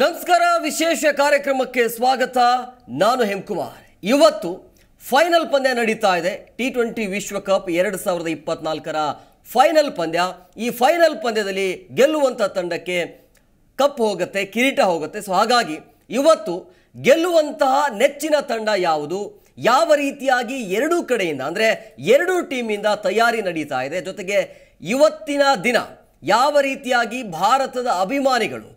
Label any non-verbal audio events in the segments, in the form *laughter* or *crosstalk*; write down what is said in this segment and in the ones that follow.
ನಮಸ್ಕಾರ ವಿಶೇಷ ಕಾರ್ಯಕ್ರಮಕ್ಕೆ ಸ್ವಾಗತ ನಾನು ಹೆಮ್ಕುಮಾರ್ ಇವತ್ತು ಫೈನಲ್ ಪಂದ್ಯ ನಡೀತಾ ಇದೆ ಟಿ ಟ್ವೆಂಟಿ ವಿಶ್ವಕಪ್ ಎರಡು ಸಾವಿರದ ಇಪ್ಪತ್ನಾಲ್ಕರ ಫೈನಲ್ ಪಂದ್ಯ ಈ ಫೈನಲ್ ಪಂದ್ಯದಲ್ಲಿ ಗೆಲ್ಲುವಂಥ ತಂಡಕ್ಕೆ ಕಪ್ ಹೋಗುತ್ತೆ ಕಿರೀಟ ಹೋಗುತ್ತೆ ಸೊ ಹಾಗಾಗಿ ಇವತ್ತು ಗೆಲ್ಲುವಂತಹ ನೆಚ್ಚಿನ ತಂಡ ಯಾವುದು ಯಾವ ರೀತಿಯಾಗಿ ಎರಡೂ ಕಡೆಯಿಂದ ಅಂದರೆ ಎರಡೂ ಟೀಮಿಂದ ತಯಾರಿ ನಡೀತಾ ಇದೆ ಜೊತೆಗೆ ಇವತ್ತಿನ ದಿನ ಯಾವ ರೀತಿಯಾಗಿ ಭಾರತದ ಅಭಿಮಾನಿಗಳು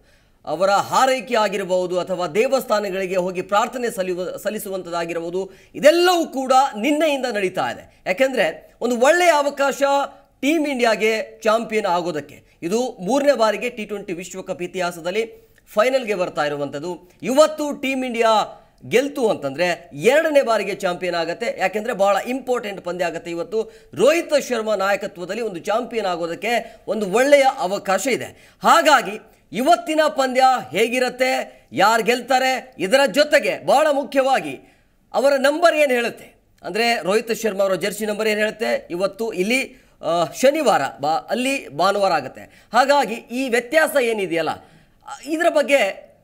ಅವರ ಹಾರೈಕೆ ಆಗಿರಬಹುದು ಅಥವಾ ದೇವಸ್ಥಾನಗಳಿಗೆ ಹೋಗಿ ಪ್ರಾರ್ಥನೆ ಸಲಿವ ಸಲ್ಲಿಸುವಂಥದ್ದಾಗಿರಬಹುದು ಇದೆಲ್ಲವೂ ಕೂಡ ನಿನ್ನೆಯಿಂದ ನಡೀತಾ ಇದೆ ಯಾಕೆಂದರೆ ಒಂದು ಒಳ್ಳೆಯ ಅವಕಾಶ ಟೀಮ್ ಇಂಡಿಯಾಗೆ ಚಾಂಪಿಯನ್ ಆಗೋದಕ್ಕೆ ಇದು ಮೂರನೇ ಬಾರಿಗೆ ಟಿ ಟ್ವೆಂಟಿ ವಿಶ್ವಕಪ್ ಇತಿಹಾಸದಲ್ಲಿ ಫೈನಲ್ಗೆ ಬರ್ತಾ ಇರುವಂಥದ್ದು ಇವತ್ತು ಟೀಮ್ ಇಂಡಿಯಾ ಗೆಲ್ತು ಅಂತಂದರೆ ಎರಡನೇ ಬಾರಿಗೆ ಚಾಂಪಿಯನ್ ಆಗುತ್ತೆ ಯಾಕೆಂದರೆ ಭಾಳ ಇಂಪಾರ್ಟೆಂಟ್ ಪಂದ್ಯ ಆಗುತ್ತೆ ಇವತ್ತು ರೋಹಿತ್ ಶರ್ಮಾ ನಾಯಕತ್ವದಲ್ಲಿ ಒಂದು ಚಾಂಪಿಯನ್ ಆಗೋದಕ್ಕೆ ಒಂದು ಒಳ್ಳೆಯ ಅವಕಾಶ ಇದೆ ಹಾಗಾಗಿ ಇವತ್ತಿನ ಪಂದ್ಯ ಹೇಗಿರುತ್ತೆ ಯಾರು ಗೆಲ್ತಾರೆ ಇದರ ಜೊತೆಗೆ ಬಹಳ ಮುಖ್ಯವಾಗಿ ಅವರ ನಂಬರ್ ಏನು ಹೇಳುತ್ತೆ ಅಂದರೆ ರೋಹಿತ್ ಶರ್ಮಾ ಅವರ ಜರ್ಸಿ ನಂಬರ್ ಏನು ಹೇಳುತ್ತೆ ಇವತ್ತು ಇಲ್ಲಿ ಶನಿವಾರ ಬಾ ಅಲ್ಲಿ ಭಾನುವಾರ ಆಗುತ್ತೆ ಹಾಗಾಗಿ ಈ ವ್ಯತ್ಯಾಸ ಏನಿದೆಯಲ್ಲ ಇದರ ಬಗ್ಗೆ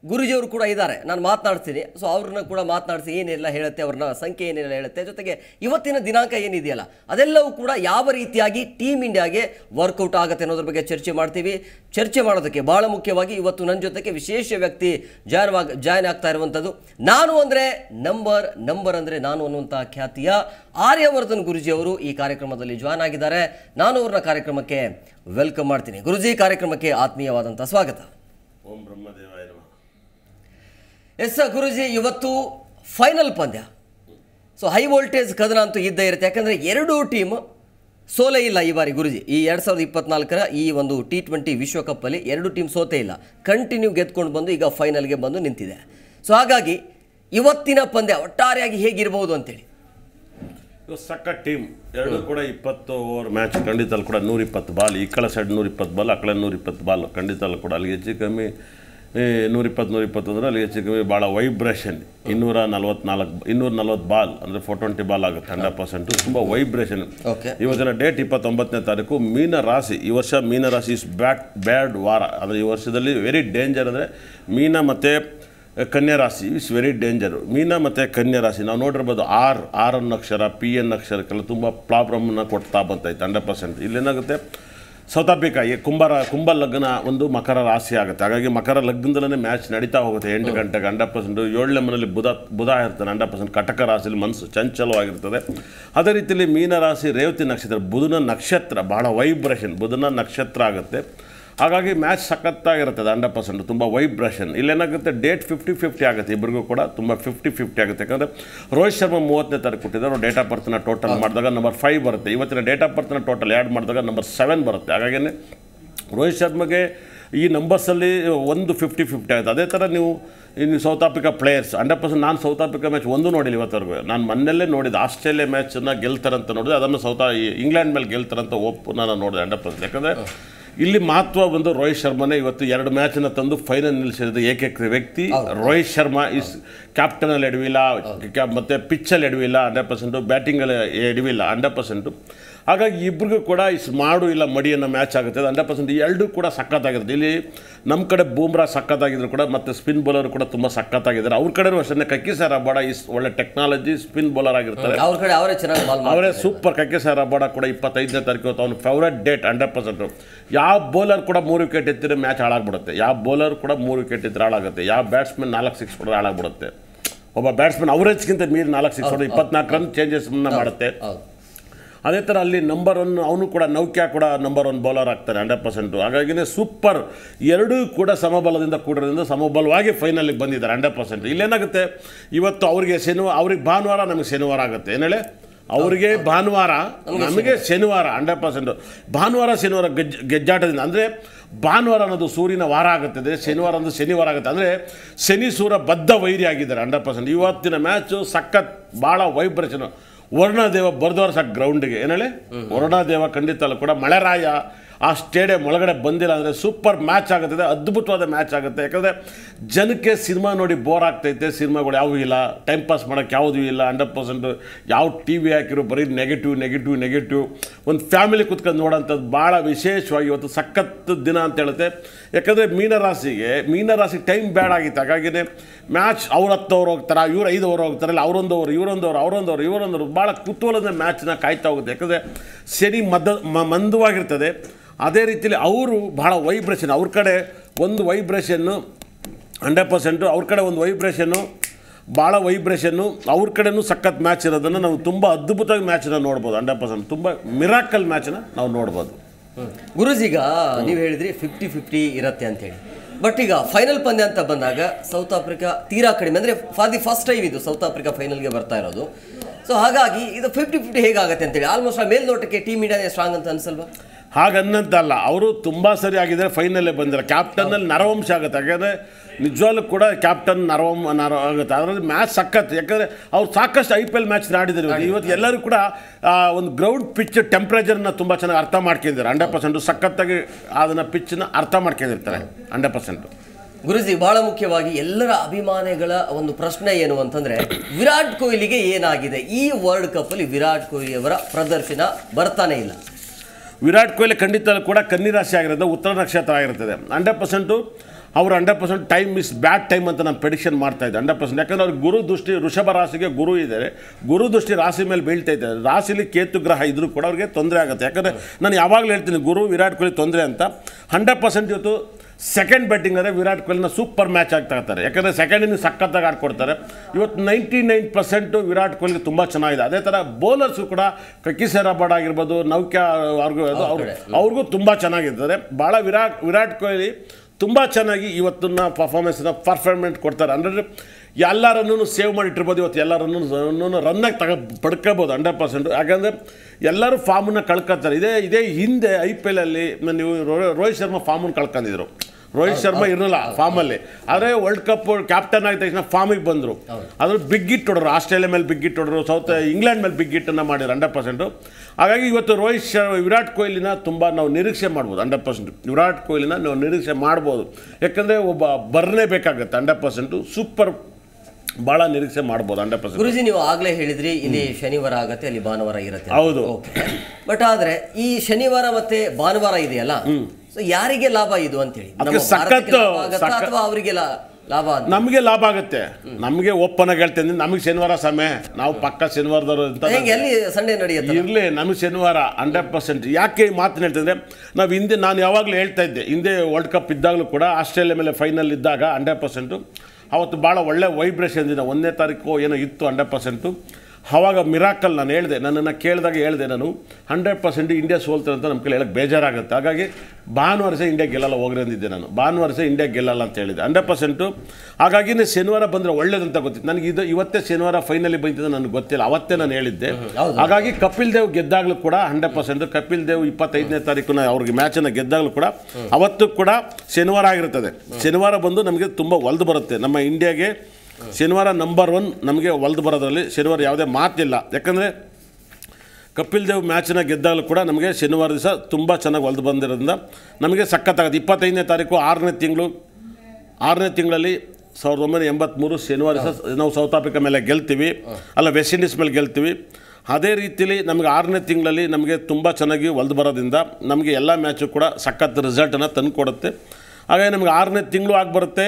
ಗುರುಜಿಯವರು ಕೂಡ ಇದ್ದಾರೆ ನಾನು ಮಾತನಾಡ್ತೀನಿ ಸೊ ಅವ್ರನ್ನ ಕೂಡ ಮಾತನಾಡಿಸಿ ಏನೆಲ್ಲ ಹೇಳುತ್ತೆ ಅವ್ರನ್ನ ಸಂಖ್ಯೆ ಏನೆಲ್ಲ ಹೇಳುತ್ತೆ ಜೊತೆಗೆ ಇವತ್ತಿನ ದಿನಾಂಕ ಏನಿದೆಯಲ್ಲ ಅದೆಲ್ಲವೂ ಕೂಡ ಯಾವ ರೀತಿಯಾಗಿ ಟೀಮ್ ಇಂಡಿಯಾಗೆ ವರ್ಕೌಟ್ ಆಗುತ್ತೆ ಅನ್ನೋದ್ರ ಬಗ್ಗೆ ಚರ್ಚೆ ಮಾಡ್ತೀವಿ ಚರ್ಚೆ ಮಾಡೋದಕ್ಕೆ ಬಹಳ ಮುಖ್ಯವಾಗಿ ಇವತ್ತು ನನ್ನ ಜೊತೆಗೆ ವಿಶೇಷ ವ್ಯಕ್ತಿ ಜಾಯ್ನ್ ಜಾಯ್ನ್ ಆಗ್ತಾ ಇರುವಂಥದ್ದು ನಾನು ಅಂದರೆ ನಂಬರ್ ನಂಬರ್ ಅಂದರೆ ನಾನು ಅನ್ನುವಂಥ ಖ್ಯಾತಿಯ ಆರ್ಯವರ್ಧನ್ ಗುರುಜಿಯವರು ಈ ಕಾರ್ಯಕ್ರಮದಲ್ಲಿ ಜಾಯ್ನ್ ಆಗಿದ್ದಾರೆ ನಾನು ಅವ್ರನ್ನ ಕಾರ್ಯಕ್ರಮಕ್ಕೆ ವೆಲ್ಕಮ್ ಮಾಡ್ತೀನಿ ಗುರುಜಿ ಕಾರ್ಯಕ್ರಮಕ್ಕೆ ಆತ್ಮೀಯವಾದಂಥ ಸ್ವಾಗತ ಓಂ ಬ್ರಹ್ಮದೇವ ಎಸ್ ಗುರುಜಿ ಇವತ್ತು ಫೈನಲ್ ಪಂದ್ಯ ಸೊ ಹೈ ವೋಲ್ಟೇಜ್ ಕದನ ಅಂತೂ ಇದ್ದೇ ಇರುತ್ತೆ ಯಾಕಂದರೆ ಎರಡೂ ಟೀಮ್ ಸೋಲೇ ಇಲ್ಲ ಈ ಬಾರಿ ಗುರುಜಿ ಈ ಎರಡು ಸಾವಿರದ ಇಪ್ಪತ್ನಾಲ್ಕರ ಈ ಒಂದು ಟಿ ಟ್ವೆಂಟಿ ವಿಶ್ವಕಪ್ಪಲ್ಲಿ ಎರಡು ಟೀಮ್ ಸೋತೆ ಇಲ್ಲ ಕಂಟಿನ್ಯೂ ಗೆದ್ಕೊಂಡು ಬಂದು ಈಗ ಫೈನಲ್ಗೆ ಬಂದು ನಿಂತಿದೆ ಸೊ ಹಾಗಾಗಿ ಇವತ್ತಿನ ಪಂದ್ಯ ಒಟ್ಟಾರೆಯಾಗಿ ಹೇಗಿರಬಹುದು ಅಂತೇಳಿ ಸಕ್ಕ ಟೀಮ್ ಎರಡು ಕೂಡ ಇಪ್ಪತ್ತು ಓವರ್ ಮ್ಯಾಚ್ ಖಂಡಿತಲ್ಲಿ ಕೂಡ ನೂರಿಪ್ಪತ್ತು ಬಾಲ್ ಈ ಕಡೆ ಸೈಡ್ ನೂರಿಪ್ಪತ್ತು ಬಾಲ್ ಆ ಕಡೆ ನೂರಿಪ್ಪತ್ತು ಬಾಲ್ ಖಂಡಿತಲ್ಲಿ ಕೂಡ ಅಲ್ಲಿಗೆ ಹೆಚ್ಚು ಕಮ್ಮಿ ನೂರಿಪ್ಪತ್ತು ನೂರಿಪ್ಪತ್ತು ಅಂದರೆ ಅಲ್ಲಿಗೆ ಚಿಕ್ಕ ಭಾಳ ವೈಬ್ರೇಷನ್ ಇನ್ನೂರ ನಲ್ವತ್ನಾಲ್ಕು ಇನ್ನೂರ ನಲ್ವತ್ತು ಬಾಲ್ ಅಂದರೆ ಫೋರ್ ಟ್ವೆಂಟಿ ಬಾಲ್ ಆಗುತ್ತೆ ಹಂಡ್ರೆಡ್ ಪರ್ಸೆಂಟು ತುಂಬ ವೈಬ್ರೇಷನ್ ಇವತ್ತಿನ ಡೇಟ್ ಇಪ್ಪತ್ತೊಂಬತ್ತನೇ ತಾರೀಕು ಮೀನ ರಾಶಿ ಈ ವರ್ಷ ಮೀನ ರಾಶಿ ಇಸ್ ಬ್ಯಾಡ್ ಬ್ಯಾಡ್ ವಾರ ಅಂದರೆ ಈ ವರ್ಷದಲ್ಲಿ ವೆರಿ ಡೇಂಜರ್ ಅಂದರೆ ಮೀನ ಮತ್ತು ಕನ್ಯಾ ರಾಶಿ ಇಸ್ ವೆರಿ ಡೇಂಜರು ಮೀನ ಮತ್ತು ಕನ್ಯಾ ರಾಶಿ ನಾವು ನೋಡಿರ್ಬೋದು ಆರ್ ಆರ್ ಎನ್ ಅಕ್ಷರ ಪಿ ಎನ್ ಅಕ್ಷರಕ್ಕೆಲ್ಲ ತುಂಬ ಪ್ರಾಬ್ಲಮ್ನ ಕೊಡ್ತಾ ಬಂತೈತೆ ಹಂಡ್ರೆಡ್ ಪರ್ಸೆಂಟ್ ಇಲ್ಲೇನಾಗುತ್ತೆ ಸೌತಾಪಿಕಾಯಿ ಕುಂಬಾರ ಕುಂಭ ಲಗ್ನ ಒಂದು ಮಕರ ರಾಶಿ ಆಗುತ್ತೆ ಹಾಗಾಗಿ ಮಕರ ಲಗ್ನದಲ್ಲೇ ಮ್ಯಾಚ್ ನಡೀತಾ ಹೋಗುತ್ತೆ ಎಂಟು ಗಂಟೆಗೆ ಹಂಡ್ರೆಡ್ ಪರ್ಸೆಂಟ್ ಏಳನೇ ಮನೆಯಲ್ಲಿ ಬುಧ ಬುಧ ಇರ್ತಾನೆ ಹಂಡ್ರೆಡ್ ಪರ್ಸೆಂಟ್ ಕಟಕ ರಾಶಿಯಲ್ಲಿ ಮನಸ್ಸು ಚಂಚಲವಾಗಿರ್ತದೆ ಅದೇ ರೀತಿಯಲ್ಲಿ ಮೀನ ರಾಶಿ ರೇವತಿ ನಕ್ಷತ್ರ ಬುಧನ ನಕ್ಷತ್ರ ಬಹಳ ವೈಬ್ರೇಷನ್ ಬುಧನ ನಕ್ಷತ್ರ ಆಗುತ್ತೆ ಹಾಗಾಗಿ ಮ್ಯಾಚ್ ಸಖತ್ತಾಗಿರುತ್ತೆ ಹಂಡ್ರೆಡ್ ಪರ್ಸೆಂಟ್ ತುಂಬ ವೈಬ್ರೇಷನ್ ಇಲ್ಲೇನಾಗುತ್ತೆ ಡೇಟ್ ಫಿಫ್ಟಿ ಫಿಫ್ಟಿ ಆಗುತ್ತೆ ಇಬ್ಬರಿಗೂ ಕೂಡ ತುಂಬ ಫಿಫ್ಟಿ ಫಿಫ್ಟಿ ಆಗುತ್ತೆ ಯಾಕಂದರೆ ರೋಹಿತ್ ಶರ್ಮಾ ಮೂವತ್ತನೇ ತಾರೀಕು ಕೊಟ್ಟಿದ್ದಾರೆ ಡೇಟ್ ಆಫ್ ಬರ್ತ್ನ ಟೋಟಲ್ ಮಾಡಿದಾಗ ನಂಬರ್ ಫೈವ್ ಬರುತ್ತೆ ಇವತ್ತಿನ ಡೇಟ್ ಆಫ್ ಬರ್ತ್ನ ಟೋಟಲ್ ಆ್ಯಡ್ ಮಾಡಿದಾಗ ನಂಬರ್ ಸೆವೆನ್ ಬರುತ್ತೆ ಹಾಗಾಗಿನೇ ರೋಹಿತ್ ಶರ್ಮಾಗೆ ಈ ನಂಬರ್ಸಲ್ಲಿ ಒಂದು ಫಿಫ್ಟಿ ಫಿಫ್ಟಿ ಆಗುತ್ತೆ ಅದೇ ಥರ ನೀವು ಇನ್ನು South Africa players hundred percent ನಾನು ಸೌತ್ ಆಫ್ರಿಕಾ ಮ್ಯಾಚ್ ಒಂದು ನೋಡಿಲ್ಲ ಇವತ್ತರೆಗೂ ನಾನು ಮೊನ್ನೆಲ್ಲೇ ನೋಡಿದ ಆಸ್ಟ್ರೇಲಿಯಾ ಮ್ಯಾಚನ್ನು ಗೆಲ್ತಾರಂತ ನೋಡಿದೆ ಅದನ್ನು ಸೌತ್ ಇಂಗ್ಲೆಂಡ್ ಮೇಲೆ ಗೆಲ್ತಾರಂತ ಒಪ್ಪು ನಾನು ನೋಡಿದೆ ಹಂಡ್ರೆಡ್ ಪರ್ಸೆಂಟ್ ಯಾಕಂದರೆ ಇಲ್ಲಿ ಮಹತ್ವ ಬಂದು ರೋಹಿತ್ ಶರ್ಮಾನೇ ಇವತ್ತು ಎರಡು ಮ್ಯಾಚನ್ನ ತಂದು ಫೈನಲ್ ನಿಲ್ಲಿಸಿದ ಏಕೈಕ ವ್ಯಕ್ತಿ ರೋಹಿತ್ ಶರ್ಮಾ ಇಸ್ ಕ್ಯಾಪ್ಟನ್ ಕ್ಯಾಪ್ಟನಲ್ಲಿ ಎಡವಿಲ್ಲ ಮತ್ತೆ ಪಿಚ್ಚಲ್ಲಿ ಎಡವಿಲ್ಲ ಹಂಡ್ರೆಡ್ ಪರ್ಸೆಂಟು ಬ್ಯಾಟಿಂಗಲ್ಲಿ ಎಡವಿಲ್ಲ ಹಂಡ್ರೆಡ್ ಪರ್ಸೆಂಟು ಹಾಗಾಗಿ ಇಬ್ರಿಗೂ ಕೂಡ ಇಸ್ ಮಾಡು ಇಲ್ಲ ಮಡಿಯನ್ನು ಮ್ಯಾಚ್ ಆಗುತ್ತೆ ಹಂಡ್ರೆಡ್ ಪರ್ಸೆಂಟ್ ಎರಡೂ ಕೂಡ ಸಖತ್ತಾಗಿರುತ್ತೆ ಇಲ್ಲಿ ನಮ್ಮ ಕಡೆ ಬೂಮ್ರಾ ಸಕ್ಕತ್ತಾಗಿದ್ರು ಕೂಡ ಮತ್ತು ಸ್ಪಿನ್ ಬೌಲರ್ ಕೂಡ ತುಂಬ ಸಖತ್ತಾಗಿದ್ದಾರೆ ಅವ್ರ ಕಡೆ ಅಷ್ಟೇ ಕಕ್ಕಿಸಾರ ಅಬಾಡ ಇಸ್ ಒಳ್ಳೆ ಟೆಕ್ನಾಲಜಿ ಸ್ಪಿನ್ ಬೌಲರ್ ಆಗಿರ್ತಾರೆ ಅವ್ರ ಕಡೆ ಅವರೇ ಚೆನ್ನಾಗಿ ಅವರೇ ಸೂಪರ್ ಕಕ್ಕಿಸಾರ ಅಬಾಡ ಕೂಡ ಇಪ್ಪತ್ತೈದನೇ ತಾರೀಕು ಅವ್ನ ಫೇವ್ರೇಟ್ ಡೇಟ್ ಹಂಡ್ರೆಡ್ ಪರ್ಸೆಂಟು ಯಾವ ಬೌಲರ್ ಕೂಡ ಮೂರು ವಿಕೆಟ್ ಎತ್ತಿದ್ರೆ ಮ್ಯಾಚ್ ಹಾಳಾಗ್ಬಿಡುತ್ತೆ ಯಾವ ಬೌಲರ್ ಕೂಡ ಮೂರು ವಿಕೆಟ್ ಎತ್ತಿದ್ರೆ ಹಾಳಾಗುತ್ತೆ ಯಾವ ಬ್ಯಾಟ್ಸ್ಮನ್ ನಾಲ್ಕು ಸಿಕ್ಸ್ ಹೊಡೆದ್ರೆ ಹಾಳಾಗ್ಬಿಡುತ್ತೆ ಒಬ್ಬ ಬ್ಯಾಟ್ಸ್ಮನ್ ಅವರೇಜ್ಗಿಂತ ಮೀರಿ ನಾಲ್ಕು ಸಿಕ್ಸ್ ಹೊಡೆದು ಇಪ್ಪತ್ನಾಲ್ಕು ರನ್ ಚೇಂಜಸ್ನ ಮಾಡುತ್ತೆ ಅದೇ ಥರ ಅಲ್ಲಿ ನಂಬರ್ ಒನ್ ಅವನು ಕೂಡ ನೌಕ್ಯಾ ಕೂಡ ನಂಬರ್ ಒನ್ ಬೌಲರ್ ಆಗ್ತಾರೆ ಹಂಡ್ರೆಡ್ ಪರ್ಸೆಂಟು ಹಾಗಾಗಿನೇ ಸೂಪರ್ ಎರಡೂ ಕೂಡ ಸಮಬಲದಿಂದ ಕೂಡಿರೋದ್ರಿಂದ ಸಮಬಲವಾಗಿ ಫೈನಲಿಗೆ ಬಂದಿದ್ದಾರೆ ಹಂಡ್ರೆಡ್ ಪರ್ಸೆಂಟ್ ಇಲ್ಲೇನಾಗುತ್ತೆ ಇವತ್ತು ಅವರಿಗೆ ಶನಿವಾರ ಅವ್ರಿಗೆ ಭಾನುವಾರ ನಮಗೆ ಶನಿವಾರ ಆಗುತ್ತೆ ಹೇಳಿ ಅವರಿಗೆ ಭಾನುವಾರ ನಮಗೆ ಶನಿವಾರ ಹಂಡ್ರೆಡ್ ಪರ್ಸೆಂಟು ಭಾನುವಾರ ಶನಿವಾರ ಗೆಜ್ ಗೆಜ್ಜಾಟದಿಂದ ಅಂದರೆ ಭಾನುವಾರ ಅನ್ನೋದು ಸೂರ್ಯನ ವಾರ ಆಗುತ್ತದೆ ಶನಿವಾರ ಅಂದರೆ ಶನಿವಾರ ಆಗುತ್ತೆ ಅಂದರೆ ಶನಿ ಸೂರ ಬದ್ಧ ವೈರಿ ಆಗಿದ್ದಾರೆ ಹಂಡ್ರೆಡ್ ಪರ್ಸೆಂಟ್ ಇವತ್ತಿನ ಮ್ಯಾಚು ಸಖತ್ ಭಾಳ ವೈಬ್ರೇಷನು ವರ್ಣದೇವ ಬರೆದವ್ರ ಸಾಕು ಗ್ರೌಂಡಿಗೆ ಏನೇಳಿ ವರ್ಣದೇವ ಖಂಡಿತ ಅಲ್ಲ ಕೂಡ ಮಳೆರಾಯ ಆ ಸ್ಟೇಡಿಯಂ ಒಳಗಡೆ ಬಂದಿಲ್ಲ ಅಂದರೆ ಸೂಪರ್ ಮ್ಯಾಚ್ ಆಗುತ್ತದೆ ಅದ್ಭುತವಾದ ಮ್ಯಾಚ್ ಆಗುತ್ತೆ ಯಾಕಂದರೆ ಜನಕ್ಕೆ ಸಿನಿಮಾ ನೋಡಿ ಬೋರ್ ಆಗ್ತೈತೆ ಸಿನಿಮಾಗಳು ಯಾವುದೂ ಇಲ್ಲ ಟೈಮ್ ಪಾಸ್ ಮಾಡೋಕ್ಕೆ ಯಾವುದೂ ಇಲ್ಲ ಹಂಡ್ರೆಡ್ ಪರ್ಸೆಂಟ್ ಯಾವ ಟಿ ವಿ ಹಾಕಿರೋ ಬರೀ ನೆಗೆಟಿವ್ ನೆಗೆಟಿವ್ ನೆಗೆಟಿವ್ ಒಂದು ಫ್ಯಾಮಿಲಿ ಕುತ್ಕೊಂಡು ನೋಡೋಂಥದ್ದು ಭಾಳ ವಿಶೇಷವಾಗಿ ಇವತ್ತು ಸಖತ್ತು ದಿನ ಅಂತ ಹೇಳುತ್ತೆ ಯಾಕಂದರೆ ಮೀನರಾಶಿಗೆ ಮೀನರಾಶಿ ಟೈಮ್ ಬ್ಯಾಡ್ ಆಗಿತ್ತು ಹಾಗಾಗಿನೇ ಮ್ಯಾಚ್ ಅವ್ರ ಹತ್ತವ್ರು ಹೋಗ್ತಾರೆ ಇವ್ರು ಐದು ಅವ್ರು ಹೋಗ್ತಾರೆ ಇಲ್ಲ ಅವರೊಂದವರು ಇವರೊಂದವರು ಅವರೊಂದವರು ಇವರೊಂದವರು ಭಾಳ ಕುತೂಹಲದ ಮ್ಯಾಚನ್ನ ಕಾಯ್ತಾ ಹೋಗುತ್ತೆ ಯಾಕಂದರೆ ಸರಿ ಮದ ಮಂದವಾಗಿರ್ತದೆ ಅದೇ ರೀತಿಯಲ್ಲಿ ಅವರು ಬಹಳ ವೈಬ್ರೇಷನ್ ಅವ್ರ ಕಡೆ ಒಂದು ವೈಬ್ರೇಷನ್ನು ಹಂಡ್ರೆಡ್ ಪರ್ಸೆಂಟು ಅವ್ರ ಕಡೆ ಒಂದು ವೈಬ್ರೇಷನ್ನು ಭಾಳ ವೈಬ್ರೇಷನ್ನು ಅವ್ರ ಕಡೆಯೂ ಸಖತ್ ಮ್ಯಾಚ್ ಇರೋದನ್ನು ನಾವು ತುಂಬ ಅದ್ಭುತವಾಗಿ ಮ್ಯಾಚನ್ನು ನೋಡ್ಬೋದು ಹಂಡ್ರೆಡ್ ಪರ್ಸೆಂಟ್ ತುಂಬ ಮಿರಾಕಲ್ ಮ್ಯಾಚನ್ನ ನಾವು ನೋಡ್ಬೋದು ಗುರುಜೀಗ ನೀವು ಹೇಳಿದ್ರಿ ಫಿಫ್ಟಿ ಫಿಫ್ಟಿ ಇರುತ್ತೆ ಅಂತೇಳಿ ಬಟ್ ಈಗ ಫೈನಲ್ ಪಂದ್ಯ ಅಂತ ಬಂದಾಗ ಸೌತ್ ಆಫ್ರಿಕಾ ತೀರಾ ಕಡಿಮೆ ಅಂದರೆ ಫಾರ್ ದಿ ಫಸ್ಟ್ ಟೈಮ್ ಇದು ಸೌತ್ ಆಫ್ರಿಕಾ ಫೈನಲ್ಗೆ ಬರ್ತಾ ಇರೋದು ಸೊ ಹಾಗಾಗಿ ಇದು ಫಿಫ್ಟಿ ಫಿಫ್ಟಿ ಹೇಗಾಗುತ್ತೆ ಅಂತೇಳಿ ಆಲ್ಮೋಸ್ಟ್ ಆ ಮೇಲ್ನೋಟಕ್ಕೆ ಟೀಮ್ ಇಂಡಿಯಾನೇ ಸ್ಟ್ರಾಂಗ್ ಅಂತ ಅನ್ಸಲ್ವಾ ಹಾಗನ್ನಂತಲ್ಲ ಅವರು ತುಂಬ ಸರಿಯಾಗಿದ್ದಾರೆ ಫೈನಲ್ಲೇ ಬಂದಿಲ್ಲ ಕ್ಯಾಪ್ಟನ್ನಲ್ಲಿ ನರವಂಶ ಆಗುತ್ತೆ ಯಾಕಂದರೆ ನಿಜವಾಗ್ಲೂ ಕೂಡ ಕ್ಯಾಪ್ಟನ್ ನರವಂ ನರ ಆಗುತ್ತೆ ಅದರಲ್ಲಿ ಮ್ಯಾಚ್ ಸಕ್ಕತ್ತೆ ಯಾಕಂದರೆ ಅವ್ರು ಸಾಕಷ್ಟು ಐ ಪಿ ಎಲ್ ಮ್ಯಾಚ್ ಆಡಿದ್ದಾರೆ ಇವತ್ತು ಎಲ್ಲರೂ ಕೂಡ ಒಂದು ಗ್ರೌಂಡ್ ಪಿಚ್ ಟೆಂಪ್ರೇಚರ್ನ ತುಂಬ ಚೆನ್ನಾಗಿ ಅರ್ಥ ಮಾಡ್ಕೊಂಡಿದ್ದಾರೆ ಹಂಡ್ರೆಡ್ ಪರ್ಸೆಂಟು ಸಖತ್ತಾಗಿ ಅದನ್ನು ಪಿಚ್ಚನ್ನ ಅರ್ಥ ಮಾಡ್ಕೊಂಡಿರ್ತಾರೆ ಹಂಡ್ರೆಡ್ ಪರ್ಸೆಂಟು ಗುರುಜಿ ಭಾಳ ಮುಖ್ಯವಾಗಿ ಎಲ್ಲರ ಅಭಿಮಾನಿಗಳ ಒಂದು ಪ್ರಶ್ನೆ ಏನು ಅಂತಂದರೆ ವಿರಾಟ್ ಕೊಹ್ಲಿಗೆ ಏನಾಗಿದೆ ಈ ವರ್ಲ್ಡ್ ಕಪ್ಪಲ್ಲಿ ವಿರಾಟ್ ಕೊಹ್ಲಿ ಅವರ ಪ್ರದರ್ಶನ ಬರ್ತಾನೆ ಇಲ್ಲ ವಿರಾಟ್ ಕೊಹ್ಲಿ ಖಂಡಿತ ಕೂಡ ಕನ್ನಿ ರಾಶಿ ಆಗಿರೋದು ಉತ್ತರ ನಕ್ಷತ್ರ ಆಗಿರ್ತದೆ ಹಂಡ್ರೆಡ್ ಪರ್ಸೆಂಟು ಅವರು hundred percent time miss bad time ಅಂತ ನಾನು ಪ್ರೆಡಿಕ್ಷನ್ ಮಾಡ್ತಾಯಿದ್ದೆ ಹಂಡ್ರೆಡ್ ಪರ್ಸೆಂಟ್ ಯಾಕಂದರೆ ಅವ್ರಿಗೆ ಗುರು ದೃಷ್ಟಿ ಋಷಭ ರಾಶಿಗೆ ಗುರು ಇದ್ದಾರೆ ಗುರು ದೃಷ್ಟಿ ರಾಶಿ ಮೇಲೆ ಬೀಳ್ತಾ ಇದ್ದಾರೆ ರಾಶಿಲಿ ಕೇತು ಗ್ರಹ ಇದ್ದರೂ ಕೂಡ ಅವ್ರಿಗೆ ತೊಂದರೆ ಆಗುತ್ತೆ ಯಾಕಂದರೆ ನಾನು ಯಾವಾಗಲೂ ಹೇಳ್ತೀನಿ ಗುರು ವಿರಾಟ್ ಕೊಹ್ಲಿ ತೊಂದರೆ ಅಂತ ಹಂಡ್ರೆಡ್ ಪರ್ಸೆಂಟ್ ಇವತ್ತು ಸೆಕೆಂಡ್ ಬ್ಯಾಟಿಂಗ್ ಅಂದರೆ ವಿರಾಟ್ ಕೊಹ್ಲಿನ ಸೂಪರ್ ಮ್ಯಾಚ್ ಆಗಿ ತಗೋತಾರೆ ಯಾಕಂದರೆ ಸೆಕೆಂಡ್ ಇನ್ನಿಂಗ್ ಸಖತ್ತಾಗಿ ಆಡ್ಕೊಡ್ತಾರೆ ಇವತ್ತು ninety nine percent Virat Kohli ತುಂಬ ಚೆನ್ನಾಗಿದೆ ಅದೇ ಥರ ಬೌಲರ್ಸು ಕೂಡ ಕಕ್ಕಿಸೇರಾಬಾಡ್ ಆಗಿರ್ಬೋದು ನೌಕ್ಯಾ ಅವ್ರಿಗೂ ಅವ್ರು ಅವ್ರಿಗೂ ತುಂಬ ಚೆನ್ನಾಗಿರ್ತಾರೆ ಭಾಳ ವಿರಾಟ್ ವಿರಾಟ್ ಕೊಹ್ಲಿ ತುಂಬ ಚೆನ್ನಾಗಿ ಇವತ್ತನ್ನ ಪರ್ಫಾರ್ಮೆನ್ಸನ್ನ ಪರ್ಫಾರ್ಮೆಂಟ್ ಕೊಡ್ತಾರೆ ಅಂದರೆ ಎಲ್ಲ ರನ್ನೂ ಸೇವ್ ಮಾಡಿಟ್ಟಿರ್ಬೋದು ಇವತ್ತು ಎಲ್ಲ ರನ್ನೂ ರನ್ನಾಗಿ ತಗ ಪಡ್ಕೋಬೋದು ಹಂಡ್ರೆಡ್ ಪರ್ಸೆಂಟು ಯಾಕಂದರೆ ಎಲ್ಲರೂ ಫಾರ್ಮನ್ನು ಕಳ್ಕೊತಾರೆ ಇದೇ ಇದೇ ಹಿಂದೆ ಐ ಪಿ ಎಲಲ್ಲಿ ನೀವು ರೋಹಿತ್ ಶರ್ಮಾ ಫಾರ್ಮನ್ನು ಕಳ್ಕೊಂಡಿದ್ರು ರೋಹಿತ್ ಶರ್ಮಾ ಇರಲಿಲ್ಲ ಫಾರ್ಮಲ್ಲಿ ಆದರೆ ವರ್ಲ್ಡ್ ಕಪ್ ಕ್ಯಾಪ್ಟನ್ ಆಗಿದ ತಕ್ಷಣ ಫಾರ್ಮಿಗೆ ಬಂದರು ಅದ್ರಲ್ಲಿ ಬಿಗ್ ಹಿಟ್ ಹೊಡೋರು ಆಸ್ಟ್ರೇಲಿಯಾ ಮೇಲೆ ಬಿಗ್ ಹಿಟ್ ಹೊಡೋರು ಸೌತ್ ಇಂಗ್ಲೆಂಡ್ ಮೇಲೆ ಬಿಗ್ ಅನ್ನ ಮಾಡಿದ್ರು ಹಂಡ್ರೆಡ್ ಪರ್ಸೆಂಟು ಹಾಗಾಗಿ ಇವತ್ತು ರೋಹಿತ್ ಶರ್ಮಾ ವಿರಾಟ್ ಕೊಹ್ಲಿನ ತುಂಬ ನಾವು ನಿರೀಕ್ಷೆ ಮಾಡ್ಬೋದು ಹಂಡ್ರೆಡ್ ಪರ್ಸೆಂಟ್ ವಿರಾಟ್ ಕೊಹ್ಲಿನ ನಾವು ನಿರೀಕ್ಷೆ ಮಾಡ್ಬೋದು ಯಾಕಂದರೆ ಒಬ್ಬ ಬರಲೇ ಬೇಕಾಗುತ್ತೆ ಹಂಡ್ರೆಡ್ ಪರ್ಸೆಂಟು ಸೂಪರ್ ಬಹಳ ನಿರೀಕ್ಷೆ ಮಾಡ್ಬೋದು ಹಂಡ್ರೆಡ್ ಪರ್ಸೆಂಟ್ ಗುರುಜಿ ನೀವು ಆಗಲೇ ಹೇಳಿದ್ರಿ ಇಲ್ಲಿ ಶನಿವಾರ ಆಗುತ್ತೆ ಅಲ್ಲಿ ಭಾನುವಾರ ಇರುತ್ತೆ ಹೌದು ಬಟ್ ಆದರೆ ಈ ಶನಿವಾರ ಮತ್ತೆ ಭಾನುವಾರ ಇದೆಯಲ್ಲ ಸೊ ಯಾರಿಗೆ ಲಾಭ ಇದು ಅಂತೇಳಿ ಅಥವಾ ಅವರಿಗೆ ಲಾಭ ನಮಗೆ ಲಾಭ ಆಗುತ್ತೆ ನಮಗೆ ಒಪ್ಪನ ಹೇಳ್ತೇನೆ ನಮಗೆ ಶನಿವಾರ ಸಮಯ ನಾವು ಪಕ್ಕ ಶನಿವಾರದವರು ಎಲ್ಲಿ ಸಂಡೇ ನಡೆಯುತ್ತೆ ಇರಲಿ ನಮಗೆ ಶನಿವಾರ ಹಂಡ್ರೆಡ್ ಪರ್ಸೆಂಟ್ ಯಾಕೆ ಈ ಮಾತನ್ನ ಹೇಳ್ತಂದ್ರೆ ನಾವು ಹಿಂದೆ ನಾನು ಯಾವಾಗಲೂ ಹೇಳ್ತಾ ಇದ್ದೆ ಹಿಂದೆ ವರ್ಲ್ಡ್ ಕಪ್ ಇದ್ದಾಗಲೂ ಕೂಡ ಆಸ್ಟ್ರೇಲಿಯಾ ಮೇಲೆ ಫೈನಲ್ ಇದ್ದಾಗ ಹಂಡ್ರೆಡ್ ಪರ್ಸೆಂಟು ಅವತ್ತು ಭಾಳ ಒಳ್ಳೆ ವೈಬ್ರೇಷನ್ ದಿನ ಒಂದನೇ ತಾರೀಕು ಏನೋ ಇತ್ತು ಹಂಡ್ರೆಡ್ ಪರ್ಸೆಂಟು ಆವಾಗ ಮಿರಾಕಲ್ ನಾನು ಹೇಳಿದೆ ನನ್ನನ್ನು ಕೇಳಿದಾಗ ಹೇಳಿದೆ ನಾನು ಹಂಡ್ರೆಡ್ ಪರ್ಸೆಂಟ್ ಇಂಡಿಯಾ ಸೋಲ್ತಾರೆ ಅಂತ ನಮ್ಮ ಕೈಲಿ ಹೇಳಕ್ಕೆ ಬೇಜಾರಾಗುತ್ತೆ ಹಾಗಾಗಿ ಭಾನುವಾರ ಸಹ ಇಂಡಿಯಾ ಗೆಲ್ಲಲ್ಲ ಹೋಗ್ರಂದಿದ್ದೆ ನಾನು ಭಾನುವಾರ ಇಂಡಿಯಾ ಗೆಲ್ಲಲ್ಲ ಅಂತ ಹೇಳಿದೆ ಹಂಡ್ರೆಡ್ ಪರ್ಸೆಂಟು ಹಾಗಾಗಿನೇ ಶನಿವಾರ ಬಂದರೆ ಒಳ್ಳೇದಂತ ಗೊತ್ತಿತ್ತು ನನಗೆ ಇದು ಇವತ್ತೇ ಶನಿವಾರ ಫೈನಲಿ ಬಂತಿದ್ದು ನನಗೆ ಗೊತ್ತಿಲ್ಲ ಅವತ್ತೇ ನಾನು ಹೇಳಿದ್ದೆ ಹಾಗಾಗಿ ಕಪಿಲ್ ದೇವ್ ಗೆದ್ದಾಗಲೂ ಕೂಡ ಹಂಡ್ರೆಡ್ ಪರ್ಸೆಂಟ್ ಕಪಿಲ್ ದೇವ್ ಇಪ್ಪತ್ತೈದನೇ ತಾರೀಕು ಅವ್ರಿಗೆ ಮ್ಯಾಚನ್ನು ಗೆದ್ದಾಗಲೂ ಕೂಡ ಅವತ್ತು ಕೂಡ ಶನಿವಾರ ಆಗಿರುತ್ತದೆ ಶನಿವಾರ ಬಂದು ನಮಗೆ ತುಂಬ ಒಲ್ದು ಬರುತ್ತೆ ನಮ್ಮ ಇಂಡಿಯಾಗೆ ಶನಿವಾರ ನಂಬರ್ ಒನ್ ನಮಗೆ ಹೊಲ್ದು ಬರೋದ್ರಲ್ಲಿ ಶನಿವಾರ ಯಾವುದೇ ಮಾತಿಲ್ಲ ಯಾಕಂದರೆ ಕಪಿಲ್ ದೇವ್ ಮ್ಯಾಚನ್ನ ಗೆದ್ದಾಗಲೂ ಕೂಡ ನಮಗೆ ಶನಿವಾರ ದಿವಸ ತುಂಬ ಚೆನ್ನಾಗಿ ಹೊಲ್ದು ಬಂದಿರೋದ್ರಿಂದ ನಮಗೆ ಸಖತ್ತಾಗುತ್ತೆ ಇಪ್ಪತ್ತೈದನೇ ತಾರೀಕು ಆರನೇ ತಿಂಗಳು ಆರನೇ ತಿಂಗಳಲ್ಲಿ ಸಾವಿರದ ಒಂಬೈನೂರ ಎಂಬತ್ತ್ಮೂರು ಶನಿವಾರ ದಿವಸ ನಾವು ಸೌತ್ ಆಫ್ರಿಕಾ ಮೇಲೆ ಗೆಲ್ತೀವಿ ಅಲ್ಲ ವೆಸ್ಟ್ ಇಂಡೀಸ್ ಮೇಲೆ ಗೆಲ್ತೀವಿ ಅದೇ ರೀತಿಯಲ್ಲಿ ನಮಗೆ ಆರನೇ ತಿಂಗಳಲ್ಲಿ ನಮಗೆ ತುಂಬ ಚೆನ್ನಾಗಿ ಹೊಲ್ದು ಬರೋದ್ರಿಂದ ನಮಗೆ ಎಲ್ಲ ಮ್ಯಾಚು ಕೂಡ ಸಖತ್ ರಿಸಲ್ಟನ್ನು ತಂದುಕೊಡುತ್ತೆ ಹಾಗಾಗಿ ನಮಗೆ ಆರನೇ ತಿಂಗಳು ಆಗಿ ಬರುತ್ತೆ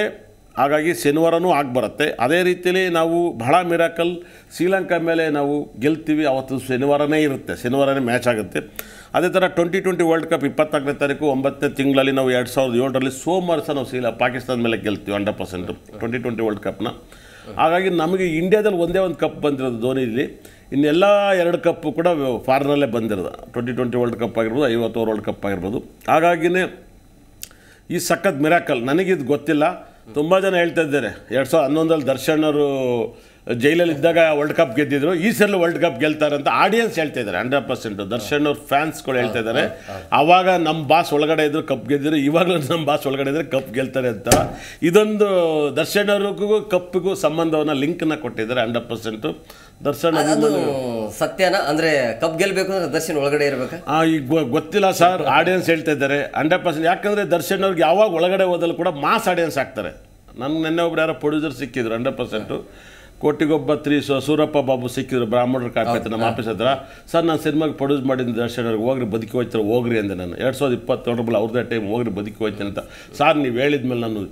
ಹಾಗಾಗಿ ಶನಿವಾರನೂ ಆಗಿ ಬರುತ್ತೆ ಅದೇ ರೀತಿಯಲ್ಲಿ ನಾವು ಬಹಳ ಮಿರಾಕಲ್ ಶ್ರೀಲಂಕಾ ಮೇಲೆ ನಾವು ಗೆಲ್ತೀವಿ ಅವತ್ತು ಶನಿವಾರನೇ ಇರುತ್ತೆ ಶನಿವಾರನೇ ಮ್ಯಾಚ್ ಆಗುತ್ತೆ ಅದೇ ಥರ ಟ್ವೆಂಟಿ ಟ್ವೆಂಟಿ ವರ್ಲ್ಡ್ ಕಪ್ ಇಪ್ಪತ್ತನೇ ತಾರೀಕು ಒಂಬತ್ತನೇ ತಿಂಗಳಲ್ಲಿ ನಾವು ಎರಡು ಸಾವಿರದ ಏಳರಲ್ಲಿ ಸೋಮವಾರ ಸಹ ನಾವು ಶ್ರೀಲ ಪಾಕಿಸ್ತಾನ ಮೇಲೆ ಗೆಲ್ತೀವಿ hundred percent twenty twenty world ಕಪ್ನ ಹಾಗಾಗಿ ನಮಗೆ ಇಂಡ್ಯಾದಲ್ಲಿ ಒಂದೇ ಒಂದು ಕಪ್ ಬಂದಿರೋದು ಧೋನಿಲಿ ಇನ್ನೆಲ್ಲ ಎರಡು ಕಪ್ಪು ಕೂಡ ಫಾರಿನಲ್ಲೇ ಬಂದಿರೋದು ಟ್ವೆಂಟಿ ಟ್ವೆಂಟಿ ವರ್ಲ್ಡ್ ಕಪ್ ಆಗಿರ್ಬೋದು ಐವತ್ತು ವರ್ಲ್ಡ್ ಕಪ್ ಆಗಿರ್ಬೋದು ಹಾಗಾಗಿನೇ ಈ ಸಖತ್ ಮಿರಾಕಲ್ ನನಗಿದು ಗೊತ್ತಿಲ್ಲ ತುಂಬ ಜನ ಹೇಳ್ತಾ ಇದ್ದಾರೆ ಎರಡು ಸಾವಿರದ ಹನ್ನೊಂದರಲ್ಲಿ ದರ್ಶನ್ ಅವರು ಇದ್ದಾಗ ವರ್ಲ್ಡ್ ಕಪ್ ಗೆದ್ದಿದ್ರು ಈ ಸಲ ವರ್ಲ್ಡ್ ಕಪ್ ಗೆಲ್ತಾರೆ ಅಂತ ಆಡಿಯನ್ಸ್ ಹೇಳ್ತಾ ಇದ್ದಾರೆ ಹಂಡ್ರೆಡ್ ಪರ್ಸೆಂಟ್ ದರ್ಶನ್ ಅವ್ರ ಫ್ಯಾನ್ಸ್ಗಳು ಹೇಳ್ತಾ ಇದ್ದಾರೆ ಆವಾಗ ನಮ್ಮ ಬಾಸ್ ಒಳಗಡೆ ಇದ್ರು ಕಪ್ ಗೆದ್ದಿದ್ರು ಇವಾಗಲೂ ನಮ್ಮ ಬಾಸ್ ಒಳಗಡೆ ಇದ್ರೆ ಕಪ್ ಗೆಲ್ತಾರೆ ಅಂತ ಇದೊಂದು ದರ್ಶನ್ ಅವ್ರಿಗೂ ಕಪ್ಪಿಗೂ ಸಂಬಂಧವನ್ನು ಲಿಂಕನ್ನು ಕೊಟ್ಟಿದ್ದಾರೆ ಹಂಡ್ರೆಡ್ ಪರ್ಸೆಂಟು ದರ್ಶನ್ ಸತ್ಯನ ಅಂದ್ರೆ ಕಪ್ ಗೆಲ್ಬೇಕು ಅಂದ್ರೆ ದರ್ಶನ್ ಒಳಗಡೆ ಇರಬೇಕು ಈಗ ಗೊತ್ತಿಲ್ಲ ಸರ್ ಆಡಿಯನ್ಸ್ ಹೇಳ್ತಾ ಇದ್ದಾರೆ ಹಂಡ್ರೆಡ್ ಪರ್ಸೆಂಟ್ ಯಾಕಂದ್ರೆ ದರ್ಶನ್ ಅವ್ರಿಗೆ ಯಾವಾಗ ಒಳಗಡೆ ಹೋದಲ್ಲೂ ಕೂಡ ಮಾಸ್ ಆಡಿಯನ್ಸ್ ಆಗ್ತಾರೆ ನನ್ನ ನೆನ್ನೆ ಒಬ್ರು ಯಾರೋ ಪ್ರೊಡ್ಯೂಸರ್ ಸಿಕ್ಕಿದ್ರು hundred percent Kotigobba three Surappa Babu ಸಿಕ್ಕಿದ್ರು ಬ್ರಾಹ್ಮಣರ ಕಾಪಿ ನಮ್ಮ ಆಫೀಸ್ ಹತ್ರ ಸರ್ ನಾನು ಸಿನಿಮಾಗೆ ಪ್ರೊಡ್ಯೂಸ್ ಮಾಡಿದ ದರ್ಶನರಿಗೆ ಹೋಗ್ರಿ ಬದುಕಿ ಹೋಯ್ತಾರೆ ಹೋಗ್ರಿ ಅಂದೆ ನಾನು ಎರಡು ಸಾವಿರದ ಇಪ್ಪತ್ತೊಂದರಲ್ಲಿ ಅವ್ರದ್ದೇ ಟೈಮ್ ಹೋಗ್ರಿ ಬದುಕಿ ಹೋಯ್ತೇನೆ ಅಂತ ಸರ್ ನೀವು ಹೇಳಿದ್ಮೇಲೆ ನಾನು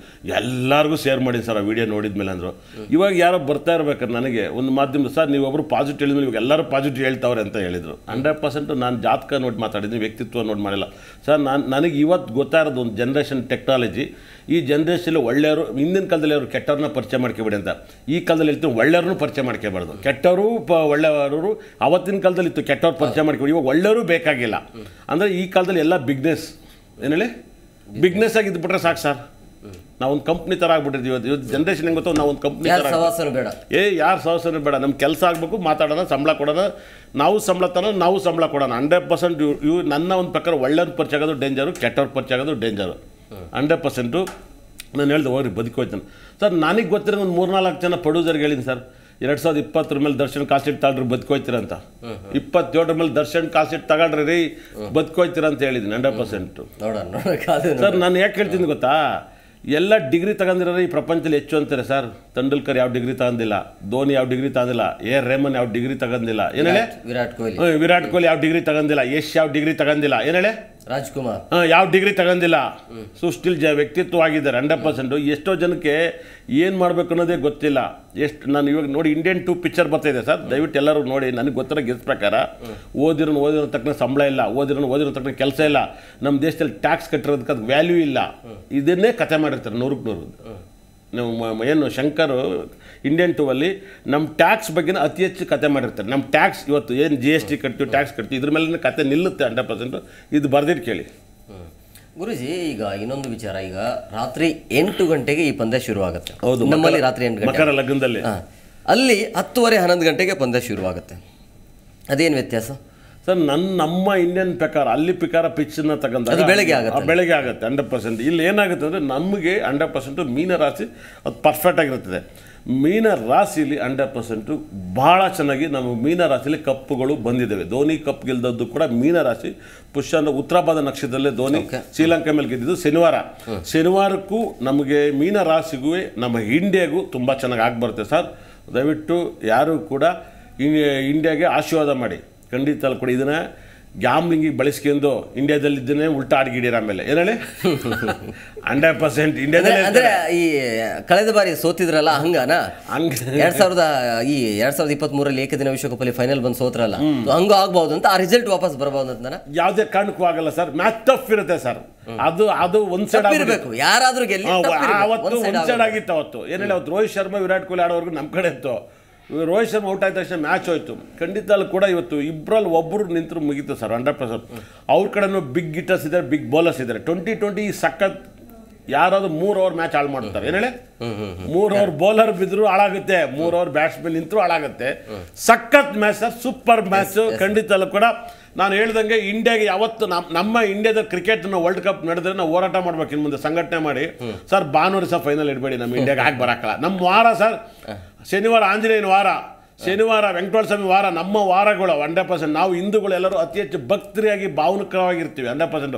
ಎಲ್ಲರಿಗೂ ಶೇರ್ ಮಾಡಿ ಸರ್ ಆ ವಿಡಿಯೋ ಮೇಲೆ ಅಂದರು ಇವಾಗ ಯಾರೋ ಬರ್ತಾ ಇರ್ಬೇಕಾರೆ ನನಗೆ ಒಂದು ಮಾಧ್ಯಮ ಸರ್ ನೀವೊಬ್ಬರು ಪಾಸಿಟಿವ್ ಹೇಳಿದ್ಮೇಲೆ ಇವಾಗ ಎಲ್ಲರೂ ಪಾಸಿಟಿವ್ ಹೇಳ್ತಾವ್ರೆ ಅಂತ ಹೇಳಿದರು ಹಂಡ್ರೆಡ್ ಪರ್ಸೆಂಟ್ ನಾನು ಜಾತಕ ನೋಡಿ ಮಾತಾಡಿದ್ದೀನಿ ವ್ಯಕ್ತಿತ್ವ ನೋಡಿ ಮಾಡಿಲ್ಲ ಸರ್ ನಾನು ನನಗೆ ಇವತ್ತು ಗೊತ್ತಾಯಿರೋದು ಒಂದು ಜನ್ರೇಷನ್ ಟೆಕ್ನಾಲಜಿ ಈ ಜನ್ರೇಷನಲ್ಲಿ ಒಳ್ಳೆಯವರು ಹಿಂದಿನ ಕಾಲದಲ್ಲಿ ಅವರು ಕೆಟ್ಟವ್ರನ್ನ ಪರಿಚಯ ಮಾಡ್ಕೊಬೇಡಿ ಅಂತ ಈ ಕಾಲದಲ್ಲಿ ಇತ್ತು ಒಳ್ಳೆಯವ್ರನ್ನೂ ಪರಿಚಯ ಮಾಡ್ಕೋಬಾರ್ದು ಕೆಟ್ಟವರು ಪ ಒಳ್ಳೆಯವರು ಅವತ್ತಿನ ಕಾಲದಲ್ಲಿ ಇತ್ತು ಕೆಟ್ಟವ್ರು ಪರಿಚಯ ಮಾಡ್ಕೊಬೇಡಿ ಇವಾಗ ಒಳ್ಳೆಯವರು ಬೇಕಾಗಿಲ್ಲ ಅಂದರೆ ಈ ಕಾಲದಲ್ಲಿ ಎಲ್ಲ ಬಿಗ್ನೆಸ್ ಏನು ಹೇಳಿ ಬಿಗ್ನೆಸ್ ಆಗಿ ಬಿಟ್ರೆ ಸಾಕು ಸರ್ ಒಂದು ಕಂಪ್ನಿ ಥರ ಆಗ್ಬಿಟ್ಟಿದ್ವಿ ಇವತ್ತು ಇವತ್ತು ಜನ್ರೇಷನ್ ಹೆಂಗೆ ಗೊತ್ತೋ ನಾವು ಒಂದು ಕಂಪ್ನಿ ಬೇಡ ಏ ಯಾರು ಸಹವಾಸನೂ ಬೇಡ ನಮ್ಮ ಕೆಲಸ ಆಗಬೇಕು ಮಾತಾಡೋಣ ಸಂಬಳ ಕೊಡೋಣ ನಾವು ಸಂಬಳ ನಾವು ಸಂಬಳ ಕೊಡೋಣ ಹಂಡ್ರೆಡ್ ಪರ್ಸೆಂಟ್ ಇವು ನನ್ನ ಒಂದು ಪ್ರಕಾರ ಒಳ್ಳೆಯವ್ರ ಪರಿಚಯ ಆಗೋದು ಡೇಂಜರು ಕೆಟ್ಟವ್ರ ಪರಿಚಯ ಆಗೋದು ಡೇಂಜರು ಹಂಡ್ರೆಡ್ ಪರ್ಸೆಂಟು ನಾನು ಹೇಳ್ದೆ ಹೋಗ್ರಿ ಬದುಕೋಯ್ತಾನೆ ಸರ್ ನನಗೆ ಗೊತ್ತಿರೋ ಒಂದು ಮೂರ್ನಾಲ್ಕು ಜನ ಪ್ರೊಡ್ಯೂಸರ್ಗೆ ಹೇಳಿನಿ ಸರ್ ಎರಡು ಸಾವಿರದ ಇಪ್ಪತ್ತರ ಮೇಲೆ ದರ್ಶನ್ ಕಾಸಿಟ್ ತಗೊಂಡ್ರೆ ಅಂತ ಇಪ್ಪತ್ತೇಳರ ಮೇಲೆ ದರ್ಶನ್ ಕಾಸಿಟ್ ತಗೊಂಡ್ರೆ ರೀ ಅಂತ ಹೇಳಿದ್ದೀನಿ ಹಂಡ್ರೆಡ್ ಪರ್ಸೆಂಟು ಸರ್ ನಾನು ಯಾಕೆ ಹೇಳ್ತೀನಿ ಗೊತ್ತಾ ಎಲ್ಲ ಡಿಗ್ರಿ ತಗೊಂಡಿರೋ ಈ ಪ್ರಪಂಚದಲ್ಲಿ ಹೆಚ್ಚು ಅಂತಾರೆ ಸರ್ ತಂಡೂಲ್ಕರ್ ಯಾವ ಡಿಗ್ರಿ ತಗೊಂಡಿಲ್ಲ ಧೋನಿ ಯಾವ ಡಿಗ್ರಿ ತಗೊಂಡಿಲ್ಲ ಎ ರೇಮನ್ ಯಾವ ಡಿಗ್ರಿ ತಗೊಂಡಿಲ್ಲ ಏನೇಳೆ ವಿರಾಟ್ ಕೊಹ್ಲಿ ವಿರಾಟ್ ಕೊಹ್ಲಿ ಯಾವ ಡಿಗ್ರಿ ತಗೊಂಡಿಲ್ಲ ಯಶ್ ಯಾವ ಡಿಗ್ರಿ ತಗೊಂಡಿಲ್ಲ ಏನೇಳೆ ರಾಜ್ಕುಮಾರ್ ಯಾವ ಡಿಗ್ರಿ ತಗೊಂಡಿಲ್ಲ ಸ್ಟಿಲ್ ಜ ವ್ಯಕ್ತಿತ್ವ ಆಗಿದ್ದಾರೆ ಹಂಡ್ರೆಡ್ ಪರ್ಸೆಂಟು ಎಷ್ಟೋ ಜನಕ್ಕೆ ಏನು ಮಾಡಬೇಕು ಅನ್ನೋದೇ ಗೊತ್ತಿಲ್ಲ ಎಷ್ಟು ನಾನು ಇವಾಗ ನೋಡಿ ಇಂಡಿಯನ್ ಟೂ ಪಿಕ್ಚರ್ ಇದೆ ಸರ್ ದಯವಿಟ್ಟು ಎಲ್ಲರೂ ನೋಡಿ ನನಗೆ ಗೊತ್ತಿರೋ ಗೆಸ್ ಪ್ರಕಾರ ಓದಿರೋ ಓದಿರೋ ತಕ್ಷಣ ಸಂಬಳ ಇಲ್ಲ ಓದಿರೋ ಓದಿರೋ ತಕ್ಕನ ಕೆಲಸ ಇಲ್ಲ ನಮ್ಮ ದೇಶದಲ್ಲಿ ಟ್ಯಾಕ್ಸ್ ಕಟ್ಟಿರೋದಕ್ಕೆ ಅದಕ್ಕೆ ವ್ಯಾಲ್ಯೂ ಇಲ್ಲ ಇದನ್ನೇ ಕತೆ ಮಾಡಿರ್ತಾರೆ ನೂರಕ್ಕೆ ನೂರು ನಮ್ಮ ಏನು ಶಂಕರ್ ಇಂಡಿಯನ್ ಟೂವಲ್ಲಿ ನಮ್ಮ ಟ್ಯಾಕ್ಸ್ ಬಗ್ಗೆ ಅತಿ ಹೆಚ್ಚು ಕತೆ ಮಾಡಿರ್ತಾರೆ ನಮ್ಮ ಟ್ಯಾಕ್ಸ್ ಇವತ್ತು ಏನು ಜಿ ಎಸ್ ಟಿ ಕಟ್ತೀವಿ ಟ್ಯಾಕ್ಸ್ ಕಟ್ತೀವಿ ಇದ್ರ ಮೇಲೆ ಕತೆ ನಿಲ್ಲುತ್ತೆ ಹಂಡ್ರೆಡ್ ಪರ್ಸೆಂಟ್ ಇದು ಬರ್ದಿಟ್ಟು ಕೇಳಿ ಗುರುಜಿ ಈಗ ಇನ್ನೊಂದು ವಿಚಾರ ಈಗ ರಾತ್ರಿ ಎಂಟು ಗಂಟೆಗೆ ಈ ಪಂದ್ಯ ಶುರುವಾಗುತ್ತೆ ಹೌದು ನಮ್ಮಲ್ಲಿ ರಾತ್ರಿ ಎಂಟು ಗಂಟೆ ಲಗ್ನದಲ್ಲಿ ಅಲ್ಲಿ ಹತ್ತುವರೆ ಹನ್ನೊಂದು ಗಂಟೆಗೆ ಪಂದ್ಯ ಶುರುವಾಗುತ್ತೆ ಅದೇನು ವ್ಯತ್ಯಾಸ ಸರ್ ನನ್ನ ನಮ್ಮ ಇಂಡಿಯನ್ ಪ್ರಕಾರ ಅಲ್ಲಿ ಪ್ರಕಾರ ಪಿಚ್ಚನ್ನು ಅದು ಬೆಳಗ್ಗೆ ಆಗುತ್ತೆ ಬೆಳಗ್ಗೆ ಆಗುತ್ತೆ ಹಂಡ್ರೆಡ್ ಪರ್ಸೆಂಟ್ ಇಲ್ಲಿ ಏನಾಗುತ್ತೆ ಅಂದರೆ ನಮಗೆ ಹಂಡ್ರೆಡ್ ಪರ್ಸೆಂಟು ಮೀನ ರಾಶಿ ಅದು ಪರ್ಫೆಕ್ಟ್ ಆಗಿರುತ್ತದೆ ಮೀನ ರಾಶಿಯಲ್ಲಿ ಹಂಡ್ರೆಡ್ ಪರ್ಸೆಂಟು ಭಾಳ ಚೆನ್ನಾಗಿ ನಮ್ಮ ಮೀನ ರಾಶಿಯಲ್ಲಿ ಕಪ್ಪುಗಳು ಬಂದಿದ್ದಾವೆ ಧೋನಿ ಕಪ್ ಗೆಲ್ದದ್ದು ಕೂಡ ಮೀನ ರಾಶಿ ಪುಷ್ಯನ ಉತ್ತರಾಭಾದ ನಕ್ಷತ್ರದಲ್ಲೇ ಧೋನಿ ಶ್ರೀಲಂಕಾ ಮೇಲೆ ಗೆದ್ದಿದ್ದು ಶನಿವಾರ ಶನಿವಾರಕ್ಕೂ ನಮಗೆ ಮೀನ ರಾಶಿಗೂ ನಮ್ಮ ಇಂಡಿಯಾಗೂ ತುಂಬ ಚೆನ್ನಾಗಿ ಆಗಿಬರುತ್ತೆ ಸರ್ ದಯವಿಟ್ಟು ಯಾರೂ ಕೂಡ ಇಂಡಿಯಾಗೆ ಆಶೀರ್ವಾದ ಮಾಡಿ ಖಂಡಿತ ಅಲ್ಲಿ ಕೊಡಿ ಇದನ್ನು ಗ್ಯಾಮ್ಲಿಂಗಿಗೆ ಬಳಸ್ಕೊಂಡು ಇಂಡಿಯಾದಲ್ಲಿದ್ದನೇ ಉಲ್ಟಾ ಆಡ್ಗಿಡೀರ ಆಮೇಲೆ ಏನೇಳಿ ಹಂಡ್ರೆಡ್ ಪರ್ಸೆಂಟ್ ಇಂಡಿಯಾದಲ್ಲಿ ಅಂದ್ರೆ ಈ ಕಳೆದ ಬಾರಿ ಸೋತಿದ್ರಲ್ಲ ಹಂಗಾನ ಹಂಗ ಸಾವಿರದ ಈ ಎರಡ್ ಸಾವಿರದ ಮೂರಲ್ಲಿ ಏಕದಿನ ಅಲ್ಲಿ ಫೈನಲ್ ಬಂದು ಸೋತ್ರಲ್ಲ ಹಂಗ ಆಗ್ಬಹುದು ಅಂತ ಆ ರಿಸಲ್ಟ್ ವಾಪಸ್ ಬರಬಹುದು ಅಂತ ಯಾವ್ದೇ ಕಾರಣಕ್ಕೂ ಆಗಲ್ಲ ಸರ್ ಮ್ಯಾಚ್ ಟಫ್ ಇರುತ್ತೆ ಸರ್ ಅದು ಅದು ಒಂದ್ ಸೈಡ್ ಇರಬೇಕು ಯಾರಾದ್ರೂ ಗೆಲ್ಲ ಅವತ್ತು ಒಂದ್ ಸೈಡ್ ಆಗಿತ್ತು ಅವತ್ತು ಏನೇಳಿ ಅವತ್ತು ರೋಹಿತ್ ಶರ್ಮಾ ವಿರಾಟ್ ಕೊಹ್ಲಿ ಆಡೋವರೆಗೂ ನಮ್ ಕಡೆ ಇತ್ತು ರೋಹಿತ್ ಶರ್ಮಾ ಔಟ್ ಆದ ತಕ್ಷಣ ಮ್ಯಾಚ್ ಹೋಯ್ತು ಖಂಡಿತಲ್ಲೂ ಕೂಡ ಇವತ್ತು ಇಬ್ಬರಲ್ಲಿ ಒಬ್ಬರು ನಿಂತರು ಮುಗಿತು ಸರ್ ಹಂಡ್ರೆಡ್ ಪರ್ಸೆಂಟ್ ಅವ್ರ ಕಡೆನೂ ಬಿಗ್ ಗಿಟರ್ಸ್ ಇದ್ದಾರೆ ಬಿಗ್ ಬೌಲರ್ಸ್ ಇದ್ದಾರೆ ಟ್ವೆಂಟಿ ಟ್ವೆಂಟಿ ಸಖತ್ ಯಾರಾದ್ರೂ ಮೂರು ಓವರ್ ಮ್ಯಾಚ್ ಹಾಳು ಮಾಡ್ತಾರೆ ಹೇಳಿ ಮೂರು ಓವರ್ ಬೌಲರ್ ಬಿದ್ರು ಹಾಳಾಗುತ್ತೆ ಮೂರು ಓವರ್ ಬ್ಯಾಟ್ಸ್ಮನ್ ನಿಂತರೂ ಹಾಳಾಗುತ್ತೆ ಸಖತ್ ಮ್ಯಾಚ್ ಸರ್ ಸೂಪರ್ ಮ್ಯಾಚ್ ಖಂಡಿತಲ್ಲೂ ಕೂಡ ನಾನು ಹೇಳ್ದಂಗೆ ಇಂಡಿಯಾಗೆ ಯಾವತ್ತು ನಮ್ಮ ನಮ್ಮ ಇಂಡಿಯಾದ ಕ್ರಿಕೆಟ್ ವರ್ಲ್ಡ್ ಕಪ್ ನಡೆದ್ರೆ ನಾವು ಹೋರಾಟ ಮಾಡ್ಬೇಕು ಇನ್ನು ಮುಂದೆ ಸಂಘಟನೆ ಮಾಡಿ ಸರ್ ಭಾನುವಾರ ಸಹ ಫೈನಲ್ ಇಡಬೇಡಿ ನಮ್ಮ ಇಂಡಿಯಾಗೆ ಹಾಕಿ ಬರಕ್ಕಲ್ಲ ನಮ್ಮ ವಾರ ಸರ್ ಶನಿವಾರ ಆಂಜನೇಯನ ವಾರ ಶನಿವಾರ ವೆಂಕಟೇಶ್ವರ ಸ್ವಾಮಿ ವಾರ ನಮ್ಮ ವಾರಗಳು ಹಂಡ್ರೆಡ್ ಪರ್ಸೆಂಟ್ ನಾವು ಹಿಂದೂಗಳೆಲ್ಲರೂ ಅತಿ ಹೆಚ್ಚು ಭಕ್ತರಿಯಾಗಿ ಭಾವನಿಕವಾಗಿರ್ತೀವಿ ಹಂಡ್ರೆಡ್ ಪರ್ಸೆಂಟ್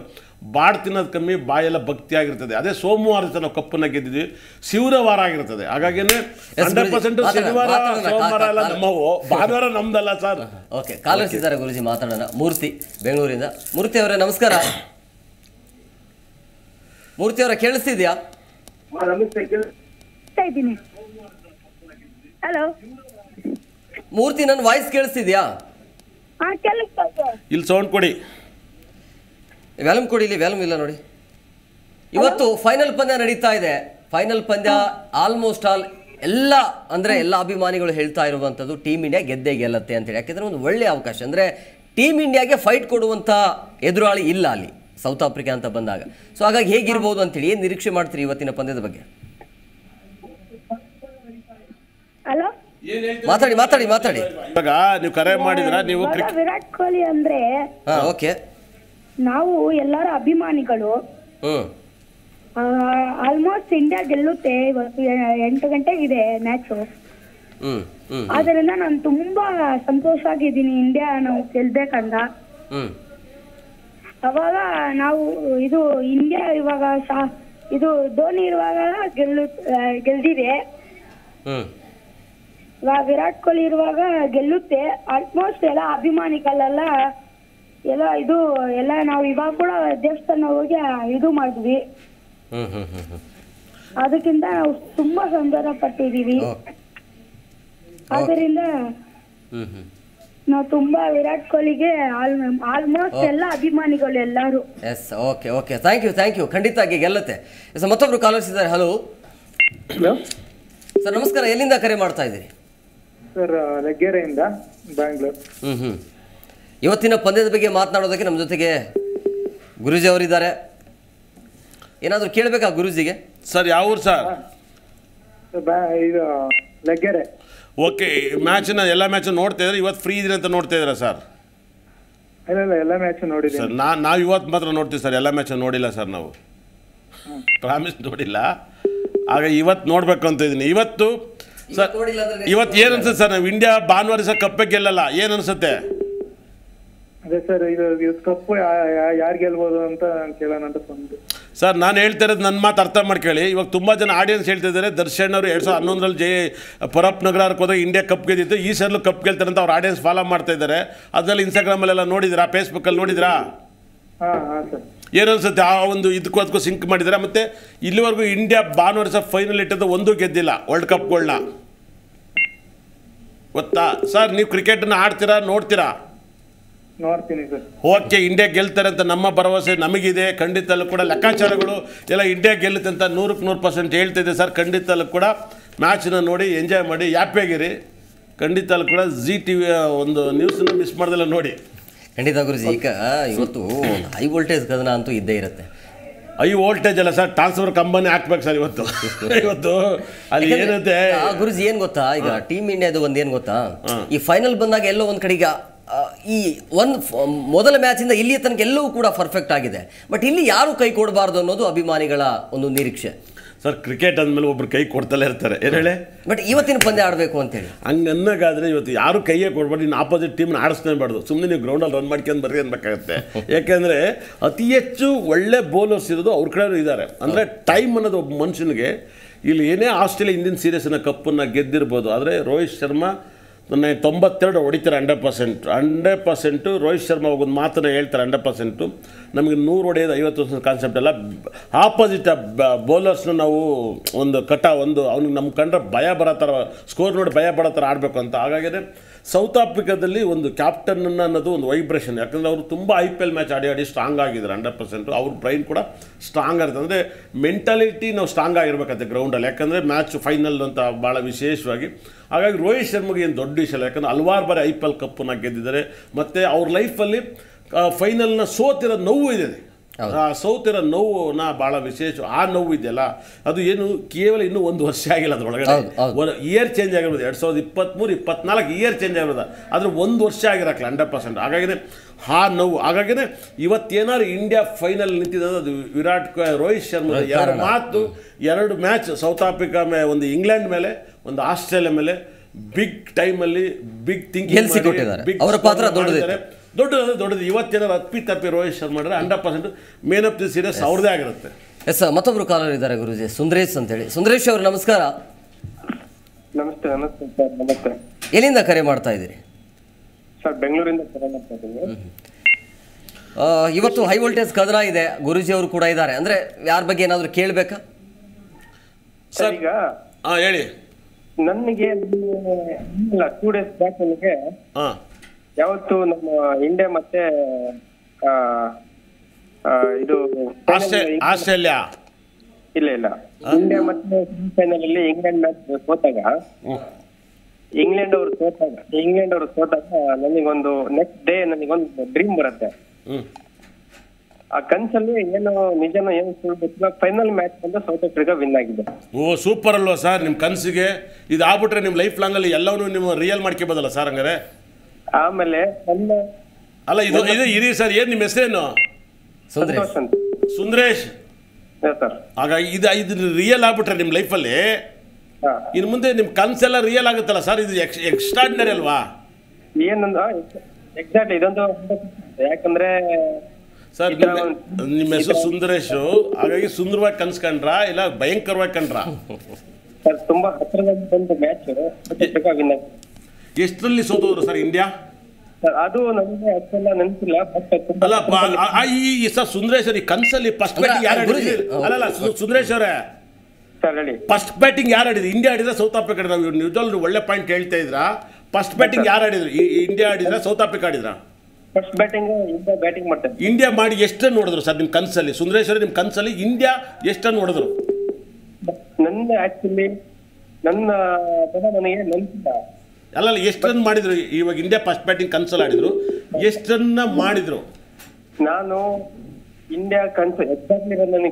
ಬಾಡ್ ತಿನ್ನೋದು ಕಮ್ಮಿ ಬಾಯೆಲ್ಲ ಭಕ್ತಿಯಾಗಿರ್ತದೆ ಅದೇ ಸೋಮವಾರ ನಾವು ಕಪ್ಪನ್ನ ಗೆದ್ದಿದ್ವಿ ಶಿವರ ವಾರ ಆಗಿರ್ತದೆ ಹಾಗಾಗಿನೇ ಹಂಡ್ರೆಡ್ ಶನಿವಾರ ಸೋಮವಾರ ಎಲ್ಲ ನಮ್ಮವು ಭಾನುವಾರ ನಮ್ದಲ್ಲ ಸರ್ ಓಕೆ ಕಾಲಿದ್ದಾರೆ ಗುರುಜಿ ಮಾತಾಡೋಣ ಮೂರ್ತಿ ಬೆಂಗಳೂರಿಂದ ಮೂರ್ತಿ ಅವರೇ ನಮಸ್ಕಾರ ಮೂರ್ತಿ ಅವರ ಕೇಳಿಸ್ತಿದ್ಯಾ ಹಲೋ ಮೂರ್ತಿ ನನ್ನ ವಾಯ್ಸ್ ಕೇಳಿಸ್ತಿದ್ಯಾ ಇಲ್ಲಿ ಸೌಂಡ್ ಕೊಡಿ ವ್ಯಾಲ್ಯೂಮ್ ಕೊಡಿ ಇಲ್ಲಿ ವ್ಯಾಲ್ಯೂಮ್ ಇಲ್ಲ ನೋಡಿ ಇವತ್ತು ಫೈನಲ್ ಪಂದ್ಯ ನಡೀತಾ ಇದೆ ಫೈನಲ್ ಪಂದ್ಯ ಆಲ್ಮೋಸ್ಟ್ ಆಲ್ ಎಲ್ಲ ಅಂದರೆ ಎಲ್ಲ ಅಭಿಮಾನಿಗಳು ಹೇಳ್ತಾ ಇರುವಂಥದ್ದು ಟೀಮ್ ಇಂಡಿಯಾ ಗೆದ್ದೆ ಗೆಲ್ಲತ್ತೆ ಅಂತೇಳಿ ಯಾಕೆಂದರೆ ಒಂದು ಒಳ್ಳೆಯ ಅವಕಾಶ ಅಂದರೆ ಟೀಮ್ ಇಂಡಿಯಾಗೆ ಫೈಟ್ ಕೊಡುವಂಥ ಎದುರಾಳಿ ಇಲ್ಲ ಅಲ್ಲಿ ಸೌತ್ ಆಫ್ರಿಕಾ ಅಂತ ಬಂದಾಗ ಸೊ ಹಾಗಾಗಿ ಹೇಗಿರ್ಬೋದು ಅಂತೇಳಿ ಏನು ನಿರೀಕ್ಷೆ ಮಾಡ್ತೀರಿ ಇವತ್ತಿನ ಪಂದ್ಯದ ಬಗ್ಗೆ ಮಾತಾಡಿ ಮಾತಾಡಿ ಮಾತಾಡಿ ಇವಾಗ ನೀವು ಕರೆ ಮಾಡಿದ್ರ ನೀವು ವಿರಾಟ್ ಕೊಹ್ಲಿ ಅಂದ್ರೆ ಓಕೆ ನಾವು ಎಲ್ಲರ ಅಭಿಮಾನಿಗಳು ಆಲ್ಮೋಸ್ಟ್ ಇಂಡಿಯಾ ಗೆಲ್ಲುತ್ತೆ ಇವತ್ತು ಎಂಟು ಇದೆ ಹ್ಮ್ ಆದ್ರಿಂದ ನಾನು ತುಂಬಾ ಸಂತೋಷ ಆಗಿದ್ದೀನಿ ಇಂಡಿಯಾ ನಾವು ಗೆಲ್ಬೇಕಂದ ಅವಾಗ ನಾವು ಇದು ಇಂಡಿಯಾ ಇವಾಗ ಇದು ಧೋನಿ ಇರುವಾಗ ಗೆಲ್ಲು ಗೆಲ್ದಿದೆ ವಿರಾಟ್ ಕೊಹ್ಲಿ ಇರುವಾಗ ಗೆಲ್ಲುತ್ತೆ ಆಲ್ಮೋಸ್ಟ್ ಎಲ್ಲ ಅಭಿಮಾನಿಗಳೆಲ್ಲ ಎಲ್ಲ ಇದು ಎಲ್ಲ ನಾವು ಇವಾಗ ಕೂಡ ದೇವಸ್ಥಾನ ಹೋಗಿ ಇದು ಮಾಡಿದ್ವಿ ಅದಕ್ಕಿಂತ ನಾವು ತುಂಬಾ ಸಂತೋಷ ಪಟ್ಟಿದೀವಿ ಆದ್ದರಿಂದ ನಾವು ತುಂಬಾ ವಿರಾಟ್ ಕೊಹ್ಲಿಗೆ ಆಲ್ಮೋಸ್ಟ್ ಎಲ್ಲ ಅಭಿಮಾನಿಗಳು ಎಲ್ಲಾರು yes okay okay thank you thank you ಖಂಡಿತ ಗೆಲ್ಲುತ್ತೆ ಮತ್ತೊಬ್ರು ಕಾಲರ್ಸ್ ಇದ್ದಾರೆ ಹಲೋ ಹಲೋ ಸರ್ ನಮಸ್ಕಾರ ಎಲ್ಲಿಂದ ಕರೆ ಮಾಡ್ತಾ ಇದ್ದೀರಿ ಸರ್ ಲಗ್ಗೆರೆಯಿಂದ ಬ್ಯಾಂಗ್ಳೂರ್ ಹ್ಞೂ ಹ್ಞೂ ಇವತ್ತಿನ ಪಂದ್ಯದ ಬಗ್ಗೆ ಮಾತನಾಡೋದಕ್ಕೆ ನಮ್ಮ ಜೊತೆಗೆ ಗುರೂಜಿ ಅವರಿದ್ದಾರೆ ಏನಾದರೂ ಕೇಳಬೇಕಾ ಗುರುಜಿಗೆ ಸರ್ ಯಾವ ಊರು ಸರ್ ಇದು ಲಗ್ಗೆರೆ ಓಕೆ ಮ್ಯಾಚನ್ನ ಎಲ್ಲ ಮ್ಯಾಚ್ ನೋಡ್ತಾ ಇದ್ರೆ ಇವತ್ತು ಫ್ರೀ ಇದ್ರೆ ಅಂತ ನೋಡ್ತಾ ಇದ್ದೀರಾ ಸರ್ ಇಲ್ಲ ಇಲ್ಲ ಎಲ್ಲ ಮ್ಯಾಚ್ ನೋಡಿದ್ದೀವಿ ಸರ್ ನಾ ನಾವು ಇವತ್ತು ಮಾತ್ರ ನೋಡ್ತೀವಿ ಸರ್ ಎಲ್ಲ ಮ್ಯಾಚ್ ನೋಡಿಲ್ಲ ಸರ್ ನಾವು ಪ್ರಾಮಿಸ್ ನೋಡಿಲ್ಲ ಆಗ ಇವತ್ತು ನೋಡಬೇಕು ಅಂತ ಇದ್ದೀನಿ ಇವತ್ತು ಸರ್ ಇವತ್ತು ಏನ್ ಅನ್ಸುತ್ತೆ ಸರ್ ನಾವು ಇಂಡಿಯಾ ಭಾನುವಾರ ಸಹ ಕಪ್ಪೆ ಗೆಲ್ಲಲ್ಲ ಏನು ಅನ್ಸುತ್ತೆ ಸರ್ ಅಂತ ಸರ್ ನಾನು ಹೇಳ್ತಾ ಇರೋದು ನನ್ನ ಮಾತು ಅರ್ಥ ಮಾಡ್ಕೊಳ್ಳಿ ಇವಾಗ ತುಂಬ ಜನ ಆಡಿಯನ್ಸ್ ಹೇಳ್ತಾ ಇದ್ದಾರೆ ದರ್ಶನ್ ಅವರು ಎರಡು ಸಾವಿರದ ಹನ್ನೊಂದರಲ್ಲಿ ಜಯ ಪರಪ್ ನಗರಕ್ಕೆ ಹೋದಾಗ ಇಂಡಿಯಾ ಕಪ್ ಗೆದ್ದಿತ್ತು ಈ ಸರ್ಲು ಕಪ್ ಗೆಲ್ತಾರೆ ಅಂತ ಅವ್ರು ಆಡಿಯನ್ಸ್ ಫಾಲೋ ಮಾಡ್ತಾ ಇದ್ದಾರೆ ಅದರಲ್ಲಿ ಇನ್ಸ್ಟಾಗ್ರಾಮಲ್ಲೆಲ್ಲ ನೋಡಿದಿರಾ ಅಲ್ಲಿ ನೋಡಿದ್ರಾ ಹಾಂ ಹಾಂ ಸರ್ ಏನನ್ಸುತ್ತೆ ಆ ಒಂದು ಇದಕ್ಕೂ ಅದಕ್ಕೂ ಸಿಂಕ್ ಮಾಡಿದ್ದಾರೆ ಮತ್ತು ಇಲ್ಲಿವರೆಗೂ ಇಂಡಿಯಾ ಭಾನುವಾರ ಸಹ ಫೈನಲ್ ಇಟ್ಟಿದ್ದು ಒಂದೂ ಗೆದ್ದಿಲ್ಲ ವರ್ಲ್ಡ್ ಕಪ್ಗಳನ್ನ ಗೊತ್ತಾ ಸರ್ ನೀವು ಕ್ರಿಕೆಟನ್ನು ಆಡ್ತೀರಾ ನೋಡ್ತೀರಾ ಓಕೆ ಇಂಡಿಯಾ ಗೆಲ್ತಾರೆ ಅಂತ ನಮ್ಮ ಭರವಸೆ ನಮಗಿದೆ ಖಂಡಿತಲ್ಲೂ ಕೂಡ ಲೆಕ್ಕಾಚಾರಗಳು ಎಲ್ಲ ಇಂಡಿಯಾ ಗೆಲ್ಲುತ್ತೆ ಅಂತ ನೂರಕ್ಕೆ ನೂರು ಪರ್ಸೆಂಟ್ ಹೇಳ್ತಿದೆ ಸರ್ ಖಂಡಿತಲ್ಲೂ ಕೂಡ ಮ್ಯಾಚನ್ನ ನೋಡಿ ಎಂಜಾಯ್ ಮಾಡಿ ಹ್ಯಾಪಿಯಾಗಿರಿ ಖಂಡಿತಲ್ಲೂ ಕೂಡ ಜಿ ಟಿ ಒಂದು ನ್ಯೂಸನ್ನು ಮಿಸ್ ಮಾಡ್ದಲ್ಲ ನೋಡಿ ಖಂಡಿತ ಗುರುಜಿ ಈಗ ಇವತ್ತು ಹೈ ವೋಲ್ಟೇಜ್ ಕದನ ಅಂತೂ ಇದ್ದೇ ಇರುತ್ತೆ ಐ ವೋಲ್ಟೇಜ್ ಅಲ್ಲ ಸರ್ ಟ್ರಾನ್ಸ್ಫರ್ ಕಂಬನಿ ಹಾಕ್ಬೇಕು ಸರ್ ಇವತ್ತು *laughs* ಇವತ್ತು ಅಲ್ಲಿ ಏನಂತೆ ಗುರುಜಿ ಏನು ಗೊತ್ತಾ ಈಗ ಟೀಮ್ ಇಂಡಿಯಾದು ಒಂದು ಏನು ಗೊತ್ತಾ ಈ ಫೈನಲ್ ಬಂದಾಗ ಎಲ್ಲೋ ಒಂದ್ ಕಡೆ ಈಗ ಈ ಒಂದು ಮೊದಲ ಮ್ಯಾಚಿಂದ ಇಲ್ಲಿಯ ತನಕ ಎಲ್ಲವೂ ಕೂಡ ಪರ್ಫೆಕ್ಟ್ ಆಗಿದೆ ಬಟ್ ಇಲ್ಲಿ ಯಾರು ಕೈ ಕೊಡಬಾರ್ದು ಅನ್ನೋದು ಅಭಿಮಾನಿಗಳ ಒಂದು ನಿರೀಕ್ಷೆ ಸರ್ ಕ್ರಿಕೆಟ್ ಅಂದಮೇಲೆ ಒಬ್ರು ಕೈ ಕೊಡ್ತಲೇ ಇರ್ತಾರೆ ಏನು ಹೇಳಿ ಬಟ್ ಇವತ್ತಿನ ಪಂದ್ಯ ಆಡಬೇಕು ಅಂತೇಳಿ ಹಂಗೆ ಅನ್ನೋಕ್ಕಾದರೆ ಇವತ್ತು ಯಾರು ಕೈಯೇ ಕೊಡ್ಬಾರ್ದು ಇನ್ನು ಆಪೋಸಿಟ್ ಟೀಮ್ನ ಆಡಿಸ್ಲೇಬಾರ್ದು ಸುಮ್ಮನೆ ನೀವು ಗ್ರೌಂಡಲ್ಲಿ ರನ್ ಮಾಡ್ಕೊಂಡು ಬರ್ರಿ ಅನ್ಬೇಕಾಗತ್ತೆ ಯಾಕೆಂದರೆ ಅತಿ ಹೆಚ್ಚು ಒಳ್ಳೆ ಬೌಲರ್ಸ್ ಇರೋದು ಅವ್ರ ಕಡೆ ಇದ್ದಾರೆ ಅಂದರೆ ಟೈಮ್ ಅನ್ನೋದು ಒಬ್ಬ ಮನುಷ್ಯನಿಗೆ ಇಲ್ಲಿ ಏನೇ ಆಸ್ಟ್ರೇಲಿಯಾ ಇಂದಿನ ಸೀರಿಯಸ್ನ ಕಪ್ಪನ್ನು ಗೆದ್ದಿರ್ಬೋದು ಆದರೆ ರೋಹಿತ್ ಶರ್ಮಾ ನನ್ನ ತೊಂಬತ್ತೆರಡು ಹೊಡಿತಾರೆ hundred percent hundred percent Rohit Sharma ಒಂದು ಮಾತನ್ನು ಹೇಳ್ತಾರೆ ಹಂಡ್ರೆಡ್ ಪರ್ಸೆಂಟು ನಮಗೆ ನೂರು ಹೊಡೆಯೋದು ಐವತ್ತು ವರ್ಷದ ಕಾನ್ಸೆಪ್ಟ್ ಎಲ್ಲ ಆಪೋಸಿಟ್ ಬೌಲರ್ಸ್ನ ನಾವು ಒಂದು ಕಟ ಒಂದು ಅವ್ನಿಗೆ ನಮ್ಮ ಕಂಡ್ರೆ ಭಯ ಬರೋ ಥರ ಸ್ಕೋರ್ ನೋಡಿ ಭಯ ಬರೋ ಥರ ಆಡಬೇಕು ಅಂತ ಹಾಗಾಗಿದೆ ಸೌತ್ ಆಫ್ರಿಕಾದಲ್ಲಿ ಒಂದು ಕ್ಯಾಪ್ಟನ್ ಅನ್ನೋದು ಒಂದು ವೈಬ್ರೇಷನ್ ಯಾಕಂದರೆ ಅವರು ತುಂಬ ಐ ಪಿ ಎಲ್ ಮ್ಯಾಚ್ ಆಡಿ ಆಡಿ ಸ್ಟ್ರಾಂಗ್ ಆಗಿದ್ದಾರೆ ಹಂಡ್ರೆಡ್ ಪರ್ಸೆಂಟು ಅವ್ರ ಬ್ರೈನ್ ಕೂಡ ಸ್ಟ್ರಾಂಗ್ ಆಗುತ್ತೆ ಅಂದರೆ ಮೆಂಟಾಲಿಟಿ ನಾವು ಸ್ಟ್ರಾಂಗ್ ಆಗಿರ್ಬೇಕಂತೆ ಗ್ರೌಂಡಲ್ಲಿ ಯಾಕಂದರೆ ಮ್ಯಾಚ್ ಫೈನಲ್ ಅಂತ ಭಾಳ ವಿಶೇಷವಾಗಿ ಹಾಗಾಗಿ ರೋಹಿತ್ ಶರ್ಮಗೆ ಏನು ದೊಡ್ಡ ವಿಷಯ ಅಲ್ಲ ಯಾಕಂದರೆ ಹಲವಾರು ಬಾರಿ ಐ ಪಿ ಎಲ್ ಕಪ್ಪನ್ನು ಗೆದ್ದಿದ್ದಾರೆ ಮತ್ತು ಅವ್ರ ಲೈಫಲ್ಲಿ ಫೈನಲ್ನ ಸೋತಿರೋ ನೋವು ಇದೆ ಆ ಸೌತಿರೋ ನೋವು ನಾ ಬಹಳ ವಿಶೇಷ ಆ ನೋವು ಇದೆಯಲ್ಲ ಅದು ಏನು ಕೇವಲ ಇನ್ನೂ ಒಂದು ವರ್ಷ ಆಗಿಲ್ಲ ಅದ್ರೊಳಗಡೆ ಇಯರ್ ಚೇಂಜ್ ಆಗಿರ್ಬೋದು ಎರಡು ಸಾವಿರದ ಇಪ್ಪತ್ತ್ಮೂರು ಇಪ್ಪತ್ನಾಲ್ಕು ಇಯರ್ ಚೇಂಜ್ ಆಗಿರೋದು ಆದ್ರೆ ಒಂದು ವರ್ಷ ಆಗಿರಕ್ಕಿಲ್ಲ ಹಂಡ್ರೆಡ್ ಪರ್ಸೆಂಟ್ ಹಾಗಾಗಿನೇ ಆ ನೋವು ಹಾಗಾಗಿನೇ ಇವತ್ತೇನಾದ್ರು ಇಂಡಿಯಾ ಫೈನಲ್ ನಿಂತಿದೆ ಅದು ವಿರಾಟ್ ಕೊಹ್ಲಿ ರೋಹಿತ್ ಶರ್ಮಾ ಎರಡು ಮಾತು ಎರಡು ಮ್ಯಾಚ್ ಸೌತ್ ಆಫ್ರಿಕಾ ಮೇಲೆ ಒಂದು ಇಂಗ್ಲೆಂಡ್ ಮೇಲೆ ಒಂದು ಆಸ್ಟ್ರೇಲಿಯಾ ಮೇಲೆ ಬಿಗ್ ಟೈಮಲ್ಲಿ ಬಿಗ್ ಥಿಂಕಿಂಗ್ ಬಿಗ್ ಅವರ ಪಾತ್ರ ದೊಡ್ಡದಿದೆ ದೊಡ್ಡ ದೊಡ್ಡದು ಇವತ್ತೇನಾದ್ರು ಅಪ್ಪಿ ತಪ್ಪಿ ರೋಹಿತ್ ಶರ್ಮಾ ಮಾಡಿದ್ರೆ hundred percent man of the series ಅವ್ರದೇ ಆಗಿರುತ್ತೆ ಎಸ್ ಸರ್ ಮತ್ತೊಬ್ರು ಕಾಲರ್ ಇದ್ದಾರೆ ಗುರುಜಿ ಸುಂದರೇಶ್ ಹೇಳಿ ಸುಂದರೇಶ್ ಅವರು ನಮಸ್ಕಾರ ನಮಸ್ತೆ ನಮಸ್ತೆ ಸರ್ ನಮಸ್ತೆ ಎಲ್ಲಿಂದ ಕರೆ ಮಾಡ್ತಾ ಇದ್ದೀರಿ ಸರ್ ಬೆಂಗಳೂರಿಂದ ಕರೆ ಮಾಡ್ತಾ ಇದ್ದೀನಿ ಇವತ್ತು ಹೈ ವೋಲ್ಟೇಜ್ ಕದನ ಇದೆ ಗುರುಜಿ ಅವರು ಕೂಡ ಇದ್ದಾರೆ ಅಂದ್ರೆ ಯಾರ ಬಗ್ಗೆ ಏನಾದರೂ ಕೇಳಬೇಕಾ ಸರ್ ಈಗ ಹೇಳಿ ನನಗೆ ಟೂ ಡೇಸ್ ಬ್ಯಾಕ್ ನನಗೆ ಯಾವತ್ತು ನಮ್ಮ ಇಂಡಿಯಾ ಮತ್ತೆ ಇದು ಆಸ್ಟ್ರೇಲಿಯಾ ಇಲ್ಲ ಇಲ್ಲ ಇಂಡಿಯಾ ಮತ್ತೆ ಫೈನಲ್ ಅಲ್ಲಿ ಇಂಗ್ಲೆಂಡ್ ಮ್ಯಾಚ್ ಸೋತಾಗ ಇಂಗ್ಲೆಂಡ್ ಅವರು ಸೋತಾಗ ಇಂಗ್ಲೆಂಡ್ ಅವರು ಸೋತಾಗ ನನಗೊಂದು ನೆಕ್ಸ್ಟ್ ಡೇ ನನಗೊಂದು ಡ್ರೀಮ್ ಬರುತ್ತೆ ಆ ಕನ್ಸಲ್ಲಿ ಏನೋ ನಿಜನ ಏನು ಸುಳ್ಳು ಫೈನಲ್ ಮ್ಯಾಚ್ ಬಂದು ಸೌತ್ ಆಫ್ರಿಕಾ ವಿನ್ ಆಗಿದೆ ಓ ಸೂಪರ್ ಅಲ್ವಾ ಸರ್ ನಿಮ್ಮ ಕನಸಿಗೆ ಇದು ಆಗ್ಬಿಟ್ರೆ ನಿಮ್ಮ ಲೈಫ್ ಅಲ್ಲಿ ಎಲ್ಲವನ್ನೂ ನೀವು ರಿಯಲ್ ಮಾಡ್ಕೋಬೋದಲ್ಲ ಸರ್ ಹಂಗಾರೆ ಆಮೇಲೆ ಅಲ್ಲ ಇದು ಇದು ಇರಿ ಸರ್ ಏನು ನಿಮ್ಮ ಹೆಸರೇನು ಸಂತೋಷ್ ಅಂತ ಸುಂದ್ರೇಶ್ ಸರ್ ಹಾಗಾಗಿ ಇದು ಇದು ರಿಯಲ್ ಆಗ್ಬಿಟ್ರೆ ನಿಮ್ಮ ಲೈಫಲ್ಲಿ ಇನ್ನು ಮುಂದೆ ನಿಮ್ಮ ಕನ್ಸೆಲ್ಲ ರಿಯಲ್ ಆಗುತ್ತಲ್ಲ ಸರ್ ಇದು ಎಕ್ಸ್ ಎಕ್ಸ್ಟ್ರಾಡಿನರಿ ಅಲ್ವಾ ಏನಂದ್ರೆ ಎಕ್ಸಾಕ್ಟ್ ಇದೊಂದು ಯಾಕಂದ್ರೆ ಸರ್ ನಿಮ್ಮ ಹೆಸರು ಸುಂದರೇಶು ಹಾಗಾಗಿ ಸುಂದರವಾಗಿ ಕನ್ಸ್ಕೊಂಡ್ರ ಇಲ್ಲ ಭಯಂಕರವಾಗಿ ಕಂಡ್ರ ಸರ್ ತುಂಬಾ ಹತ್ತಿರದಲ್ಲಿ ಬಂದು ಮ್ಯಾಚ್ ಎಷ್ಟರಲ್ಲಿ ಸೋತೋದ್ರು ಸರ್ ಇಂಡಿಯಾ ಅದು ನನಗೆ ಅದೆಲ್ಲ ನೆನಪಿಲ್ಲ ಅಲ್ಲ ಈ ಸರ್ ಸುಂದರೇಶ್ ಈ ಕನ್ಸಲ್ಲಿ ಫಸ್ಟ್ ಬ್ಯಾಟಿಂಗ್ ಯಾರು ಅಲ್ಲ ಸುಂದರೇಶ್ ಅವರೇ ಫಸ್ಟ್ ಬ್ಯಾಟಿಂಗ್ ಯಾರು ಆಡಿದ್ರು ಇಂಡಿಯಾ ಆಡಿದ್ರೆ ಸೌತ್ ಆಫ್ರಿಕಾ ನಾವು ನಿಜವಾಗ್ಲೂ ಒಳ್ಳೆ ಪಾಯಿಂಟ್ ಹೇಳ್ತಾ ಇದ್ರಾ ಫಸ್ಟ್ ಬ್ಯಾಟಿಂಗ್ ಯಾರು ಆಡಿದ್ರು ಇಂಡಿಯಾ ಆಡಿದ್ರ ಸೌತ್ ಆಫ್ರಿಕಾ ಆಡಿದ್ರ ಫಸ್ಟ್ ಬ್ಯಾಟಿಂಗ್ ಇಂಡಿಯಾ ಬ್ಯಾಟಿಂಗ್ ಮಾಡ್ತಾರೆ ಇಂಡಿಯಾ ಮಾಡಿ ಎಷ್ಟು ರನ್ ನೋಡಿದ್ರು ಸರ್ ನಿಮ್ಮ ಕನ್ಸಲ್ಲಿ ಸುಂದರೇಶ್ ನಿಮ್ ಕನ್ಸಲ್ಲಿ ಇಂಡಿಯಾ ಎಷ್ಟು ರನ್ ನೋಡಿದ್ರು ನನ್ನ ಆಕ್ಚುಲಿ ನನ್ನ ನನಗೆ ನೆನಪಿಲ್ಲ ಅಲ್ಲಲ್ಲ ಎಷ್ಟು ರನ್ ಮಾಡಿದ್ರು ಇವಾಗ ಇಂಡಿಯಾ ಫಸ್ಟ್ ಬ್ಯಾಟಿಂಗ್ ಕನ್ಸಲ್ ಆಡಿದ್ರು ಎಷ್ಟು ರನ್ ಮಾಡಿದ್ರು ನಾನು ಇಂಡಿಯಾ ಕನ್ಸಲ್ ಎಕ್ಸಾಕ್ಟ್ಲಿ ರನ್ ಇಲ್ಲ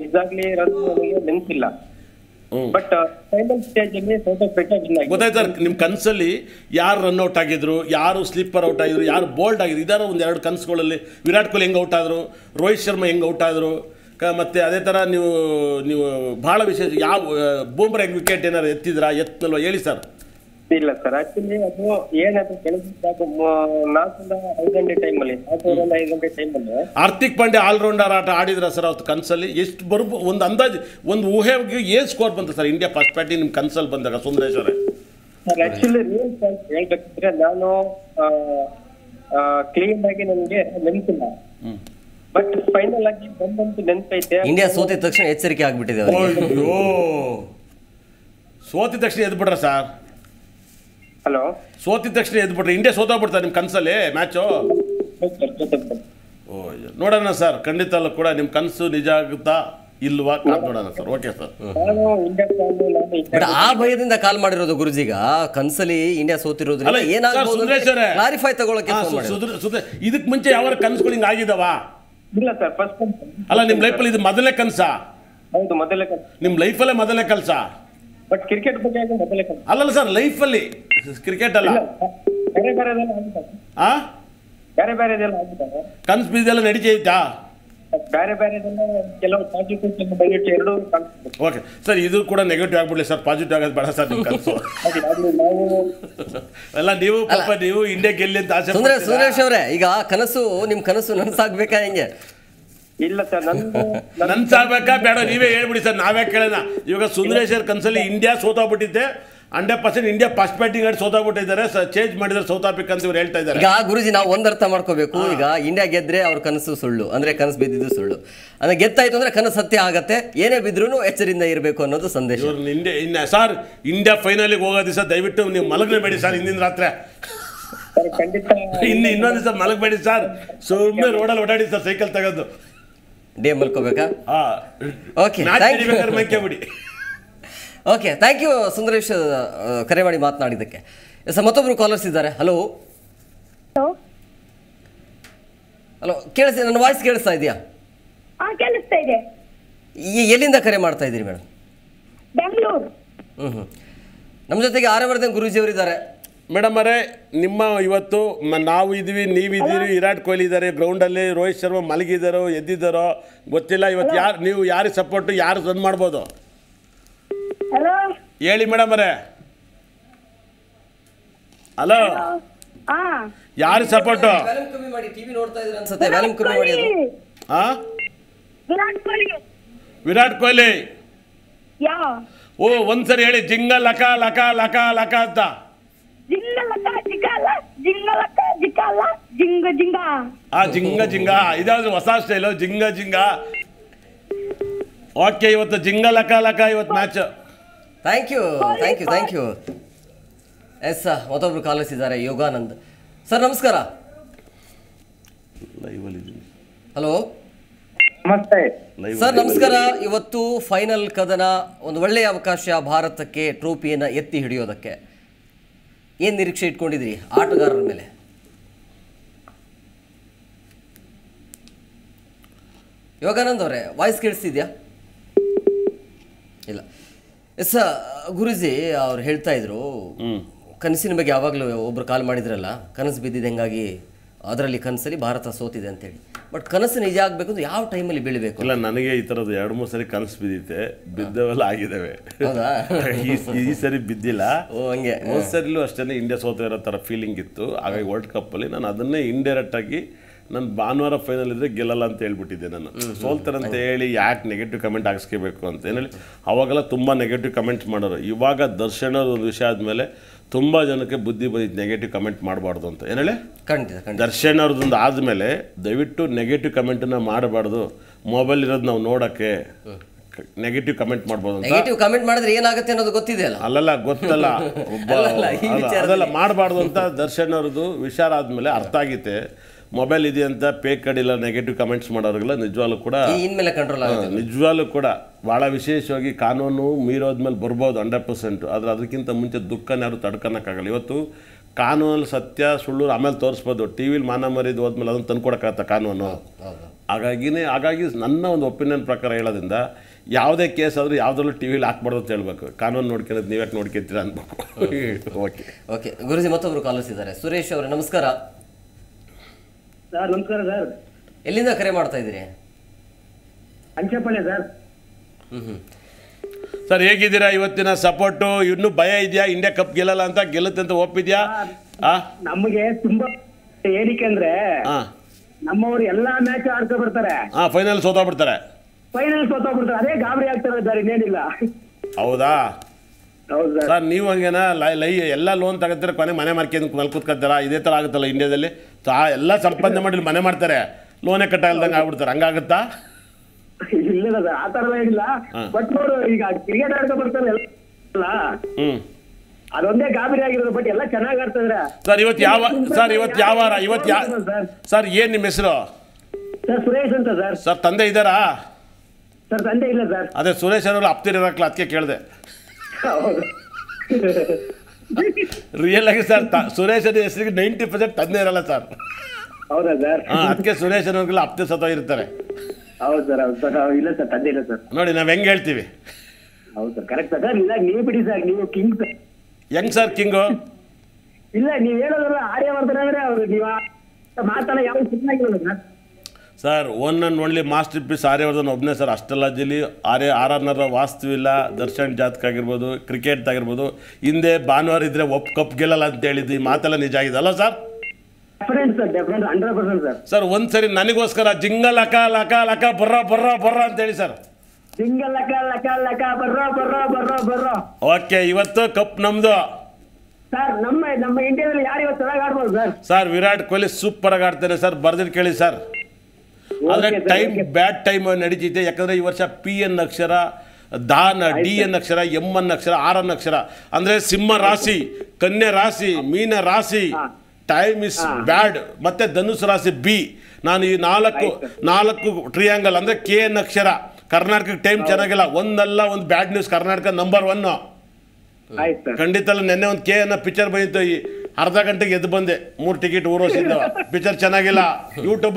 ಎಕ್ಸಾಕ್ಟ್ಲಿ ರನ್ ನನಗೆ ನೆನಪಿಲ್ಲ ಬಟ್ ಫೈನಲ್ ಸ್ಟೇಜ್ ಅಲ್ಲಿ ಸೌತ್ ಆಫ್ರಿಕಾ ಗೊತ್ತಾಯ್ತು ಸರ್ ನಿಮ್ಮ ಕನ್ಸಲ್ಲಿ ಯಾರು ರನ್ ಔಟ್ ಆಗಿದ್ರು ಯಾರು ಸ್ಲಿಪ್ಪರ್ ಔಟ್ ಆಗಿದ್ರು ಯಾರು ಬೋಲ್ಡ್ ಆಗಿದ್ರು ಇದಾರ ಒಂದು ಎರಡು ಕನ್ಸುಗಳಲ್ಲಿ ವಿರಾಟ್ ಕೊಹ್ಲಿ ಹೆಂಗೆ ಔಟ್ ಆದ್ರು ರೋಹಿತ್ ಶರ್ಮಾ ಹೆಂಗೆ ಔಟ್ ಆದ್ರು ಮತ್ತೆ ಅದೇ ಥರ ನೀವು ನೀವು ಭಾಳ ವಿಶೇಷ ಯಾವ ಬೂಮ್ರಾ ಹೆಂಗೆ ವಿಕೆಟ್ ಏನಾರು ಎತ್ತಿದ್ರಾ ಎತ್ತಲ್ವ ಹೇಳಿ ಸರ್ ಇಲ್ಲ ಸರ್ ಆಕ್ಚುಲಿ ಅದು ಏನಾದ್ರು ಕೆಲಸ ನಾಲ್ಕರಿಂದ ಐದು ಗಂಟೆ ಟೈಮಲ್ಲಿ ನಾಲ್ಕರಿಂದ ಐದು ಗಂಟೆ ಟೈಮಲ್ಲಿ ಹಾರ್ದಿಕ್ ಆಲ್ ರೌಂಡರ್ ಆಟ ಆಡಿದ್ರ ಸರ್ ಅವತ್ತು ಕನ್ಸಲ್ಲಿ ಎಷ್ಟು ಬರ್ಬೋ ಒಂದು ಅಂದಾಜು ಒಂದು ಊಹೆಗೆ ಏನು ಸ್ಕೋರ್ ಬಂತು ಸರ್ ಇಂಡಿಯಾ ಫಸ್ಟ್ ಪಾರ್ಟ್ ನಿಮ್ಮ ಕನ್ಸಲ್ ಬಂದಾಗ ಸುಂದರೇಶ್ವರ ಸರ್ ಆಕ್ಚುಲಿ ರೀಲ್ಸ್ ಅಂತ ಹೇಳ್ಬೇಕಂದ್ರೆ ನಾನು ಕ್ಲೀನ್ ಆಗಿ ನನಗೆ ನೆನಪಿಲ್ಲ ಬಟ್ ಫೈನಲ್ ಆಗಿ ಬಂದಂತೂ ನೆನಪೈತೆ ಇಂಡಿಯಾ ಸೋತಿದ ತಕ್ಷಣ ಎಚ್ಚರಿಕೆ ಆಗ್ಬಿಟ್ಟಿದೆ ಸೋತಿದ ತಕ್ಷಣ ಎದ್ಬಿಟ್ರ ಸರ್ ಹಲೋ ಸೋತಿದ ತಕ್ಷಣ ಎದ್ಬಿಟ್ರೆ ಇಂಡಿಯಾ ಸೋತಾಗ್ಬಿಡ್ತಾರೆ ನಿಮ್ಮ ಕನಸಲ್ಲಿ ಮ್ಯಾಚು ಓ ನೋಡೋಣ ಸರ್ ಖಂಡಿತ ಅಲ್ಲ ಕೂಡ ನಿಮ್ಮ ಕನಸು ನಿಜ ಆಗುತ್ತಾ ಇಲ್ವಾ ಕಾಲ್ ನೋಡೋಣ ಸರ್ ಓಕೆ ಸರ್ ಬಟ್ ಆ ಭಯದಿಂದ ಕಾಲ್ ಮಾಡಿರೋದು ಗುರುಜಿಗ ಕನ್ಸಲಿ ಇಂಡಿಯಾ ಸೋತಿರೋದ್ರಿಂದ ಏನಾಗ್ಬೋದು ಕ್ಲಾರಿಫೈ ತಗೊಳಕ್ಕೆ ಇದಕ್ ಮುಂಚೆ ಯಾವ ಕನ್ಸುಗಳು ಹಿಂಗ ಆಗಿದಾವ ಇಲ್ಲ ಸರ್ ಫಸ್ಟ್ ಅಲ್ಲ ನಿಮ್ ಲೈಫಲ್ಲಿ ಇದು ಮೊದಲನೇ ಕನ್ಸಾ ಹೌದು ಮೊದಲನೇ ನಿಮ್ಮ ಲೈಫಲ್ಲೇ ಮೊದಲನೇ ಕನ್ಸಾ ಬಟ್ ಕ್ರಿಕೆಟ್ ಬಗ್ಗೆ ಮೊದಲೇ ಅಲ್ಲಲ್ಲ ಸರ್ ಲೈಫಲ್ಲಿ ಕ್ರಿಕೆಟ್ ಅಲ್ಲ ಬೇರೆ ಬೇರೆ ಆ ಬೇರೆ ಬೇರೆ ಕನ್ಸ್ ಬಿದ್ದೆಲ್ಲ ನಡೀತಾ ಬೇರೆ ಬೇರೆ ಕೆಲವು ಪಾಸಿಟಿವ್ ಎರಡು ಓಕೆ ಸರ್ ಇದು ಕೂಡ ನೆಗೆಟಿವ್ ಆಗ್ಬಿಡ್ಲಿ ಸರ್ ಪಾಸಿಟಿವ್ ಆಗೋದು ಬೇಡ ಸರ್ ನಿಮ್ಮ ಕನಸು ಅಲ್ಲ ನೀವು ಪಾಪ ನೀವು ಇಂಡಿಯಾ ಗೆಲ್ಲಿ ಅಂತ ಆಸೆ ಸುರೇಶ್ ಅವರೇ ಈಗ ಕನಸು ನಿಮ್ಮ ಕನಸು ನನಸಾಗ್ಬೇಕಾ ಹೆಂಗೆ ಇಲ್ಲ ಸರ್ *laughs* ನನ್ನ ಸಾಲ್ಬೇಕಾ ಬೇಡ ನೀವೇ ಹೇಳ್ಬಿಡಿ ಸರ್ ನಾವೇ ಕೇಳೋಣ ಇವಾಗ ಸುಂದರೇಶ್ವರ್ ಕನ್ಸಲ್ಲಿ ಇಂಡಿಯಾ ಸೋತಾಬಿಟ್ಟಿದ್ದೆ hundred percent India first batting ಆಡಿ ಸರ್ ಚೇಂಜ್ ಮಾಡಿದ್ರೆ ಸೌತ್ ಆಫ್ರಿಕಾ ಅಂತ ಇವ್ರು ಹೇಳ್ತಾ ಇದ್ದಾರೆ ಈಗ ಗುರುಜಿ ನಾವು ಒಂದರ್ಥ ಮಾಡ್ಕೋಬೇಕು ಈಗ ಇಂಡಿಯಾ ಗೆದ್ರೆ ಅವ್ರ ಕನಸು ಸುಳ್ಳು ಅಂದ್ರೆ ಕನಸು ಬಿದ್ದಿದ್ದು ಸುಳ್ಳು ಅಂದ್ರೆ ಗೆದ್ದಾಯ್ತು ಅಂದ್ರೆ ಕನಸು ಸತ್ಯ ಆಗತ್ತೆ ಏನೇ ಬಿದ್ರು ಎಚ್ಚರಿಂದ ಇರಬೇಕು ಅನ್ನೋದು ಸಂದೇಶ ಇಂಡಿಯಾ ಇನ್ನ ಸರ್ ಇಂಡಿಯಾ ಫೈನಲಿಗೆ ಹೋಗೋ ದಿವಸ ದಯವಿಟ್ಟು ನೀವು ಮಲಗಲೇಬೇಡಿ ಸರ್ ಹಿಂದಿನ ರಾತ್ರಿ ಇನ್ನು ಇನ್ನೊಂದು ದಿವಸ ಮಲಗಬೇಡಿ ಸರ್ ಸುಮ್ಮನೆ ರೋಡಲ್ಲಿ ಓಡಾಡಿ ಸರ್ ಸೈಕಲ್ ತಗೋದು ಡೇ ಮಲ್ಕೋಬೇಕಾ okay okay thank you Sundaresh ಕರೆ ಮಾಡಿ ಮಾತನಾಡಿದ್ದಕ್ಕೆ ಸರ್ ಮತ್ತೊಬ್ಬರು ಕಾಲರ್ಸ್ ಇದ್ದಾರೆ ಹಲೋ ಹಲೋ ಕೇಳಿಸ್ತಾ ನನ್ನ ವಾಯ್ಸ್ ಕೇಳಿಸ್ತಾ ಇದೆಯಾ ಕೇಳಿಸ್ತಾ ಇದೆ ಎಲ್ಲಿಂದ ಕರೆ ಮಾಡ್ತಾ ಇದ್ದೀರಿ ಮೇಡಮ್ ಬೆಂಗಳೂರು ಹ್ಞೂ ಹ್ಞೂ ನಮ್ಮ ಜೊತೆಗೆ ಆರವರ್ಧನ್ ಗುರೂಜಿಯವರಿದ್ದಾರೆ ಮೇಡಮ್ ಅವರೇ ನಿಮ್ಮ ಇವತ್ತು ನಾವು ಇದೀವಿ ನೀವಿದ್ದೀರಿ ವಿರಾಟ್ ಕೊಹ್ಲಿ ಇದ್ದಾರೆ ಗ್ರೌಂಡಲ್ಲಿ ರೋಹಿತ್ ಶರ್ಮಾ ಮಲಗಿದಾರೋ ಎದ್ದಿದ್ದಾರೋ ಗೊತ್ತಿಲ್ಲ ಇವತ್ತು ಯಾರು ನೀವು ಯಾರಿಗೆ ಸಪೋರ್ಟ್ ಯಾರು ಸನ್ ಮಾಡ್ಬೋದು ಹೇಳಿ ಮೇಡಮ್ ಅವರೇ ಹಲೋ ಯಾರು ಸಪೋರ್ಟ್ ವಿರಾಟ್ ಕೊಹ್ಲಿ ಓ ಒಂದ್ಸರಿ ಹೇಳಿ ಜಿಂಗ ಲಕ ಲಕ ಲಕ ಲಕ ಅಂತ ಜಿಂಗ ಜಿಂಗ ಆ ಇದಾದ್ರೂ ಹೊಸ ಸ್ಟೈಲು ಜಿಂಗ ಜಿಂಗ ಓಕೆ ಇವತ್ತು ಜಿಂಗ ಲಕ ಲಕ ಇವತ್ತು match thank you thank you thank you yes sir ಮತ್ತೊಬ್ರು ಕಾಲಿಸಿದ್ದಾರೆ ಯೋಗಾನಂದ್ ಸರ್ ನಮಸ್ಕಾರ ಹಲೋ ಸರ್ ನಮಸ್ಕಾರ ಇವತ್ತು ಫೈನಲ್ ಕದನ ಒಂದು ಒಳ್ಳೆಯ ಅವಕಾಶ ಭಾರತಕ್ಕೆ ಟ್ರೋಫಿಯನ್ನು ಎತ್ತಿ ಹಿಡಿಯೋದಕ್ಕೆ ಏನು ನಿರೀಕ್ಷೆ ಇಟ್ಕೊಂಡಿದ್ರಿ ಆಟಗಾರರ ಮೇಲೆ ಯೋಗಾನಂದ್ ಅವರೇ ವಾಯ್ಸ್ ಕೇಳಿಸ್ತಿದ್ಯಾ ಇಲ್ಲ ಎಸ್ ಗುರುಜಿ ಅವ್ರು ಹೇಳ್ತಾ ಇದ್ರು ಕನಸಿನ ಬಗ್ಗೆ ಯಾವಾಗಲೂ ಒಬ್ರು ಕಾಲ್ ಮಾಡಿದ್ರಲ್ಲ ಕನಸು ಬಿದ್ದಿದ್ದು ಹಂಗಾಗಿ ಅದರಲ್ಲಿ ಕನಸಲ್ಲಿ ಭಾರತ ಸೋತಿದೆ ಅಂತೇಳಿ ಬಟ್ ಕನಸು ನಿಜ ಆಗಬೇಕು ಅಂದ್ರೆ ಯಾವ ಟೈಮಲ್ಲಿ ಬೀಳಬೇಕು ಇಲ್ಲ ನನಗೆ ಈ ಥರದ್ದು ಎರಡು ಮೂರು ಸರಿ ಕನಸು ಬಿದ್ದೈತೆ ಬಿದ್ದವೆಲ್ಲ ಆಗಿದ್ದಾವೆ ಈ ಸರಿ ಬಿದ್ದಿಲ್ಲ ಹಂಗೆ ಒಂದು ಸರಿಲೂ ಅಷ್ಟೇ ಇಂಡಿಯಾ ಸೋತ ಇರೋ ಥರ ಫೀಲಿಂಗ್ ಇತ್ತು ಹಾಗಾಗಿ ವರ್ಲ್ಡ್ ಕಪ್ಪಲ್ಲಿ ನಾನು ಅದನ್ನೇ ಇಂಡೈರೆಕ್ಟ್ ಆಗಿ ನಾನು ಭಾನುವಾರ ಫೈನಲ್ ಇದ್ರೆ ಗೆಲ್ಲಲ್ಲ ಅಂತ ಹೇಳ್ಬಿಟ್ಟಿದ್ದೆ ನಾನು ಅಂತ ಹೇಳಿ ಯಾಕೆ ನೆಗೆಟಿವ್ ಕಮೆಂಟ್ ಹಾಕಿಸ್ಕೋಬೇಕು ಅಂತ ಹೇಳಿ ಅವಾಗೆಲ್ಲ ತುಂಬ ನೆಗೆಟಿವ್ ಕಮೆಂಟ್ಸ್ ಮಾಡೋರು ಇವಾಗ ದರ್ಶನದ ಒಂದು ವಿಷಯ ಆದಮೇಲೆ ತುಂಬ ಜನಕ್ಕೆ ಬುದ್ಧಿ ಬಂದಿತ್ತು ನೆಗೆಟಿವ್ ಕಮೆಂಟ್ ಮಾಡಬಾರ್ದು ಅಂತ ಹೇಳಿ ಖಂಡಿತ ದರ್ಶನ್ ಅವ್ರದ್ದೊಂದು ಆದಮೇಲೆ ದಯವಿಟ್ಟು ನೆಗೆಟಿವ್ ಕಮೆಂಟನ್ನ ಮಾಡಬಾರ್ದು ಮೊಬೈಲ್ ಇರೋದು ನಾವು ನೋಡೋಕ್ಕೆ ನೆಗೆಟಿವ್ ಕಮೆಂಟ್ ಮಾಡ್ಬೋದು ನೆಗೆಟಿವ್ ಕಮೆಂಟ್ ಮಾಡಿದ್ರೆ ಏನಾಗುತ್ತೆ ಅನ್ನೋದು ಗೊತ್ತಿದೆ ಅಲ್ಲಲ್ಲ ಗೊತ್ತಲ್ಲ ಒಬ್ಬ *laughs* ಅದೆಲ್ಲ ಮಾಡಬಾರ್ದು ಅಂತ ದರ್ಶನ್ ಅವ್ರದ್ದು ವಿಚಾರ ಆದಮೇಲೆ ಅರ್ಥ ಆಗಿದೆ ಮೊಬೈಲ್ ಇದೆ ಅಂತ ಪೇ ಕಡಿಲ್ಲ ನೆಗೆಟಿವ್ ಕಮೆಂಟ್ಸ್ ಮಾಡೋರಿಗೆಲ್ಲ ನಿಜವಾಗ್ಲೂ ಕೂಡ ಇನ್ಮೇಲೆ ಕಂಟ್ರೋಲ್ ನಿಜವಾಗ್ಲೂ ಕೂಡ ಭಾಳ ವಿಶೇಷವಾಗಿ ಕಾನೂನು ಮೀರೋದ್ಮೇಲೆ ಬರ್ಬೋದು ಹಂಡ್ರೆಡ್ ಪರ್ಸೆಂಟ್ ಆದರೆ ಅದಕ್ಕಿಂತ ಮುಂಚೆ ದುಃಖನ ಯಾರು ತಡ್ಕೊಳಕ್ಕಾಗಲ್ಲ ಇವತ್ತು ಕಾನೂನಲ್ಲಿ ಸತ್ಯ ಸುಳ್ಳು ಆಮೇಲೆ ತೋರಿಸ್ಬೋದು ಟಿ ವಿಲಿ ಮಾನ ಮರಿದು ಹೋದ್ಮೇಲೆ ಅದನ್ನು ತಂದ್ಕೊಡಕ್ಕಾಗತ್ತ ಕಾನೂನು ಹಾಗಾಗಿನೇ ಹಾಗಾಗಿ ನನ್ನ ಒಂದು ಒಪಿನಿಯನ್ ಪ್ರಕಾರ ಹೇಳೋದ್ರಿಂದ ಯಾವುದೇ ಕೇಸ್ ಆದರೂ ಯಾವುದರಲ್ಲೂ ಟಿ ವಿಲಿ ಹಾಕ್ಬಾರ್ದು ಅಂತ ಹೇಳ್ಬೇಕು ಕಾನೂನು ನೋಡ್ಕೊಳೋದು ನೀವ್ಯಾಕೆ ನೋಡ್ಕೊತೀರಾ ಅನ್ಬೇಕು ಓಕೆ ಓಕೆ *laughs* ಗುರುಜಿ ಮತ್ತೊಬ್ಬರು ಕಾಲಿಸಿದ್ದಾರೆ ಸುರೇಶ್ ಅವರೇ ನಮಸ್ಕಾರ ಸರ್ ನಮಸ್ಕಾರ ಸರ್ ಎಲ್ಲಿಂದ ಕರೆ ಮಾಡ್ತಾ ಇದ್ದೀರಿ ಅಂಚೆಪಾಳ್ಯ ಸರ್ ಹ್ಞೂ ಹ್ಞೂ ಸರ್ ಹೇಗಿದ್ದೀರಾ ಇವತ್ತಿನ ಸಪೋರ್ಟು ಇನ್ನೂ ಭಯ ಇದೆಯಾ ಇಂಡಿಯಾ ಕಪ್ ಗೆಲ್ಲಲ್ಲ ಅಂತ ಗೆಲ್ಲುತ್ತೆ ಅಂತ ಒಪ್ಪಿದ್ಯಾ ನಮಗೆ ತುಂಬಾ ಏರಿಕೆ ಅಂದ್ರೆ ನಮ್ಮವರು ಎಲ್ಲಾ ಮ್ಯಾಚ್ ಆಡ್ಕೊಂಡು ಬಿಡ್ತಾರೆ ಹಾ ಫೈನಲ್ ಸೋತಾ ಬಿಡ್ತಾರೆ ಫೈನಲ್ ಸೋತಾ ಬಿಡ್ತಾರೆ ಅದೇ ಗಾಬರಿ ಆಗ್ತಾರೆ ಸರ್ ಇನ್ನೇನಿಲ್ಲ ಹೌದಾ ಸರ್ ನೀವು ಹಂಗೇನ ಲೈ ಲೈ ಎಲ್ಲ ಲೋನ್ ತಗೋತಾರೆ ಕೊನೆ ಮನೆ ಮಾರ್ಕೆ ಮೇಲೆ ಕೂತ್ಕೊತಾರ ಇದೇ ಥರ ಆಗುತ್ತಲ್ಲ ಇಂಡಿಯಾದಲ್ಲಿ ಆ ಎಲ್ಲ ಸಂಪಾದನೆ ಮಾಡಿ ಮನೆ ಮಾಡ್ತಾರೆ ಲೋನೇ ಕಟ್ಟಾಗಲ್ದಂಗೆ ಆಗ್ಬಿಡ್ತಾರೆ ಹಂಗಾಗುತ್ತಾ ಇಲ್ಲ ಆ ಥರ ಇಲ್ಲ ಬಟ್ ಅವರು ಈಗ ಕ್ರಿಕೆಟ್ ಆಡ್ಕೊ ಬರ್ತಾರೆ ಅದೊಂದೇ ಗಾಬರಿ ಆಗಿರೋದು ಬಟ್ ಎಲ್ಲ ಚೆನ್ನಾಗಿ ಆಡ್ತಿದ್ರೆ ಸರ್ ಇವತ್ತು ಯಾವ ಸರ್ ಇವತ್ತು ಯಾವ ಇವತ್ತು ಯಾ ಸರ್ ಏನು ನಿಮ್ಮ ಹೆಸರು ಸರ್ ಸುರೇಶ್ ಅಂತ ಸರ್ ಸರ್ ತಂದೆ ಇದ್ದಾರಾ ಸರ್ ತಂದೆ ಇಲ್ಲ ಸರ್ ಅದೇ ಸುರೇಶ್ ಅವರು ಅಪ್ತಿರಕ್ಲ ಅದಕ್ಕೆ ಕೇಳಿದೆ ಹೌದು ರಿಯಲ್ ಆಗಿ ಸರ್ ಸುರೇಶ್ ಅನ್ನ ಹೆಸರಿಗೆ ನೈಂಟಿ ಪರ್ಸೆಂಟ್ ತಂದೆ ಇರಲ್ಲ ಸರ್ ಹೌದಾ ಸರ್ ಅದಕ್ಕೆ ಸುರೇಶ್ ಅವ್ರಿಗೆಲ್ಲ ಅಪ್ತೆ ಸತ ಇರ್ತಾರೆ ಹೌದು ಸರ್ ಹೌದು ಸರ್ ಇಲ್ಲ ಸರ್ ತಂದೆ ಇಲ್ಲ ಸರ್ ನೋಡಿ ನಾವು ಹೆಂಗೆ ಹೇಳ್ತೀವಿ ಹೌದು ಸರ್ ಕರೆಕ್ಟ್ ಸರ್ ಇಲ್ಲ ನೀವು ಬಿಡಿ ಸರ್ ನೀವು ಕಿಂಗ್ ಸರ್ ಹೆಂಗ್ ಸರ್ ಕಿಂಗು ಇಲ್ಲ ನೀವು ಹೇಳೋದಲ್ಲ ಆರ್ಯವರ್ಧನ ಅಂದ್ರೆ ಅವ್ರು ನೀವು ಮಾತಾಡ ಯಾವ ಸುಮ್ಮನಾಗಿರೋದು sir sir one and only masterpiece Aryavardhan ಒಬ್ಬನೇ ಸರ್ ಅಷ್ಟೆಲ್ಲ ಜಿಲ್ಲಿ ಆರ್ಯ ಆರ್ ವಾಸ್ತು ಇಲ್ಲ ದರ್ಶನ್ ಜಾತ್ಕ ಆಗಿರ್ಬೋದು ಕ್ರಿಕೆಟ್ ಆಗಿರ್ಬೋದು ಹಿಂದೆ ಭಾನುವಾರ ಇದ್ರೆ ಒಪ್ ಕಪ್ ಗೆಲ್ಲಲ್ಲ ಅಂತ ಹೇಳಿದ್ವಿ ಈ ಮಾತೆಲ್ಲ ನಿಜ ಆಗಿದೆ ಅಲ್ಲ ಸರ್ ಸರ್ ಒಂದ್ಸರಿ ನನಗೋಸ್ಕರ ಜಿಂಗಲ್ ಲಕ ಲಕ ಲಕ ಬರ್ರ ಬರ್ರ ಬರ್ರ ಅಂತ ಹೇಳಿ ಸರ್ ಓಕೆ ಇವತ್ತು ಕಪ್ ನಮ್ದು ಸರ್ ನಮ್ಮ ನಮ್ಮ ಇಂಡಿಯಾದಲ್ಲಿ ಯಾರು ಸರ್ ವಿರಾಟ್ ಕೊಹ್ಲಿ ಸೂಪರ್ ಆಗಿ ಆಡ್ತಾರೆ ಸರ್ ಬರ್ದಿಟ್ಟು ಕೇಳಿ ಸರ್ ಆದರೆ ಟೈಮ್ ಬ್ಯಾಡ್ ಟೈಮ್ ನಡೀತಿದೆ ಯಾಕಂದ್ರೆ ಈ ವರ್ಷ ಪಿ ಎನ್ ಅಕ್ಷರ ದಾನ ಡಿ ಎನ್ ಅಕ್ಷರ ಎಂ ಎನ್ ಅಕ್ಷರ ಆರ್ ಎನ್ ಅಕ್ಷರ ಅಂದ್ರೆ ಸಿಂಹ ರಾಶಿ ಕನ್ಯೆ ರಾಶಿ ಮೀನ ರಾಶಿ ಟೈಮ್ ಇಸ್ ಬ್ಯಾಡ್ ಮತ್ತೆ ಧನುಸ್ ರಾಶಿ ಬಿ ನಾನು ಈ ನಾಲ್ಕು ನಾಲ್ಕು ಟ್ರಿಯಾಂಗಲ್ ಅಂದ್ರೆ ಕೆ ಎನ್ ಅಕ್ಷರ ಕರ್ನಾಟಕಕ್ಕೆ ಟೈಮ್ ಚೆನ್ನಾಗಿಲ್ಲ ಒಂದಲ್ಲ ಒಂದು bad news Karnataka number one ಖಂಡಿತ ನಿನ್ನೆ ಒಂದು ಕೆ ಎನ್ ಪಿಕ್ಚರ್ ಬಂದಿತ್ತು ಈ ಅರ್ಧ ಗಂಟೆಗೆ ಎದ್ದು ಬಂದೆ ಮೂರು ಟಿಕೆಟ್ ಊರೋಸಿದ್ದ ಪಿಕ್ಚರ್ ಚೆನ್ನಾಗಿಲ್ಲ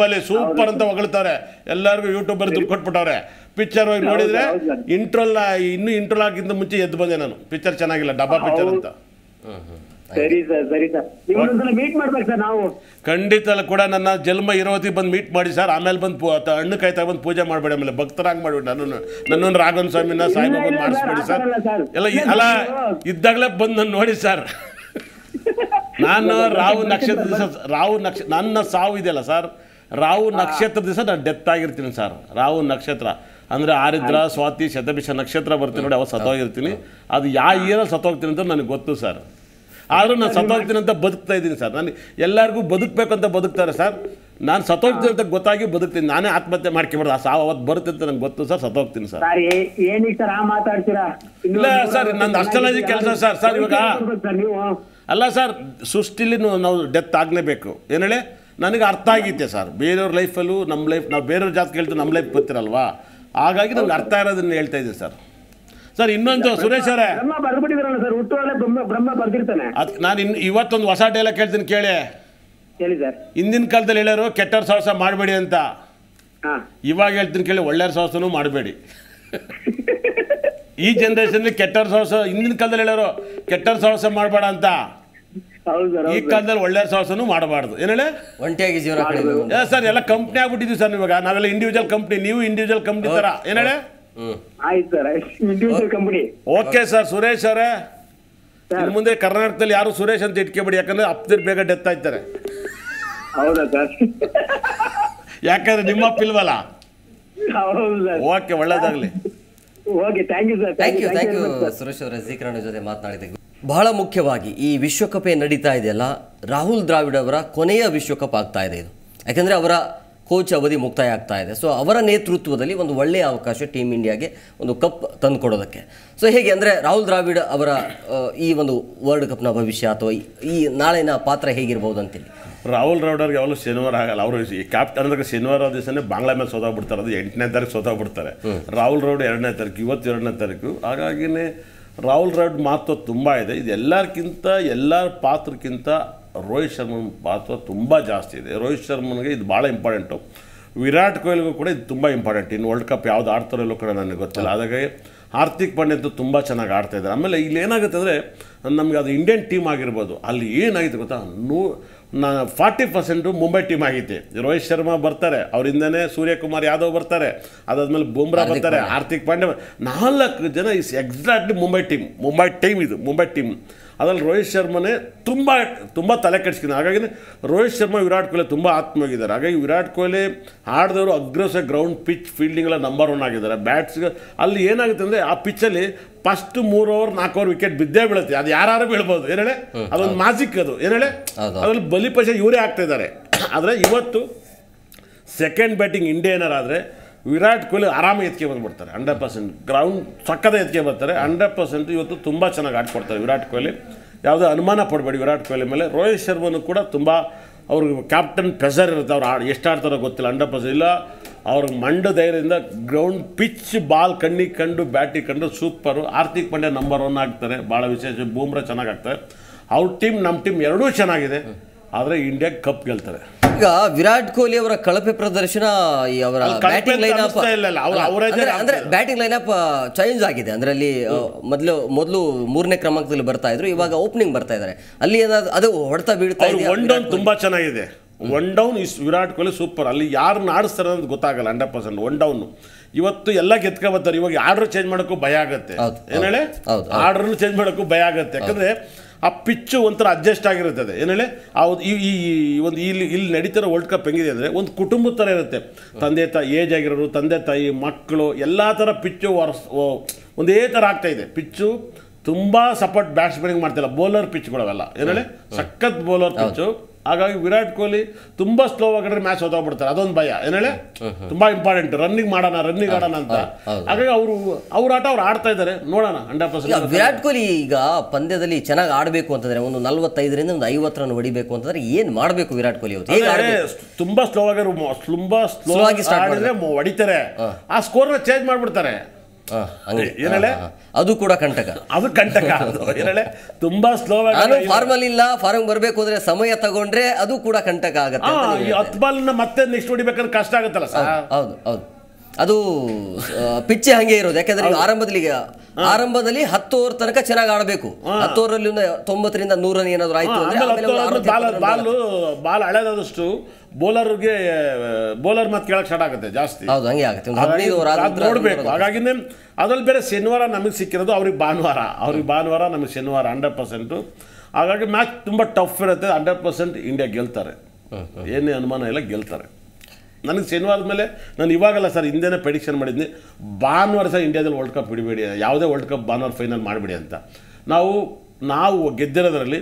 ಅಲ್ಲಿ ಸೂಪರ್ ಅಂತ ಹೊಗಳ್ತಾರೆ ಎಲ್ಲರಿಗೂ ಯೂಟ್ಯೂಬಲ್ಲಿ ದುಡ್ಡು ಕೊಟ್ಬಿಟ್ಟವ್ರೆ ಪಿಕ್ಚರ್ ಹೋಗಿ ನೋಡಿದ್ರೆ ಇಂಟ್ರೋಲ್ ಇನ್ನು ಇಂಟ್ರೋಲ್ ಆಗಿಂತ ಮುಂಚೆ ಎದ್ದು ಬಂದೆ ನಾನು ಪಿಕ್ಚರ್ ಚೆನ್ನಾಗಿಲ್ಲ ಡಬ್ಬಾ ಪಿಕ್ಚರ್ ಅಂತ ಸರಿ ಮೀಟ್ ನಾವು ಖಂಡಿತ ಕೂಡ ನನ್ನ ಜನ್ಮ ಇರೋತಿ ಬಂದು ಮೀಟ್ ಮಾಡಿ ಸರ್ ಆಮೇಲೆ ಬಂದು ಹಣ್ಣು ಕಾಯ್ತಾ ಬಂದು ಪೂಜೆ ಮಾಡ್ಬೇಡಿ ಆಮೇಲೆ ಭಕ್ತರಾಗಿ ಮಾಡ್ಬಿಡ ನಾನು ನನ್ನೊಂದು ರಾಘವನ್ ಸ್ವಾಮಿನ ಸಾಯಿಬಾಬನ್ ಮಾಡಿಸ್ಬೇಡಿ ಸರ್ ಎಲ್ಲ ಅಲ್ಲ ಇದ್ದಾಗಲೇ ಬಂದು ನಾನು ನೋಡಿ ಸರ್ ನಾನು ರಾಹು ನಕ್ಷತ್ರ ದಿವಸ ರಾವು ನಕ್ಷ ನನ್ನ ಸಾವು ಇದೆಯಲ್ಲ ಸರ್ ರಾವು ನಕ್ಷತ್ರ ದಿವಸ ನಾನು ಡೆತ್ ಆಗಿರ್ತೀನಿ ಸರ್ ರಾವು ನಕ್ಷತ್ರ ಅಂದರೆ ಆರಿದ್ರ ಸ್ವಾತಿ ಶತಭಿಷ ನಕ್ಷತ್ರ ಬರ್ತೀನಿ ನೋಡಿ ಅವಾಗ ಸತೋಗಿರ್ತೀನಿ ಅದು ಯಾವ ಇಯರಲ್ಲಿ ಸತ್ತೋಗ್ತೀನಿ ಅಂತ ನನಗೆ ಗೊತ್ತು ಸರ್ ಆದರೂ ನಾನು ಸತ್ತೋಗ್ತೀನಿ ಅಂತ ಬದುಕ್ತಾ ಇದ್ದೀನಿ ಸರ್ ನಾನು ಎಲ್ಲರಿಗೂ ಅಂತ ಬದುಕ್ತಾರೆ ಸರ್ ನಾನು ಸತೋಗ್ತೀನಿ ಅಂತ ಗೊತ್ತಾಗಿ ಬದುಕ್ತೀನಿ ನಾನೇ ಆತ್ಮಹತ್ಯೆ ಮಾಡ್ಕೊಬಾರ್ದು ಆ ಸಾವು ಅವತ್ತು ಬರುತ್ತೆ ಅಂತ ನಂಗೆ ಗೊತ್ತು ಸರ್ ಸತ್ತೋಗ್ತೀನಿ ಸರ್ ಇಲ್ಲ ಸರ್ ನಂದು ಅಷ್ಟೆಲ್ಲ ಕೆಲಸ ಸರ್ ಸರ್ ಇವಾಗ ಅಲ್ಲ ಸರ್ ಸೃಷ್ಟಿಲಿ ನಾವು ಡೆತ್ ಆಗಲೇಬೇಕು ಏನು ಹೇಳಿ ನನಗೆ ಅರ್ಥ ಆಗಿದೆ ಸರ್ ಬೇರೆಯವ್ರ ಲೈಫಲ್ಲೂ ನಮ್ಮ ಲೈಫ್ ನಾವು ಬೇರೆಯವ್ರ ಜಾತಿ ಕೇಳ್ತೀವಿ ನಮ್ಮ ಲೈಫ್ ಗೊತ್ತಿರಲ್ವಾ ಹಾಗಾಗಿ ನಮ್ಗೆ ಅರ್ಥ ಇರೋದನ್ನ ಹೇಳ್ತಾ ಇದ್ದೀನಿ ಸರ್ ಸರ್ ಇನ್ನೊಂದು ಸುರೇಶ್ ಅವರೇ ನಾನು ಇನ್ನು ಇವತ್ತೊಂದು ಹೊಸ ಡೈಲಾಗ್ ಕೇಳ್ತೀನಿ ಕೇಳಿ ಹಿಂದಿನ ಕಾಲದಲ್ಲಿ ಹೇಳೋರು ಕೆಟ್ಟವ್ರ ಸಾಹಸ ಮಾಡಬೇಡಿ ಅಂತ ಇವಾಗ ಹೇಳ್ತೀನಿ ಕೇಳಿ ಒಳ್ಳೆಯ ಸಾಹಸನೂ ಮಾಡಬೇಡಿ *laughs* ಈ ಜನರೇಷನ್ ಕೆಟ್ಟರ್ ಸಾಹಸ ಹಿಂದಿನ ಕಾಲದಲ್ಲಿ ಹೇಳೋರು ಕೆಟ್ಟರ್ ಸಾಹಸ ಮಾಡಬೇಡ ಅಂತ ಈ ಕಾಲದಲ್ಲಿ ಒಳ್ಳೆ ಸಾಹಸನೂ ಮಾಡಬಾರ್ದು ಏನ್ ಹೇಳಿ ಒಂಟಿಯಾಗಿ ಜೀವನ ಸರ್ ಎಲ್ಲ ಕಂಪ್ನಿ ಆಗ್ಬಿಟ್ಟಿದ್ವಿ ಸರ್ ನಿಮಗೆ ನಾವೆಲ್ಲ ಇಂಡಿವಿಜುವಲ್ ಕಂಪ್ನಿ ನೀವು ಇಂಡಿವಿಜುವಲ್ ಕಂಪ್ನಿ ತರ ಏನ್ ಹೇಳಿ ಓಕೆ ಸರ್ ಸುರೇಶ್ ಅವರೇ ಇನ್ನು ಮುಂದೆ ಕರ್ನಾಟಕದಲ್ಲಿ ಯಾರು ಸುರೇಶ್ ಅಂತ ಇಟ್ಕೊಬೇಡಿ ಯಾಕಂದ್ರೆ ಅಪ್ತಿರ್ ಬೇಗ ಡೆತ್ ಆಯ್ತಾರೆ ಯಾಕಂದ್ರೆ ನಿಮ್ಮ ಪಿಲ್ವಲ್ಲ ಓಕೆ ಒಳ್ಳೇದಾಗ್ಲಿ okay thank you sir thank you thank Suresh ಅವರ ಜೀಕರಣ ಜೊತೆ ಮಾತನಾಡಿದ ಬಹಳ ಮುಖ್ಯವಾಗಿ ಈ ವಿಶ್ವಕಪ್ ಏನು ನಡೀತಾ ಇದೆಯಲ್ಲ ರಾಹುಲ್ ದ್ರಾವಿಡ್ ಅವರ ಕೊನೆಯ ವಿಶ್ವಕಪ್ ಆಗ್ತಾ ಇದೆ ಇದು ಯಾಕಂದ್ರೆ ಅವರ ಕೋಚ್ ಅವಧಿ ಮುಕ್ತಾಯ ಆಗ್ತಾ ಇದೆ ಸೊ ಅವರ ನೇತೃತ್ವದಲ್ಲಿ ಒಂದು ಒಳ್ಳೆಯ ಅವಕಾಶ ಟೀಮ್ ಇಂಡಿಯಾಗೆ ಒಂದು ಕಪ್ ತಂದುಕೊಡೋದಕ್ಕೆ ಸೊ ಹೇಗೆ ಅಂದರೆ ರಾಹುಲ್ ದ್ರಾವಿಡ್ ಅವರ ಈ ಒಂದು ವರ್ಲ್ಡ್ ಕಪ್ನ ಭವಿಷ್ಯ ಅಥವಾ ಈ ನಾಳಿನ ಪಾತ್ರ ಹೇಗಿರ್ಬೋದು ಅಂತೇಳಿ ರಾಹುಲ್ ದ್ರಾವಿಡ್ ಯಾವಾಗಲೂ ಶನಿವಾರ ಆಗಲ್ಲ ಅವರು ಕ್ಯಾಪ್ಟನ್ ಅಂದ್ರೆ ಶನಿವಾರ ದಿವಸನೇ ಬಾಂಗ್ಲಾ ಮೇಲೆ ಸೋತಾಗ್ಬಿಡ್ತಾರೆ ಅದು ಎಂಟನೇ ತಾರೀಕು ಸೋತಾಗ್ಬಿಡ್ತಾರೆ ರಾಹುಲ್ ದ್ರಾವಿಡ್ ಎರಡನೇ ತಾರೀಕು ಇವತ್ತು ಎರಡನೇ ತಾರೀಕು ಹಾಗಾಗಿನೇ ರಾಹುಲ್ ದ್ರಾವಿಡ್ ಮಹತ್ವ ತುಂಬ ಇದೆ ಇದೆಲ್ಲರಿಗಿಂತ ಎಲ್ಲರ ಪಾತ್ರಕ್ಕಿಂತ ರೋಹಿತ್ ಶರ್ಮ ಪಾತ್ರ ತುಂಬ ಜಾಸ್ತಿ ಇದೆ ರೋಹಿತ್ ಶರ್ಮನಿಗೆ ಇದು ಭಾಳ ಇಂಪಾರ್ಟೆಂಟು ವಿರಾಟ್ ಕೊಹ್ಲಿಗೂ ಕೂಡ ಇದು ತುಂಬ ಇಂಪಾರ್ಟೆಂಟ್ ಇನ್ನು ವರ್ಲ್ಡ್ ಕಪ್ ಯಾವ್ದು ಆಡ್ತಾರೋ ಇಲ್ಲೋ ಕೂಡ ನನಗೆ ಗೊತ್ತಿಲ್ಲ ಹಾಗಾಗಿ ಹಾರ್ದಿಕ್ ಪಾಂಡೆ ಅಂತೂ ತುಂಬ ಚೆನ್ನಾಗಿ ಆಡ್ತಾ ಇದ್ದಾರೆ ಆಮೇಲೆ ಇಲ್ಲಿ ಏನಾಗುತ್ತೆ ಅಂದರೆ ನಮಗೆ ಅದು ಇಂಡಿಯನ್ ಟೀಮ್ ಆಗಿರ್ಬೋದು ಅಲ್ಲಿ ಏನಾಗಿತ್ತು ಗೊತ್ತಾ ನೂ ನಾ ಫಾರ್ಟಿ ಪರ್ಸೆಂಟು ಮುಂಬೈ ಟೀಮ್ ಆಗೈತಿ ರೋಹಿತ್ ಶರ್ಮಾ ಬರ್ತಾರೆ ಅವರಿಂದನೇ ಸೂರ್ಯಕುಮಾರ್ ಯಾದವ್ ಬರ್ತಾರೆ ಅದಾದಮೇಲೆ ಬುಮ್ರಾ ಬರ್ತಾರೆ ಹಾರ್ದಿಕ್ ಪಾಂಡೆ ನಾಲ್ಕು ಜನ is exactly Mumbai team Mumbai team ಇದು ಮುಂಬೈ ಟೀಮ್ ಅದ್ರಲ್ಲಿ ರೋಹಿತ್ ಶರ್ಮನೇ ತುಂಬ ತುಂಬ ತಲೆ ಕೆಡಿಸ್ಕೊಂಡು ಹಾಗಾಗಿ ರೋಹಿತ್ ಶರ್ಮಾ ವಿರಾಟ್ ಕೊಹ್ಲಿ ತುಂಬ ಆತ್ಮವಾಗಿದ್ದಾರೆ ಹಾಗಾಗಿ ವಿರಾಟ್ ಕೊಹ್ಲಿ ಆಡಿದವರು ಅಗ್ರಸ ಗ್ರೌಂಡ್ ಪಿಚ್ ಫೀಲ್ಡಿಂಗೆಲ್ಲ ನಂಬರ್ ಒನ್ ಆಗಿದ್ದಾರೆ ಬ್ಯಾಟ್ಸ್ ಅಲ್ಲಿ ಏನಾಗುತ್ತೆ ಅಂದರೆ ಆ ಪಿಚ್ಚಲ್ಲಿ ಫಸ್ಟ್ ಮೂರು ಓವರ್ ನಾಲ್ಕು ಓವರ್ ವಿಕೆಟ್ ಬಿದ್ದೇ ಬೀಳುತ್ತೆ ಅದು ಯಾರು ಬೀಳ್ಬೋದು ಏನೇಳೆ ಅದೊಂದು ಮಾಜಿಕ್ ಅದು ಏನೇಳೆ ಅದರಲ್ಲಿ ಬಲಿಪಶ ಇವರೇ ಆಗ್ತಾ ಇದ್ದಾರೆ ಆದರೆ ಇವತ್ತು ಸೆಕೆಂಡ್ ಬ್ಯಾಟಿಂಗ್ ಇಂಡಿಯಾ ಏನಾರಾದರೆ ವಿರಾಟ್ ಕೊಹ್ಲಿ ಆರಾಮ ಎತ್ಕೆ ಬಂದುಬಿಡ್ತಾರೆ ಹಂಡ್ರೆಡ್ ಪರ್ಸೆಂಟ್ ಗ್ರೌಂಡ್ ಸಕ್ಕದ ಎತ್ಕೆ ಬರ್ತಾರೆ ಹಂಡ್ರೆಡ್ ಪರ್ಸೆಂಟ್ ಇವತ್ತು ತುಂಬ ಚೆನ್ನಾಗಿ ಆಡ್ಕೊಡ್ತಾರೆ ವಿರಾಟ್ ಕೊಹ್ಲಿ ಯಾವುದೇ ಅನುಮಾನ ಪಡಬೇಡಿ ವಿರಾಟ್ ಕೊಹ್ಲಿ ಮೇಲೆ ರೋಹಿತ್ ಶರ್ಮನು ಕೂಡ ತುಂಬ ಅವ್ರಿಗೆ ಕ್ಯಾಪ್ಟನ್ ಪ್ರೆಷರ್ ಇರುತ್ತೆ ಅವ್ರು ಆಡ್ ಎಷ್ಟು ಆಡ್ತಾರೋ ಗೊತ್ತಿಲ್ಲ ಹಂಡ್ರೆಡ್ ಪರ್ಸೆಂಟ್ ಇಲ್ಲ ಅವ್ರ ಮಂಡ ಧೈರ್ಯದಿಂದ ಗ್ರೌಂಡ್ ಪಿಚ್ ಬಾಲ್ ಕಣ್ಣಿಗೆ ಕಂಡು ಬ್ಯಾಟಿ ಕಂಡು ಸೂಪರು ಆರ್ಥಿಕ್ ಪಾಂಡ್ಯ ನಂಬರ್ ಒನ್ ಆಗ್ತಾರೆ ಭಾಳ ವಿಶೇಷ ಬೂಮ್ರಾ ಚೆನ್ನಾಗಿ ಆಗ್ತಾರೆ ಅವ್ರ ಟೀಮ್ ನಮ್ಮ ಟೀಮ್ ಎರಡೂ ಚೆನ್ನಾಗಿದೆ ಆದರೆ ಇಂಡಿಯಾ ಕಪ್ ಗೆಲ್ತಾರೆ ಈಗ ವಿರಾಟ್ ಕೊಹ್ಲಿ ಅವರ ಕಳಪೆ ಪ್ರದರ್ಶನ ಅವರ ಬ್ಯಾಟಿಂಗ್ ಲೈನ್ ಅಪ್ ಅಂದ್ರೆ ಬ್ಯಾಟಿಂಗ್ ಲೈನ್ ಅಪ್ ಚೇಂಜ್ ಆಗಿದೆ ಅಂದ್ರೆ ಅಲ್ಲಿ ಮೊದಲು ಮೊದಲು ಮೂರನೇ ಕ್ರಮಾಂಕದಲ್ಲಿ ಬರ್ತಾ ಇದ್ರು ಇವಾಗ ಓಪನಿಂಗ್ ಬರ್ತಾ ಇದ್ದಾರೆ ಅಲ್ಲಿ ಏನಾದ್ರು ಅದು ಹೊಡೆತ ಬೀಳ್ತಾ ಇದೆ ಒನ್ ಡೌನ್ ತುಂಬಾ ಚೆನ್ನಾಗಿದೆ one down is Virat Kohli super ಅಲ್ಲಿ ಯಾರು ನಾಡಿಸ್ತಾರೆ ಅನ್ನೋದು ಗೊತ್ತಾಗಲ್ಲ ಹಂಡ್ರೆಡ್ ಪರ್ಸೆಂಟ್ ಒನ್ ಡೌನ್ ಇವತ್ತು ಎಲ್ಲ ಬರ್ತಾರೆ ಇವಾಗ ಆರ್ಡರ್ ಚೇಂಜ್ ಮಾಡೋಕ್ಕೂ ಭಯ ಆಗುತ್ತೆ ಹೇಳಿ ಆರ್ಡರ್ ಚೇಂಜ್ ಮಾಡೋಕ್ಕೂ ಭಯ ಆಗುತ್ತೆ ಯಾಕಂದ್ರೆ ಆ ಪಿಚ್ಚು ಒಂಥರ ಅಡ್ಜಸ್ಟ್ ಆಗಿರುತ್ತದೆ ಏನೇಳಿ ಆ ಈ ಒಂದು ಇಲ್ಲಿ ಇಲ್ಲಿ ನಡೀತಿರೋ ವರ್ಲ್ಡ್ ಕಪ್ ಹೆಂಗಿದೆ ಅಂದರೆ ಒಂದು ಕುಟುಂಬದ ಥರ ಇರುತ್ತೆ ತಂದೆ ತಾಯಿ ಏಜ್ ಆಗಿರೋರು ತಂದೆ ತಾಯಿ ಮಕ್ಕಳು ಎಲ್ಲ ಥರ ಪಿಚ್ಚು ವರ್ಸ್ ಒಂದೇ ಥರ ಆಗ್ತಾಯಿದೆ ಪಿಚ್ಚು ತುಂಬ ಸಪೋರ್ಟ್ ಬ್ಯಾಟ್ಸ್ಮನಿಗೆ ಮಾಡ್ತಿಲ್ಲ ಬೌಲರ್ ಪಿಚ್ಗಳು ಏನು ಏನೇಳಿ ಸಖತ್ ಬೌಲರ್ ಪಿಚ್ಚು ಹಾಗಾಗಿ ವಿರಾಟ್ ಕೊಹ್ಲಿ ತುಂಬ ಸ್ಲೋ ಆಗಿದ್ರೆ ಮ್ಯಾಚ್ ಓದೋಗ್ಬಿಡ್ತಾರೆ ಅದೊಂದು ಭಯ ಹೇಳಿ ತುಂಬಾ ಇಂಪಾರ್ಟೆಂಟ್ ರನ್ನಿಂಗ್ ಮಾಡೋಣ ರನ್ನಿಂಗ್ ಆಡೋಣ ಅಂತ ಹಾಗಾಗಿ ಅವರು ಅವ್ರ ಆಟ ಅವ್ರು ಆಡ್ತಾ ಇದ್ದಾರೆ ನೋಡೋಣ ಹಂಡ್ರೆಡ್ ಪರ್ಸೆಂಟ್ ವಿರಾಟ್ ಕೊಹ್ಲಿ ಈಗ ಪಂದ್ಯದಲ್ಲಿ ಚೆನ್ನಾಗಿ ಆಡಬೇಕು ಅಂತಂದ್ರೆ ಒಂದು ನಲ್ವತ್ತೈದರಿಂದ ಒಂದು ಐವತ್ತು ರನ್ ಹೊಡಿಬೇಕು ಅಂತಂದ್ರೆ ಏನು ಮಾಡಬೇಕು ವಿರಾಟ್ ಕೊಹ್ಲಿ ಅವರು ತುಂಬಾ ಸ್ಲೋ ಆಗಿ ತುಂಬಾ ಸ್ಲೋ ಆಗಿ ಸ್ಟಾರ್ಟ್ ಮಾಡಿದ್ರೆ ಹೊಡಿತಾರೆ ಆ ಸ್ಕೋರ್ನ ಚೇಂಜ್ ಮಾಡಿಬಿಡ್ತಾರೆ ಏನೇಳೆ ಅದು ಕೂಡ ಕಂಟಕ ಅದು ಕಂಟಕ ಏನಲ್ಲ ತುಂಬಾ ಸ್ಲೋ ನಾನು ಫಾರ್ಮಲ್ ಇಲ್ಲ ಫಾರ್ಮ್ ಬರಬೇಕು ಅಂದ್ರೆ ಸಮಯ ತಗೊಂಡ್ರೆ ಅದು ಕೂಡ ಕಂಟಕ ಆಗುತ್ತೆ ಹತ್ತು ಬಾಲ್ನ ಮತ್ತೆ ನೆಕ್ಸ್ಟ್ ಹೊಡಿಬೇಕಾದ್ರೆ ಕಷ್ಟ ಆಗುತ್ತಲ್ಲ ಸರ್ ಹೌದು ಹೌದು ಅದು ಪಿಚ್ಚೆ ಹಂಗೆ ಇರೋದು ಯಾಕಂದ್ರೆ ಆರಂಭದಲ್ಲಿ ಆರಂಭದಲ್ಲಿ ಹತ್ತು ಓವರ್ ತನಕ ಚೆನ್ನಾಗಿ ಆಡಬೇಕು ಹತ್ತು ಓವರಲ್ಲಿ ತೊಂಬತ್ತರಿಂದ ನೂರನೇ ಏನಾದ್ರು ಆಯ್ತು ಬಾಲ್ ಹಳೆದಾದಷ್ಟು ಬೌಲರ್ಗೆ ಬೌಲರ್ ಮತ್ತೆ ಕೇಳಕ್ ಸ್ಟಾರ್ಟ್ ಆಗುತ್ತೆ ಜಾಸ್ತಿ ಹೌದು ಆಗುತ್ತೆ ಓವರ್ ಹಾಗಾಗಿನೇ ಅದ್ರಲ್ಲಿ ಬೇರೆ ಶನಿವಾರ ನಮಗೆ ಸಿಕ್ಕಿರೋದು ಅವ್ರಿಗೆ ಭಾನುವಾರ ಅವ್ರಿಗೆ ಭಾನುವಾರ ನಮಗೆ ಶನಿವಾರ ಹಂಡ್ರೆಡ್ ಪರ್ಸೆಂಟ್ ಹಾಗಾಗಿ ಮ್ಯಾಚ್ ತುಂಬಾ ಟಫ್ ಇರುತ್ತೆ ಹಂಡ್ರೆಡ್ ಪರ್ಸೆಂಟ್ ಇಂಡಿಯಾ ಗೆಲ್ತಾರೆ ಏನೇ ಅನುಮಾನ ಇಲ್ಲ ಗೆಲ್ತಾರೆ ನನಗೆ ಶನಿವಾರದ ಮೇಲೆ ನಾನು ಇವಾಗಲ್ಲ ಸರ್ ಹಿಂದೆನೇ ಪ್ರೆಡಿಕ್ಷನ್ ಮಾಡಿದ್ನಿ ಭಾನುವಾರ ಸಹ ಇಂಡಿಯಾದಲ್ಲಿ ವರ್ಲ್ಡ್ ಕಪ್ ಬಿಡಬೇಡಿ ಯಾವುದೇ ವರ್ಲ್ಡ್ ಕಪ್ ಭಾನುವಾರ ಫೈನಲ್ ಮಾಡಬೇಡಿ ಅಂತ ನಾವು ನಾವು ಗೆದ್ದಿರೋದ್ರಲ್ಲಿ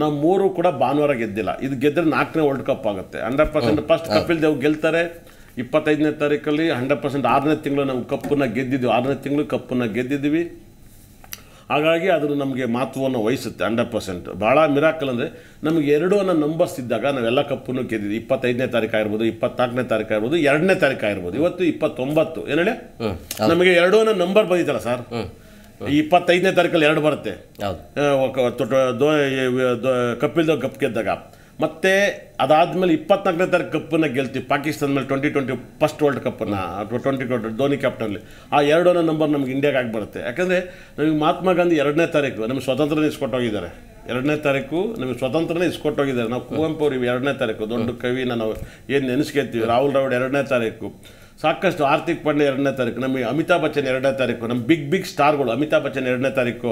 ನಾವು ಮೂರು ಕೂಡ ಭಾನುವಾರ ಗೆದ್ದಿಲ್ಲ ಇದು ಗೆದ್ದರೆ ನಾಲ್ಕನೇ ವರ್ಲ್ಡ್ ಕಪ್ ಆಗುತ್ತೆ hundred percent first Kapil Dev ಗೆಲ್ತಾರೆ ಇಪ್ಪತ್ತೈದನೇ ತಾರೀಕಲ್ಲಿ ಹಂಡ್ರೆಡ್ ಪರ್ಸೆಂಟ್ ಆರನೇ ತಿಂಗಳು ನಾವು ಕಪ್ಪನ್ನು ಗೆದ್ದಿದ್ದೀವಿ ಆರನೇ ತಿಂಗಳು ಕಪ್ಪನ್ನು ಗೆದ್ದಿದ್ದೀವಿ ಹಾಗಾಗಿ ಅದು ನಮಗೆ ಮಹತ್ವವನ್ನು ವಹಿಸುತ್ತೆ ಹಂಡ್ರೆಡ್ ಪರ್ಸೆಂಟ್ ಭಾಳ ಮಿರಾಕಲ್ ಅಂದರೆ ನಮಗೆ ಎರಡು ಅನ್ನೋ ನಂಬರ್ಸ್ ಇದ್ದಾಗ ನಾವೆಲ್ಲ ಕಪ್ಪನ್ನು ಗೆದ್ದಿದ್ವಿ ಇಪ್ಪತ್ತೈದನೇ ತಾರೀಕು ಆಗಿರ್ಬೋದು ಇಪ್ಪತ್ನಾಲ್ಕನೇ ತಾರೀಕು ಆಗಿರ್ಬೋದು ಎರಡನೇ ತಾರೀಕು ಆಗಿರ್ಬೋದು ಇವತ್ತು ಇಪ್ಪತ್ತೊಂಬತ್ತು ಏನೇಳಿ ನಮಗೆ ಎರಡೂ ಅನ್ನೋ ನಂಬರ್ ಬಂದಿತ್ತಲ್ಲ ಸರ್ ಇಪ್ಪತ್ತೈದನೇ ತಾರೀಕಲ್ಲಿ ಎರಡು ಬರುತ್ತೆ ಕಪ್ಪಿಲ್ದ ಕಪ್ ಗೆದ್ದಾಗ ಮತ್ತು ಅದಾದಮೇಲೆ ಇಪ್ಪತ್ನಾಲ್ಕನೇ ತಾರೀಕು ಕಪ್ಪನ್ನು ಗೆಲ್ತೀವಿ ಪಾಕಿಸ್ತಾನ ಮೇಲೆ ಟ್ವೆಂಟಿ ಟ್ವೆಂಟಿ ಫಸ್ಟ್ ವರ್ಲ್ಡ್ ಕಪ್ಪನ್ನು ಟ್ವೆಂಟಿ ಟ್ವೆಂಟಿ ಧೋನಿ ಕ್ಯಾಪ್ಟನ್ಲಿ ಆ ಎರಡನೇ ನಂಬರ್ ನಮ್ಗೆ ಇಂಡಿಯಾಗೆ ಆಗಿ ಬರುತ್ತೆ ಯಾಕಂದರೆ ನಮಗೆ ಮಹಾತ್ಮ ಗಾಂಧಿ ಎರಡನೇ ತಾರೀಕು ನಮಗೆ ಸ್ವತಂತ್ರನೇ ಇಸ್ಕೊಟ್ಟೋಗಿದ್ದಾರೆ ಎರಡನೇ ತಾರೀಕು ನಮಗೆ ಸ್ವಾತಂತ್ರ್ಯನೇ ಇಸ್ಕೊಟ್ಟೋಗಿದ್ದಾರೆ ನಾವು ಕುವೆಂಪು ಅವ್ರಿಗೆ ಎರಡನೇ ತಾರೀಕು ದೊಡ್ಡ ಕವಿನ ನಾವು ಏನು ನೆನೆಸ್ಕೊಳ್ತೀವಿ ರಾಹುಲ್ ರಾವ್ಡ್ ಎರಡನೇ ತಾರೀಕು ಸಾಕಷ್ಟು ಆರ್ಥಿಕ್ ಪಾಂಡೆ ಎರಡನೇ ತಾರೀಕು ನಮಗೆ ಅಮಿತಾಬ್ ಬಚ್ಚನ್ ಎರಡನೇ ತಾರೀಕು ನಮ್ಮ ಬಿಗ್ ಬಿಗ್ ಸ್ಟಾರ್ಗಳು ಅಮಿತಾಬ್ ಬಚ್ಚನ್ ಎರಡನೇ ತಾರೀಕು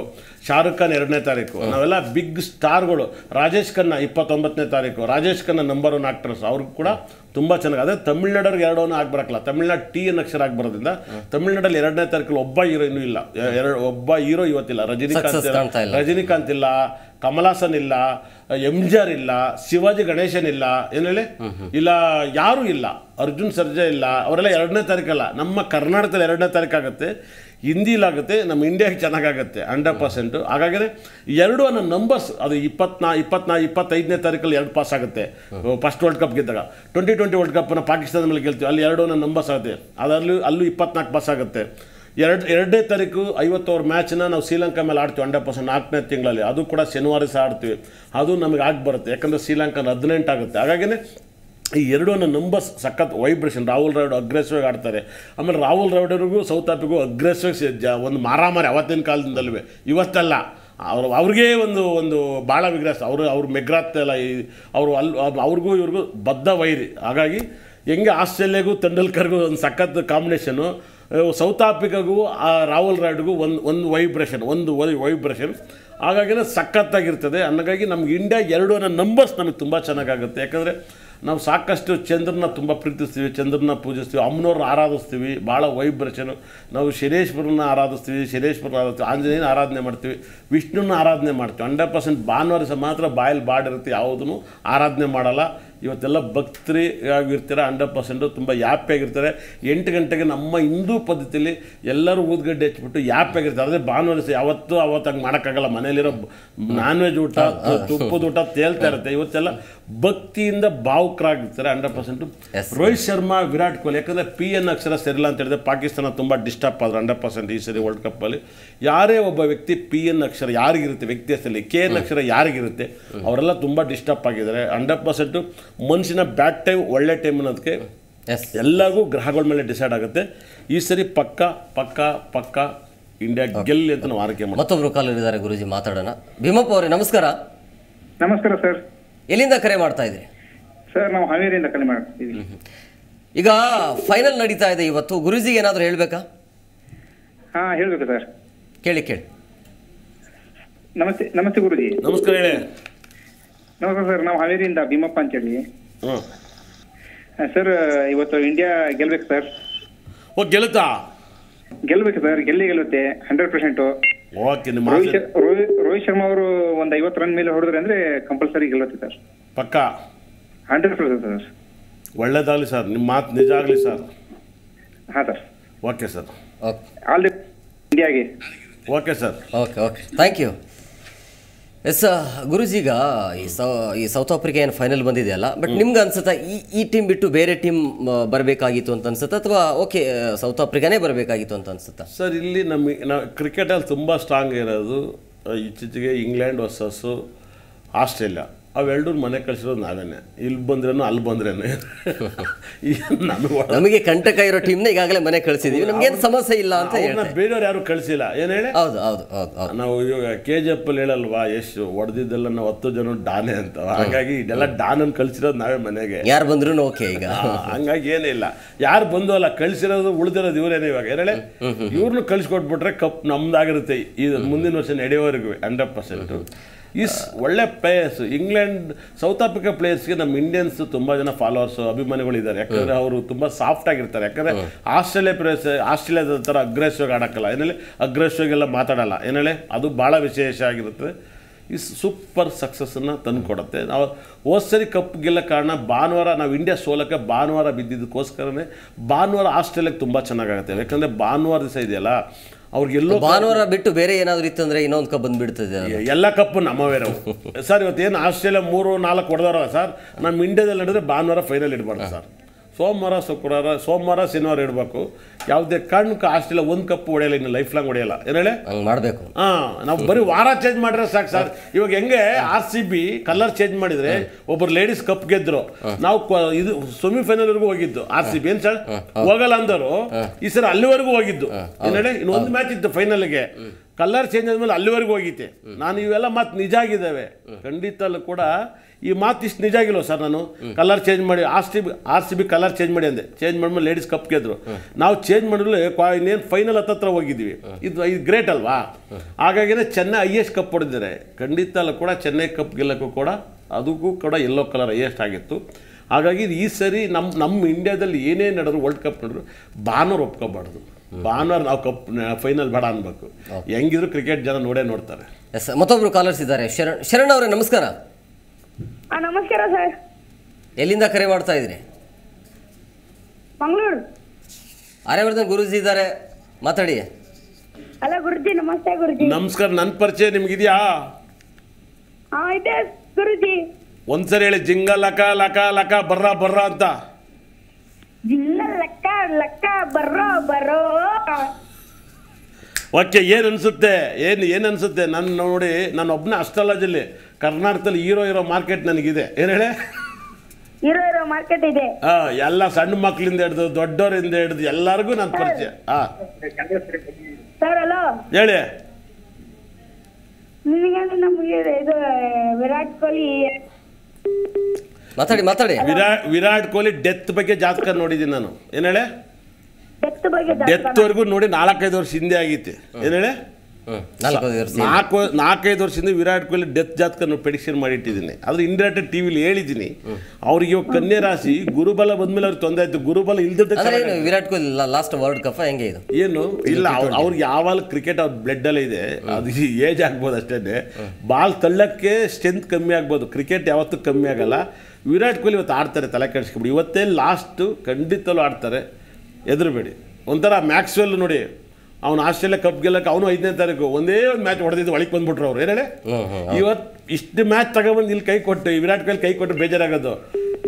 ಶಾರುಖ್ ಖಾನ್ ಎರಡನೇ ತಾರೀಕು ನಾವೆಲ್ಲ ಬಿಗ್ ಸ್ಟಾರ್ಗಳು ರಾಜೇಶ್ ಖನ್ನ ಇಪ್ಪತ್ತೊಂಬತ್ತನೇ ತಾರೀಕು Rajesh Khanna number one actors ಅವ್ರಿಗೂ ಕೂಡ ತುಂಬ ಚೆನ್ನಾಗಿ ಅದೇ ತಮಿಳ್ನಾಡವ್ರಿಗೆ ಎರಡೋನೂ ಆಗಿ ತಮಿಳ್ನಾಡು ಟಿ ಎನ್ ಅಕ್ಷರ ಆಗಿ ಬರೋದ್ರಿಂದ ತಮಿಳ್ನಾಡಲ್ಲಿ ಎರಡನೇ ತಾರೀಕಲ್ಲಿ ಒಬ್ಬ ಹೀರೋ ಇಲ್ಲ ಎರಡು ಒಬ್ಬ ಹೀರೋ ಇವತ್ತಿಲ್ಲ ರಜನಿಕಾಂತ್ ರಜನಿಕಾಂತ್ ಇಲ್ಲ ಕಮಲಾಸನ್ ಇಲ್ಲ ಎಂ ಜಿ ಆರ್ ಇಲ್ಲ ಶಿವಾಜಿ ಗಣೇಶನ್ ಇಲ್ಲ ಏನು ಹೇಳಿ ಇಲ್ಲ ಯಾರೂ ಇಲ್ಲ ಅರ್ಜುನ್ ಸರ್ಜಾ ಇಲ್ಲ ಅವರೆಲ್ಲ ಎರಡನೇ ತಾರೀಕಲ್ಲ ನಮ್ಮ ಕರ್ನಾಟಕದಲ್ಲಿ ಎರಡನೇ ತಾರೀಕಾಗುತ್ತೆ ಹಿಂದಿಲಾಗುತ್ತೆ ನಮ್ಮ ಇಂಡಿಯಾಗೆ ಚೆನ್ನಾಗಾಗುತ್ತೆ ಹಂಡ್ರೆಡ್ ಪರ್ಸೆಂಟು ಹಾಗಾಗಿದೆ ಎರಡು ಅನ್ನೋ ನಂಬರ್ಸ್ ಅದು ಇಪ್ಪತ್ನಾ ಇಪ್ಪತ್ನಾ ಇಪ್ಪತ್ತೈದನೇ ತಾರೀಕಲ್ಲಿ ಎರಡು ಪಾಸ್ ಆಗುತ್ತೆ ಫಸ್ಟ್ ವರ್ಲ್ಡ್ ಕಪ್ ಗೆದ್ದಾಗ ಟ್ವೆಂಟಿ ಟ್ವೆಂಟಿ ವರ್ಲ್ಡ್ ಕಪ್ನ ಪಾಕಿಸ್ತಾನದ ಮೇಲೆ ಗೆಲ್ತೀವಿ ಅಲ್ಲಿ ಎರಡು ಅನ್ನೋ ನಂಬರ್ಸ್ ಆಗುತ್ತೆ ಅದರಲ್ಲೂ ಅಲ್ಲೂ ಇಪ್ಪತ್ನಾಲ್ಕು ಪಾಸ್ ಆಗುತ್ತೆ ಎರಡು ಎರಡನೇ ತಾರೀಕು ಐವತ್ತು ಓವರ್ ಮ್ಯಾಚನ್ನ ನಾವು ಶ್ರೀಲಂಕಾ ಮೇಲೆ ಆಡ್ತೀವಿ ಹಂಡ್ರೆಡ್ ಪರ್ಸೆಂಟ್ ನಾಲ್ಕನೇ ತಿಂಗಳಲ್ಲಿ ಅದು ಕೂಡ ಶನಿವಾರ ಸಹ ಆಡ್ತೀವಿ ಅದು ನಮಗೆ ಆಗಿ ಬರುತ್ತೆ ಯಾಕಂದರೆ ಶ್ರೀಲಂಕಾ ಹದಿನೆಂಟು ಆಗುತ್ತೆ ಹಾಗಾಗಿನೇ ಈ ಎರಡನ್ನ ನಂಬರ್ಸ್ ಸಖತ್ ವೈಬ್ರೇಷನ್ ರಾಹುಲ್ ರಾವ್ಡ್ ಅಗ್ರೆಸಿವ್ ಆಗಿ ಆಡ್ತಾರೆ ಆಮೇಲೆ ರಾಹುಲ್ ದ್ರಾವಿಡರಿಗೂ ಸೌತ್ ಆಫ್ರಿಕಾಗೂ ಅಗ್ರೆಸಿವ್ ಜ ಒಂದು ಮಾರಾಮಾರಿ ಅವತ್ತಿನ ಕಾಲದಿಂದಲೂ ಇವತ್ತಲ್ಲ ಅವ್ರು ಅವ್ರಿಗೆ ಒಂದು ಒಂದು ಭಾಳ ವಿಗ್ರಹ ಅವರು ಅವ್ರ ಮೆಗ್ರಾತ್ತೆಲ್ಲ ಈ ಅವರು ಅಲ್ಲಿ ಅವ್ರಿಗೂ ಇವ್ರಿಗೂ ಬದ್ಧ ವೈರಿ ಹಾಗಾಗಿ ಹೆಂಗೆ ಆಸ್ಟ್ರೇಲಿಯಾಗೂ ತೆಂಡೂಲ್ಕರ್ಗೂ ಒಂದು ಸಖತ್ ಕಾಂಬಿನೇಷನು ಸೌತ್ ಆಫ್ರಿಕಾಗೂ ಆ ರಾಹುಲ್ ರಾಯ್ಡ್ಗೂ ಒಂದು ಒಂದು ವೈಬ್ರೇಷನ್ ಒಂದು ವೈಬ್ರೇಷನ್ ಹಾಗಾಗಿನೇ ಸಖತ್ತಾಗಿರ್ತದೆ ಹಂಗಾಗಿ ನಮ್ಗೆ ಇಂಡಿಯಾ ಎರಡೂನ ನಂಬರ್ಸ್ ನಮಗೆ ತುಂಬ ಚೆನ್ನಾಗಾಗುತ್ತೆ ಯಾಕಂದರೆ ನಾವು ಸಾಕಷ್ಟು ಚಂದ್ರನ ತುಂಬ ಪ್ರೀತಿಸ್ತೀವಿ ಚಂದ್ರನ ಪೂಜಿಸ್ತೀವಿ ಅಮ್ಮನವ್ರನ್ನ ಆರಾಧಿಸ್ತೀವಿ ಭಾಳ ವೈಬ್ರೇಷನ್ ನಾವು ಶನೇಶ್ವರನ ಆರಾಧಿಸ್ತೀವಿ ಶನೇಶ್ವರನ ಆರಾಧಿಸ್ತೀವಿ ಆಂಜನೇಯನ ಆರಾಧನೆ ಮಾಡ್ತೀವಿ ವಿಷ್ಣುನ ಆರಾಧನೆ ಮಾಡ್ತೀವಿ ಹಂಡ್ರೆಡ್ ಪರ್ಸೆಂಟ್ ಭಾನುವಾರ ಮಾತ್ರ ಬಾಯಲ್ಲಿ ಬಾಡಿರುತ್ತೆ ಯಾವುದನ್ನು ಆರಾಧನೆ ಮಾಡಲ್ಲ ಇವತ್ತೆಲ್ಲ ಭಕ್ತರಿ ಆಗಿರ್ತೀರ ಹಂಡ್ರೆಡ್ ಪರ್ಸೆಂಟು ತುಂಬ ಯಾಪಿಯಾಗಿರ್ತಾರೆ ಎಂಟು ಗಂಟೆಗೆ ನಮ್ಮ ಹಿಂದೂ ಪದ್ಧತಿಯಲ್ಲಿ ಎಲ್ಲರೂ ಊದ್ಗಡ್ಡೆ ಹಚ್ಬಿಟ್ಟು ಯಾಪ್ಯಾಗಿರ್ತಾರೆ ಅದೇ ಭಾನುವಾರ ಯಾವತ್ತೂ ಅವತ್ತು ಹಂಗೆ ಮಾಡೋಕ್ಕಾಗಲ್ಲ ಮನೇಲಿರೋ ನಾನ್ ವೆಜ್ ಊಟ ತುಪ್ಪದ ಊಟ ತೇಲ್ತಾ ಇರುತ್ತೆ ಇವತ್ತೆಲ್ಲ ಭಕ್ತಿಯಿಂದ ಭಾವುಕರಾಗಿರ್ತಾರೆ ಹಂಡ್ರೆಡ್ ಪರ್ಸೆಂಟು ರೋಹಿತ್ ಶರ್ಮಾ ವಿರಾಟ್ ಕೊಹ್ಲಿ ಯಾಕಂದರೆ ಪಿ ಎನ್ ಅಕ್ಷರ ಸರಿಲ್ಲ ಅಂತ ಹೇಳಿದ್ರೆ ಪಾಕಿಸ್ತಾನ ತುಂಬ ಡಿಸ್ಟರ್ಬ್ ಆದರು ಹಂಡ್ರೆಡ್ ಪರ್ಸೆಂಟ್ ಈ ಸರಿ ವರ್ಲ್ಡ್ ಕಪ್ಪಲ್ಲಿ ಯಾರೇ ಒಬ್ಬ ವ್ಯಕ್ತಿ ಪಿ ಎನ್ ಅಕ್ಷರ ಯಾರಿಗಿರುತ್ತೆ ವ್ಯಕ್ತಿ ಹೆಸರಲ್ಲಿ ಕೆ ಎನ್ ಅಕ್ಷರ ಯಾರಿಗಿರುತ್ತೆ ಅವರೆಲ್ಲ ತುಂಬ ಡಿಸ್ಟರ್ಬ್ ಆಗಿದ್ದಾರೆ ಹಂಡ್ರೆಡ್ ಪರ್ಸೆಂಟು ಮನುಷ್ಯನ ಬ್ಯಾಟ್ ಟೈಮ್ ಒಳ್ಳೆ ಟೈಮ್ ಅನ್ನೋದಕ್ಕೆ ಎಸ್ ಎಲ್ಲರಿಗೂ ಗ್ರಹಗಳ ಮೇಲೆ ಡಿಸೈಡ್ ಆಗುತ್ತೆ ಈ ಸರಿ ಪಕ್ಕ ಪಕ್ಕ ಪಕ್ಕ ಇಂಡಿಯಾ ಗೆಲ್ಲಿ ಅಂತ ನಾವು ಆರೈಕೆ ಮಾಡಿ ಮತ್ತೊಬ್ಬರು ಕಾಲಿದ್ದಾರೆ ಗುರುಜಿ ಮಾತಾಡೋಣ ಭೀಮಪ್ಪ ಅವರೇ ನಮಸ್ಕಾರ ನಮಸ್ಕಾರ ಸರ್ ಎಲ್ಲಿಂದ ಕರೆ ಮಾಡ್ತಾ ಇದ್ರಿ ಸರ್ ನಾವು ಹಾವೇರಿಯಿಂದ ಕರೆ ಮಾಡ್ತೀವಿ ಈಗ ಫೈನಲ್ ನಡೀತಾ ಇದೆ ಇವತ್ತು ಗುರುಜಿಗೆ ಏನಾದರೂ ಹೇಳಬೇಕಾ ಹಾಂ ಹೇಳಬೇಕು ಸರ್ ಕೇಳಿ ಕೇಳಿ ನಮಸ್ತೆ ನಮಸ್ತೆ ಗುರುಜಿ ನಮಸ್ಕಾರ ಹೇಳಿ ನಮಸ್ಕಾರ ಸರ್ ನಾವು ಹಾವೇರಿಯಿಂದ ಭೀಮಪ್ಪ ಅಂತೇಳಿ ಸರ್ ಇವತ್ತು ಇಂಡಿಯಾ ಗೆಲ್ಬೇಕು ಸರ್ ಓ ಗೆಲ್ಲುತ್ತಾ ಗೆಲ್ಬೇಕು ಸರ್ ಗೆಲ್ಲಿ ಗೆಲ್ಲುತ್ತೆ ಹಂಡ್ರೆಡ್ ಪರ್ಸೆಂಟು ಓಕೆ ನಿಮ್ಮ ರೋಹಿತ್ ಶರ್ಮಾ ಅವರು ಒಂದು ಐವತ್ತು ರನ್ ಮೇಲೆ ಹೊಡೆದ್ರೆ ಅಂದ್ರೆ ಕಂಪಲ್ಸರಿ ಗೆಲ್ಲತ್ತೆ ಸರ್ ಪಕ್ಕಾ ಹಂಡ್ರೆಡ್ ಪರ್ಸೆಂಟ್ ಸರ್ ಒಳ್ಳೇದಾಗ್ಲಿ ಸರ್ ನಿಮ್ಮ ಮಾತು ನಿಜ ಆಗಲಿ ಸರ್ ಹಾ sir okay sir okay all the ಇಂಡಿಯಾಗೆ okay sir okay okay thank you yes ಗುರುಜೀಗ ಈ ಸೌ ಈ ಸೌತ್ ಆಫ್ರಿಕಾ ಏನು ಫೈನಲ್ ಬಂದಿದೆಯಲ್ಲ ಬಟ್ ನಿಮ್ಗೆ ಅನ್ಸುತ್ತಾ ಈ ಈ ಟೀಮ್ ಬಿಟ್ಟು ಬೇರೆ ಟೀಮ್ ಬರಬೇಕಾಗಿತ್ತು ಅಂತ ಅನ್ಸುತ್ತೆ ಅಥವಾ ಓಕೆ ಸೌತ್ ಆಫ್ರಿಕಾನೇ ಬರಬೇಕಾಗಿತ್ತು ಅಂತ ಅನ್ಸುತ್ತಾ ಸರ್ ಇಲ್ಲಿ ನಮಗೆ ನಾವು ಕ್ರಿಕೆಟಲ್ಲಿ ತುಂಬ ಸ್ಟ್ರಾಂಗ್ ಇರೋದು ಇತ್ತೀಚೆಗೆ ಇಂಗ್ಲೆಂಡ್ ವರ್ಸಸ್ಸು ಆಸ್ಟ್ರೇಲಿಯಾ ಅವೆರಡೂ ಮನೆ ಕಳಿಸಿರೋದು ನಾನೇ ಇಲ್ಲಿ ಬಂದ್ರೇನು ಅಲ್ಲಿ ಬಂದ್ರೇನೆ *laughs* ನಮಗೆ ಕಂಟಕ ಇರೋ ಟೀಮ್ನ ಈಗಾಗಲೇ ಮನೆ ಕಳಿಸಿದೀವಿ ಏನು ಸಮಸ್ಯೆ ಇಲ್ಲ ಅಂತ ಬೇರೆಯವ್ರು ಯಾರು ಕಳಿಸಿಲ್ಲ ಏನು ಹೇಳಿ ಹೌದು ಹೌದು ಹೌದು ನಾವು ಇವಾಗ ಕೆ ಜಿ ಎಫ್ ಅಲ್ಲಿ ಹೇಳಲ್ವಾ ಎಷ್ಟು ಹೊಡೆದಿದ್ದೆಲ್ಲ ನಾವು ಹತ್ತು ಜನ ಡಾನೆ ಅಂತ ಹಾಗಾಗಿ ಇದೆಲ್ಲ ಡಾನನ್ ಕಳಿಸಿರೋದು ನಾವೇ ಮನೆಗೆ ಯಾರು ಬಂದ್ರು ಓಕೆ ಈಗ ಹಂಗಾಗಿ ಏನಿಲ್ಲ ಯಾರು ಬಂದು ಅಲ್ಲ ಕಳಿಸಿರೋದು ಉಳಿದಿರೋದು ಇವರೇನೆ ಇವಾಗ ಏನೇಳಿ ಇವ್ರನ್ನ ಕೊಟ್ಬಿಟ್ರೆ ಕಪ್ ನಮ್ದಾಗಿರುತ್ತೆ ಇದು ಮುಂದಿನ ವರ್ಷ ನಡೆಯೋವರೆಗೂ ಹಂಡ್ರೆಡ್ ಪರ್ಸೆಂಟ್ ಇಸ್ ಒಳ್ಳೆ ಪ್ಲೇಯರ್ಸ್ ಇಂಗ್ಲೆಂಡ್ ಸೌತ್ ಆಫ್ರಿಕಾ ಪ್ಲೇಯರ್ಸ್ಗೆ ನಮ್ಮ ಇಂಡಿಯನ್ಸ್ ತುಂಬ ಜನ ಫಾಲೋವರ್ಸ್ ಅಭಿಮಾನಿಗಳು ಇದ್ದಾರೆ ಯಾಕಂದರೆ ಅವರು ತುಂಬ ಸಾಫ್ಟ್ ಆಗಿರ್ತಾರೆ ಯಾಕಂದರೆ ಆಸ್ಟ್ರೇಲಿಯಾ ಪ್ಲೇಯರ್ಸ್ ಆಸ್ಟ್ರೇಲಿಯಾದ ಥರ ಅಗ್ರೆಸಿವ್ ಆಡೋಕ್ಕಲ್ಲ ಏನೇ ಅಗ್ರೆಸಿವಾಗೆಲ್ಲ ಮಾತಾಡಲ್ಲ ಏನೇಳೆ ಅದು ಭಾಳ ವಿಶೇಷ ಆಗಿರುತ್ತೆ ಇಸ್ ಸೂಪರ್ ಸಕ್ಸಸ್ಸನ್ನು ತಂದು ಕೊಡುತ್ತೆ ನಾವು ಓಸರಿ ಕಪ್ ಗೆಲ್ಲ ಕಾರಣ ಭಾನುವಾರ ನಾವು ಇಂಡಿಯಾ ಸೋಲಕ್ಕೆ ಭಾನುವಾರ ಬಿದ್ದಿದ್ದಕ್ಕೋಸ್ಕರನೇ ಭಾನುವಾರ ಆಸ್ಟ್ರೇಲಿಯಾಗೆ ತುಂಬ ಚೆನ್ನಾಗಾಗುತ್ತೆ ಯಾಕಂದರೆ ಭಾನುವಾರ ದಿವಸ ಇದೆಯಲ್ಲ ಅವ್ರಿಗೆಲ್ಲೋ ಭಾನುವಾರ ಬಿಟ್ಟು ಬೇರೆ ಏನಾದರೂ ಇತ್ತಂದ್ರೆ ಇನ್ನೊಂದು ಕಪ್ ಬಂದುಬಿಡ್ತದೆ ಎಲ್ಲ ಕಪ್ ನಮ್ಮವೇ ನಾವು ಸರ್ ಇವತ್ತೇನು ಆಸ್ಟ್ರೇಲಿಯಾ ಮೂರು ನಾಲ್ಕು ಹೊಡ್ದಾರ ಸರ್ ನಮ್ಮ ಇಂಡಿಯಾದಲ್ಲಿ ನಡೆದ್ರೆ ಭಾನುವಾರ ಫೈನಲ್ ಇಡಬಾರ್ದು ಸರ್ ಸೋಮವಾರ ಶುಕ್ರವಾರ ಸೋಮವಾರ ಶನಿವಾರ ಇಡಬೇಕು ಯಾವುದೇ ಕಾಸ್ಟ್ ಇಲ್ಲ ಒಂದು ಕಪ್ ಹೊಡೆಯಲ್ಲ ಇನ್ನು ಲೈಫ್ ಲಾಂಗ್ ಹೊಡೆಯಲ್ಲ ಏನೇಳೆ ಮಾಡಬೇಕು ಹಾಂ ನಾವು ಬರೀ ವಾರ ಚೇಂಜ್ ಮಾಡಿದ್ರೆ ಸಾಕು ಸರ್ ಇವಾಗ ಹೆಂಗೆ R C B colour change ಮಾಡಿದ್ರೆ ಒಬ್ಬರು ಲೇಡೀಸ್ ಕಪ್ ಗೆದ್ರು ನಾವು ಇದು ಸೆಮಿಫೈನಲ್ವರೆಗೂ ಹೋಗಿದ್ದು ಆರ್ ಸಿ ಬಿ ಏನು ಸರ್ ಹೋಗಲ್ಲ ಅಂದರು ಈ ಸರ್ ಅಲ್ಲಿವರೆಗೂ ಹೋಗಿದ್ದು ಏನೇಳೆ ಇನ್ನು ಒಂದು ಮ್ಯಾಚ್ ಇತ್ತು ಫೈನಲ್ಗೆ ಕಲರ್ ಚೇಂಜ್ ಆದಮೇಲೆ ಅಲ್ಲಿವರೆಗೂ ಹೋಗಿತ್ತೆ ನಾನು ಇವೆಲ್ಲ ಮತ್ತೆ ನಿಜ ಆಗಿದ್ದಾವೆ ಖಂಡಿತಲ್ಲೂ ಕೂಡ ಈ ಮಾತು ಇಷ್ಟು ನಿಜ ಆಗಿಲ್ಲ ಸರ್ ನಾನು ಕಲರ್ ಚೇಂಜ್ ಮಾಡಿ R C B R C B colour change ಮಾಡಿ ಅಂದೆ ಚೇಂಜ್ ಮಾಡಿದ್ಮೇಲೆ ಲೇಡೀಸ್ ಕಪ್ ಗೆದ್ರು ನಾವು ಚೇಂಜ್ ಮಾಡಿದ್ರೆ ಇನ್ನೇನು ಫೈನಲ್ ಹತ್ರ ಹೋಗಿದ್ವಿ ಇದು ಇದು ಗ್ರೇಟ್ ಅಲ್ವಾ ಹಾಗಾಗಿನೇ ಚೆನ್ನೈ ಹೈಯೆಸ್ಟ್ ಕಪ್ ಹೊಡೆದಿದ್ದಾರೆ ಖಂಡಿತ ಅಲ್ಲ ಕೂಡ ಚೆನ್ನೈ ಕಪ್ ಗೆಲ್ಲಕ್ಕೂ ಕೂಡ ಅದಕ್ಕೂ ಕೂಡ ಎಲ್ಲೋ ಕಲರ್ ಹೈಯೆಸ್ಟ್ ಆಗಿತ್ತು ಹಾಗಾಗಿ ಈ ಸರಿ ನಮ್ಮ ನಮ್ಮ ಇಂಡಿಯಾದಲ್ಲಿ ಏನೇ ನಡೆದ್ರು ವರ್ಲ್ಡ್ ಕಪ್ ನಡೆದ್ರು ಬಾನರ್ ಒಪ್ಕೋಬಾರ್ದು ಬಾನರ್ ನಾವು ಕಪ್ ಫೈನಲ್ ಬೇಡ ಅನ್ಬೇಕು ಹೆಂಗಿದ್ರು ಕ್ರಿಕೆಟ್ ಜನ ನೋಡೇ ನೋಡ್ತಾರೆ ಎಸ್ ಮತ್ತೊಬ್ರು ಕಾಲರ್ಸ್ ಇದ್ದಾರೆ ಶರಣ್ ಶರಣ್ ಅವರೇ ನಮಸ್ಕಾರ ನಮಸ್ಕಾರ ಸರ್ ಎಲ್ಲಿಂದ ಕರೆ ಮಾಡ್ತಾ ಇದ್ರಿ ಮಂಗಳೂರು ಆರ್ಯವರ್ಧನ್ ಗುರುಜಿ ಇದ್ದಾರೆ ಮಾತಾಡಿ ಅಲ್ಲ ಗುರುಜಿ ನಮಸ್ತೆ ಗುರುಜಿ ನಮಸ್ಕಾರ ನನ್ನ ಪರಿಚಯ ನಿಮ್ಗಿದ್ಯಾ ಇದೆ ಗುರುಜಿ ಒಂದ್ಸರಿ ಹೇಳಿ ಜಿಂಗ ಲಕ ಲಕ ಲಕ ಬರ್ರ ಬರ್ರ ಅಂತ ಜಿಂಗ ಲಕ್ಕ ಲಕ್ಕ ಬರ್ರೋ ಬರೋ ಓಕೆ ಏನು ಅನಿಸುತ್ತೆ ಏನು ಏನು ಅನಿಸುತ್ತೆ ನಾನು ನೋಡಿ ನಾನು ಒಬ್ಬನ ಅಷ್ಟಲ್ಲ ಜಿಲ್ಲೆ ಕರ್ನಾಟಕದಲ್ಲಿ ಹೀರೋ ಇರೋ ಮಾರ್ಕೆಟ್ ನನಗಿದೆ ಏನು ಹೇಳಿ ಹೀರೋ ಇರೋ ಮಾರ್ಕೆಟ್ ಇದೆ ಹಾ ಎಲ್ಲ ಸಣ್ಣ ಮಕ್ಕಳಿಂದ ಹಿಡಿದು ದೊಡ್ಡವರಿಂದ ಹಿಡಿದು ಎಲ್ಲರಿಗೂ ನನ್ನ ಪರಿಚಯ ಹಾ ಸರ್ ಹಲೋ ಹೇಳಿ ವಿರಾಟ್ ಕೊಹ್ಲಿ ಮಾತಾಡಿ ಮಾತಾಡಿ ವಿರಾಟ್ ವಿರಾಟ್ ಕೊಹ್ಲಿ ಡೆತ್ ಬಗ್ಗೆ ಜಾತಕ ನೋಡಿದ್ದೀನಿ ನಾನು ಏನ್ ಹೇಳಿ ಡೆತ್ ಬಗ್ಗೆ ನೋಡಿ ನಾಲ್ಕೈದು ವರ್ಷ ಹಿಂದೆ ಆಗಿತ್ತು ಏನ್ ಹೇಳಿ ನಾಲ್ಕು ನಾಲ್ಕೈದು ವರ್ಷದಿಂದ ವಿರಾಟ್ ಕೊಹ್ಲಿ ಡೆತ್ ಜಾತಕ ಪ್ರೆಡಿಕ್ಷನ್ ಮಾಡಿಟ್ಟಿದ್ದೀನಿ ಆದರೆ ಇಂಡೈರೆಕ್ಟ್ ಟಿವಿಲಿ ಹೇಳಿದ್ದೀನಿ ಅವ್ರಿಗೆ ಇವಾಗ ಕನ್ಯೆ ರಾಶಿ ಗುರುಬಲ ಬಂದ್ಮೇಲೆ ಅವ್ರಿಗೆ ತೊಂದರೆ ಆಯ್ತು ಗುರುಬಲ ಇಲ್ದಿದ್ದ Virat Kohli last world cup ಹೆಂಗೆ ಇದು ಏನು ಇಲ್ಲ ಅವ್ರಿಗೆ ಯಾವಾಗ ಕ್ರಿಕೆಟ್ ಅವ್ರ ಬ್ಲಡ್ ಅಲ್ಲೇ ಇದೆ ಅದು ಏಜ್ ಆಗ್ಬೋದು ಅಷ್ಟೇ ಬಾಲ್ ತಳ್ಳಕ್ಕೆ ಸ್ಟ್ರೆಂತ್ ಕಮ್ಮಿ ಆಗ್ಬೋದು ಕ್ರಿಕೆಟ್ ಯಾವತ್ತೂ ಕಮ್ಮಿ ಆಗಲ್ಲ ವಿರಾಟ್ ಕೊಹ್ಲಿ ಇವತ್ತು ಆಡ್ತಾರೆ ತಲೆ ಕೆಡಿಸ್ಕೊಬಿಡಿ ಇವತ್ತೇ ಲಾಸ್ಟು ಖಂಡಿತಲ್ಲೂ ಆಡ್ತಾರೆ ಎದುರುಬೇಡಿ ಒಂಥರ ಮ್ಯಾಕ್ಸ್ವೆಲ್ ನೋಡಿ ಅವ್ನು ಆಸ್ಟ್ರೇಲಿಯಾ ಕಪ್ ಗೆಲ್ಲಕ್ಕೆ ಅವನು ಐದನೇ ತಾರೀಕು ಒಂದೇ ಒಂದು ಮ್ಯಾಚ್ ಹೊಡೆದಿದ್ದು ಒಳಗೆ ಬಂದ್ಬಿಟ್ರು ಅವ್ರು ಏನೇಳೆ ಇವತ್ತು ಇಷ್ಟು ಮ್ಯಾಚ್ ತಗೊಂಡ್ಬಂದು ಇಲ್ಲಿ ಕೈ ಕೊಟ್ಟು ವಿರಾಟ್ ಕೊಹ್ಲಿ ಕೈ ಕೊಟ್ಟು ಬೇಜಾರಾಗೋದು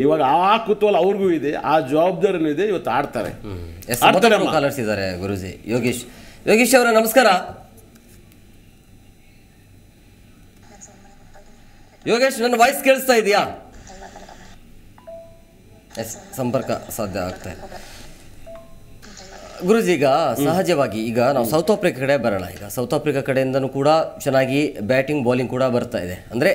ಇವಾಗ ಆ ಕುತೂಹಲ ಅವ್ರಿಗೂ ಇದೆ ಆ ಜವಾಬ್ದಾರಿನೂ ಇದೆ ಇವತ್ತು ಆಡ್ತಾರೆ ಆಡ್ತಾರೆ ಗುರುಜಿ ಯೋಗೀಶ್ ಯೋಗೀಶ್ ಅವರ ನಮಸ್ಕಾರ ಯೋಗೇಶ್ ನನ್ನ ವಾಯ್ಸ್ ಕೇಳಿಸ್ತಾ ಇದೆಯಾ ಎಸ್ ಸಂಪರ್ಕ ಸಾಧ್ಯ ಆಗ್ತಾ ಇದೆ ಗುರುಜಿ ಈಗ ಸಹಜವಾಗಿ ಈಗ ನಾವು ಸೌತ್ ಆಫ್ರಿಕಾ ಕಡೆ ಬರೋಣ ಈಗ ಸೌತ್ ಆಫ್ರಿಕಾ ಕಡೆಯಿಂದನೂ ಕೂಡ ಚೆನ್ನಾಗಿ ಬ್ಯಾಟಿಂಗ್ ಬೌಲಿಂಗ್ ಕೂಡ ಬರ್ತಾ ಇದೆ ಅಂದ್ರೆ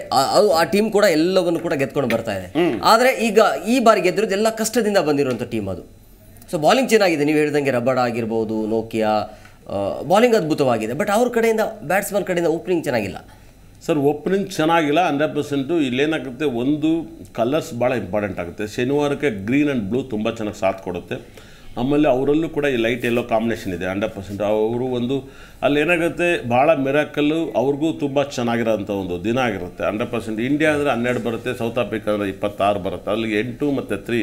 ಆ ಟೀಮ್ ಕೂಡ ಎಲ್ಲವನ್ನು ಕೂಡ ಗೆದ್ಕೊಂಡು ಬರ್ತಾ ಇದೆ ಆದರೆ ಈಗ ಈ ಬಾರಿ ಗೆದ್ದಿರೋದು ಎಲ್ಲ ಕಷ್ಟದಿಂದ ಬಂದಿರುವಂತ ಟೀಮ್ ಅದು ಸೊ ಬಾಲಿಂಗ್ ಚೆನ್ನಾಗಿದೆ ನೀವು ಹೇಳಿದಂಗೆ ರಬ್ಬರ್ ಆಗಿರ್ಬೋದು ನೋಕಿಯಾ ಬಾಲಿಂಗ್ ಅದ್ಭುತವಾಗಿದೆ ಬಟ್ ಅವ್ರ ಕಡೆಯಿಂದ ಬ್ಯಾಟ್ಸ್ಮನ್ ಕಡೆಯಿಂದ ಓಪನಿಂಗ್ ಚೆನ್ನಾಗಿಲ್ಲ ಸರ್ ಓಪನಿಂಗ್ ಚೆನ್ನಾಗಿಲ್ಲ ಹಂಡ್ರೆಡ್ ಪರ್ಸೆಂಟು ಇಲ್ಲೇನಾಗುತ್ತೆ ಒಂದು ಕಲರ್ಸ್ ಭಾಳ ಇಂಪಾರ್ಟೆಂಟ್ ಆಗುತ್ತೆ ಶನಿವಾರಕ್ಕೆ ಗ್ರೀನ್ ಆ್ಯಂಡ್ ಬ್ಲೂ ತುಂಬ ಚೆನ್ನಾಗಿ ಸಾಥ್ ಕೊಡುತ್ತೆ ಆಮೇಲೆ ಅವರಲ್ಲೂ ಕೂಡ ಈ ಲೈಟ್ ಎಲ್ಲೋ ಕಾಂಬಿನೇಷನ್ ಇದೆ ಹಂಡ್ರೆಡ್ ಪರ್ಸೆಂಟ್ ಅವರು ಒಂದು ಅಲ್ಲಿ ಏನಾಗುತ್ತೆ ಭಾಳ ಮಿರಾಕಲ್ಲು ಅವ್ರಿಗೂ ತುಂಬ ಚೆನ್ನಾಗಿರೋಂಥ ಒಂದು ದಿನ ಆಗಿರುತ್ತೆ ಹಂಡ್ರೆಡ್ ಪರ್ಸೆಂಟ್ ಇಂಡಿಯಾ ಅಂದರೆ ಹನ್ನೆರಡು ಬರುತ್ತೆ ಸೌತ್ ಆಫ್ರಿಕಾ ಅಂದರೆ ಇಪ್ಪತ್ತಾರು ಬರುತ್ತೆ ಅಲ್ಲಿ ಎಂಟು ಮತ್ತು ತ್ರೀ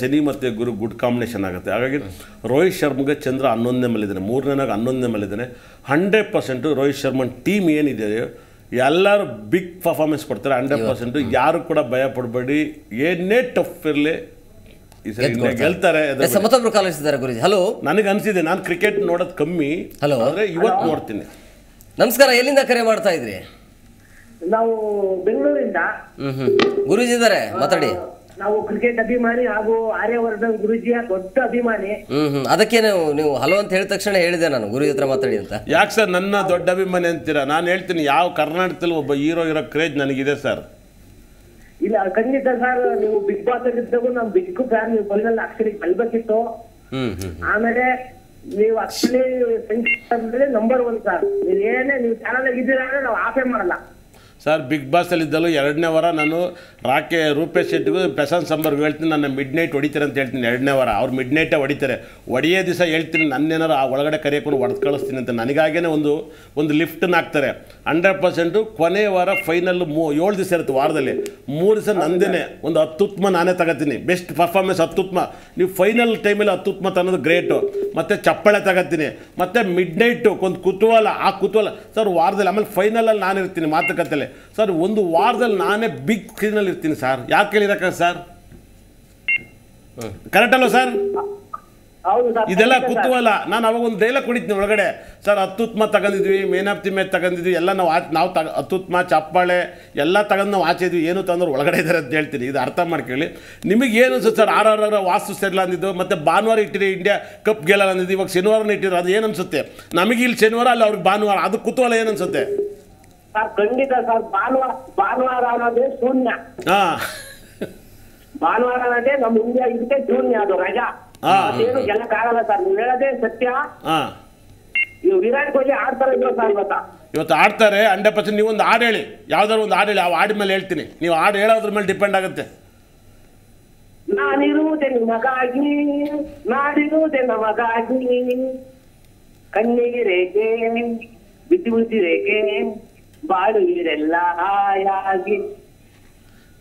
ಶನಿ ಮತ್ತು ಗುರು ಗುಡ್ ಕಾಂಬಿನೇಷನ್ ಆಗುತ್ತೆ ಹಾಗಾಗಿ ರೋಹಿತ್ ಶರ್ಮಗೆ ಚಂದ್ರ ಹನ್ನೊಂದನೇ ಮೇಲಿದ್ದಾನೆ ಮೂರನೇನಾಗ ಹನ್ನೊಂದನೇ ಮೇಲಿದ್ದಾನೆ ಹಂಡ್ರೆಡ್ ಪರ್ಸೆಂಟು ರೋಹಿತ್ ಶರ್ಮನ್ ಟೀಮ್ ಏನಿದೆಯೋ ಎಲ್ಲರೂ ಬಿಗ್ ಪರ್ಫಾರ್ಮೆನ್ಸ್ ಕೊಡ್ತಾರೆ ಹಂಡ್ರೆಡ್ ಪರ್ಸೆಂಟು ಯಾರು ಕೂಡ ಭಯ ಪಡಬೇಡಿ ಏನೇ ಟಫ್ ಇರಲಿ ಗೆಲ್ತಾರೆ ಸಮತೋಲನ ಕಾಲಿಸಿದ್ದಾರೆ ಗುರುಜಿ ಹಲೋ ನನಗೆ ಅನಿಸಿದೆ ನಾನು ಕ್ರಿಕೆಟ್ ನೋಡೋದು ಕಮ್ಮಿ ಹಲೋ ಆದರೆ ಇವತ್ತು ನೋಡ್ತೀನಿ ನಮಸ್ಕಾರ ಎಲ್ಲಿಂದ ಕರೆ ಮಾಡ್ತಾ ಇದ್ರಿ ನಾವು ಬೆಂಗಳೂರಿಂದ ಗುರುಜಿ ಇದ್ದಾರೆ ಮಾತಾಡಿ ನಾವು ಕ್ರಿಕೆಟ್ ಅಭಿಮಾನಿ ಹಾಗೂ ಆರ್ಯವರ್ಧನ್ ಗುರುಜಿಯ ದೊಡ್ಡ ಅಭಿಮಾನಿ ಹ್ಮ್ ಅದಕ್ಕೆ ನೀವು ನೀವು ಹಲೋ ಅಂತ ಹೇಳಿದ ತಕ್ಷಣ ಹೇಳಿದೆ ನಾನು ಗುರುಜಿ ಹತ್ರ ಮಾತಾಡಿ ಅಂತ ಯಾಕೆ ಸರ್ ನನ್ನ ದೊಡ್ಡ ಅಭಿಮಾನಿ ಅಂತೀರಾ ನಾನು ಹೇಳ್ತೀನಿ ಯಾವ ಕರ್ನಾಟಕದಲ್ಲಿ ಒಬ್ಬ ಹೀರೋ ಇರೋ ಕ್ರೇಜ್ ನನಗಿದೆ ಸರ್ ಇಲ್ಲ ಖಂಡಿತ ಸರ್ ನೀವು ಬಿಗ್ ಬಾಸ್ ಅಲ್ಲಿ ಇದ್ದಾಗೂ ನಾವು ಬಿಗ್ ಫ್ಯಾನ್ ನೀವು ಫೈನಲ್ ಅಕ್ಷರಿ ಕಲ್ಬೇಕಿತ್ತು ಆಮೇಲೆ ನೀವು ಆಕ್ಚುಲಿ ನಂಬರ್ ಒನ್ ಸರ್ ನೀವ್ ಏನೇ ನೀವು ಚಾನಲ್ ಇದ್ದೀರಾ ಅಂದ್ರೆ ನಾವು ಆಫೇ ಮಾಡಲ್ಲ ಸರ್ ಬಿಗ್ ಬಾಸಲ್ಲಿದ್ದಲು ಎರಡನೇ ವಾರ ನಾನು ರಾಕೆ ರೂಪೇಶ್ ಶೆಟ್ಟಿಗೂ ಪ್ರಶಾಂತ್ ಸಂಬರ್ಗೂ ಹೇಳ್ತೀನಿ ನನ್ನ ಮಿಡ್ ನೈಟ್ ಹೊಡಿತಾರೆ ಅಂತ ಹೇಳ್ತೀನಿ ಎರಡನೇ ವಾರ ಅವ್ರು ಮಿಡ್ ನೈಟೇ ಹೊಡಿತಾರೆ ಒಡೆಯೇ ದಿವಸ ಹೇಳ್ತೀನಿ ನನ್ನೇನಾರು ಆ ಒಳಗಡೆ ಕರಿಯಕೊಂಡು ಹೊಡೆದು ಕಳಿಸ್ತೀನಿ ಅಂತ ನನಗಾಗೇ ಒಂದು ಒಂದು ಲಿಫ್ಟನ್ನು ಹಾಕ್ತಾರೆ ಹಂಡ್ರೆಡ್ ಪರ್ಸೆಂಟು ಕೊನೆ ವಾರ ಫೈನಲ್ ಮೂ ಏಳು ದಿವಸ ಇರುತ್ತೆ ವಾರದಲ್ಲಿ ಮೂರು ದಿವಸ ನಂದೇನೆ ಒಂದು ಅತ್ಯುತ್ತಮ ನಾನೇ ತಗೋತೀನಿ ಬೆಸ್ಟ್ ಪರ್ಫಾರ್ಮೆನ್ಸ್ ಅತ್ಯುತ್ತಮ ನೀವು ಫೈನಲ್ ಟೈಮಲ್ಲಿ ಅತ್ಯುತ್ತಮ ತನ್ನೋದು ಗ್ರೇಟು ಮತ್ತು ಚಪ್ಪಳೆ ತಗೋತೀನಿ ಮತ್ತು ಮಿಡ್ ನೈಟು ಒಂದು ಕುತೂಹಲ ಆ ಕುತೂಹಲ ಸರ್ ವಾರದಲ್ಲಿ ಆಮೇಲೆ ಫೈನಲಲ್ಲಿ ನಾನು ಇರ್ತೀನಿ ಮಾತುಕತೆಯಲ್ಲಿ ಸರ್ ಒಂದು ವಾರದಲ್ಲಿ ನಾನೇ ಬಿಗ್ ಅಲ್ಲಿ ಇರ್ತೀನಿ ಸರ್ ಯಾಕೆ ಕೇಳಿರಕ್ಕ ಸರ್ ಕರೆಕ್ಟ್ ಅಲ್ವ ಸರ್ ಇದೆಲ್ಲ ಕುತ್ತುವಲ್ಲ ನಾನು ಅವಾಗ ಒಂದು ಡೈಲಾಗ್ ಕುಡಿತೀನಿ ಒಳಗಡೆ ಸರ್ ಅತ್ಯುತ್ತಮ ತಗೊಂಡಿದ್ವಿ ಮೇನ್ ಆಫ್ ದಿ ಮ್ಯಾಚ್ ತಗೊಂಡಿದ್ವಿ ಎಲ್ಲ ನಾವು ನಾವು ತಗ ಅತ್ಯುತ್ತಮ ಚಪ್ಪಾಳೆ ಎಲ್ಲ ತಗೊಂಡು ನಾವು ಆಚೆದ್ವಿ ಏನು ತಂದ್ರೆ ಒಳಗಡೆ ಇದ್ದಾರೆ ಅಂತ ಹೇಳ್ತೀನಿ ಇದು ಅರ್ಥ ಮಾಡ್ಕೊಳ್ಳಿ ನಿಮಗೆ ಏನು ಅನ್ಸುತ್ತೆ ಸರ್ ಆರ್ ಆರ್ ಆರ್ ವಾಸ್ತು ಸರಿಲ್ಲ ಅಂದಿದ್ದು ಮತ್ತು ಭಾನುವಾರ ಇಟ್ಟಿರಿ ಇಂಡಿಯಾ ಕಪ್ ಗೆಲ್ಲಲ್ಲ ಅಂದಿದ್ದು ಇವಾಗ ಶನಿವಾರನ ಇಟ್ಟಿರೋ ಅದು ಏನು ಅನ್ಸುತ್ತೆ ನಮಗೆ ಇಲ್ಲಿ ಶನಿವಾರ ಅಲ್ಲ ಅವ್ರಿಗೆ ಭಾನುವಾರ ಅದು ಕುತೂಹಲ ಏನು ಅನ್ಸುತ್ತೆ ಸರ್ ಖಂಡಿತ ಸರ್ ಭಾನುವಾರ ಭಾನುವಾರ ಅನ್ನೋದೇ ಶೂನ್ಯ ಭಾನುವಾರ ಅನ್ನೋದೇ ನಮ್ಮ ಇಂಡಿಯಾ ಇದಕ್ಕೆ ಶೂನ್ಯ ಅದು ರಜಾ ಏನು ಗೆಲ್ಲಕ್ಕಾಗಲ್ಲ ಸರ್ ನೀವು ಹೇಳದೇ ಸತ್ಯ ನೀವು ವಿರಾಟ್ ಕೊಹ್ಲಿ ಆಡ್ತಾರೆ ಸರ್ ಇವತ್ತ ಇವತ್ತು ಆಡ್ತಾರೆ ಹಂಡ್ರೆಡ್ ಪರ್ಸೆಂಟ್ ನೀವೊಂದು ಹಾಡು ಹೇಳಿ ಯಾವ್ದಾದ್ರು ಒಂದು ಹಾಡು ಹೇಳಿ ಆ ಹಾಡ್ ಮೇಲೆ ಹೇಳ್ತೀನಿ ನೀವು ಹಾಡು ಹೇಳೋದ್ರ ಮೇಲೆ ಡಿಪೆಂಡ್ ಆಗುತ್ತೆ ನಾನಿರುವುದೇ ನಿಮಗಾಗಿ ನಾಡಿರುವುದೇ ನಮಗಾಗಿ ಕಣ್ಣಿಗೆ ರೇಖೆ ಬಿದ್ದು ರೇಖೆ ಬಾಳುವಿರೆಲ್ಲ ಹಾಯಾಗಿ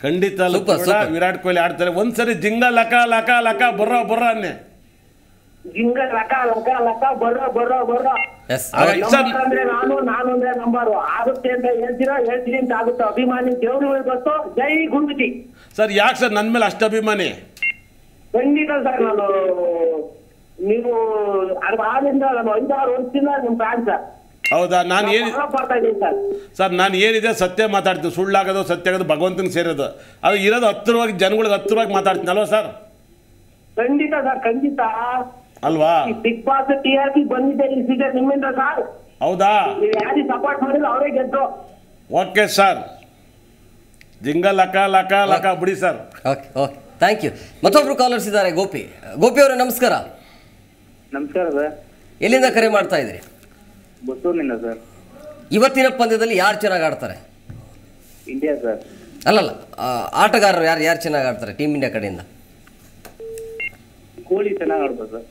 ಖಂಡಿತ ವಿರಾಟ್ ಕೊಹ್ಲಿ ಆಡ್ತಾರೆ ಒಂದ್ಸರಿ ಜಿಂಗ ಲಕ ಲಕ ಲಕ ಬರ್ರ ಬರ್ರೋ ಅನ್ನೇ ಜಿಂಗ ಲಕ ಲಕ ಲಕ ಬರ್ರೋ ಬರ್ರ ಬರ್ರೋ ಅಂದ್ರೆ ನಾನು ನಾನು ಅಂದ್ರೆ ನಂಬರ್ ಆಗುತ್ತೆ ಅಂತ ಹೇಳ್ತೀರಾ ಹೇಳ್ತೀನಿ ಅಂತ ಆಗುತ್ತೆ ಅಭಿಮಾನಿ ದೇವ್ರುಗಳು ಗೊತ್ತು ಜೈ ಗುಂಡುತಿ ಸರ್ ಯಾಕೆ ಸರ್ ನನ್ನ ಮೇಲೆ ಅಷ್ಟು ಅಭಿಮಾನಿ ಖಂಡಿತ ಸರ್ ನಾನು ನೀವು ಅರ್ಧ ಆರಿಂದ ನಾನು ಐದಾರು ವರ್ಷದಿಂದ ನಿಮ್ಮ ಫ್ಯಾನ್ ಸರ್ ಹೌದಾ ನಾನು ಏನು ಸರ್ ನಾನು ಏನಿದೆ ಸತ್ಯ ಮಾತಾಡ್ತೀನಿ ಸುಳ್ಳಾಗೋದು ಸತ್ಯ ಆಗೋದು ಭಗವಂತನ ಸೇರೋದು ಅದು ಇರೋದು ಹತ್ತಿರವಾಗಿ ಜನಗಳಿಗೆ ಹತ್ತಿರವಾಗಿ ಮಾತಾಡ್ತೀನಿ ಅಲ್ವಾ ಸರ್ ಖಂಡಿತ ಸರ್ ಖಂಡಿತ ಅಲ್ವಾ Bigg Boss T R P ಬಂದಿದೆ ಈ ನಿಮ್ಮಿಂದ ಸರ್ ಹೌದಾ ನೀವು ಸಪೋರ್ಟ್ ಮಾಡಿದ್ರು ಅವರೇ ಗೆದ್ದು ಓಕೆ ಸರ್ ಜಿಂಗ ಲಕ ಲಕ ಲಕ ಬಿಡಿ sir okay okay thank you ಮತ್ತೊಬ್ರು ಕಾಲರ್ಸ್ ಇದ್ದಾರೆ ಗೋಪಿ ಗೋಪಿ ಅವರೇ ನಮಸ್ಕಾರ ನಮಸ್ಕಾರ ಸರ್ ಎಲ್ಲಿಂದ ಕರೆ ಮಾಡ್ತಾ ಇದ್ರಿ ಬಸವನಿಂದ ಸರ್ ಇವತ್ತಿನ ಪಂದ್ಯದಲ್ಲಿ ಯಾರು ಚೆನ್ನಾಗಿ ಆಡ್ತಾರೆ ಇಂಡಿಯಾ ಸರ್ ಅಲ್ಲಲ್ಲ ಆಟಗಾರರು ಯಾರು ಯಾರು ಚೆನ್ನಾಗಿ ಆಡ್ತಾರೆ ಟೀಮ್ ಇಂಡಿಯಾ ಕಡೆಯಿಂದ ಕೋಹ್ಲಿ ಚೆನ್ನಾಗಿ ಆಡ್ಬೋದು ಸರ್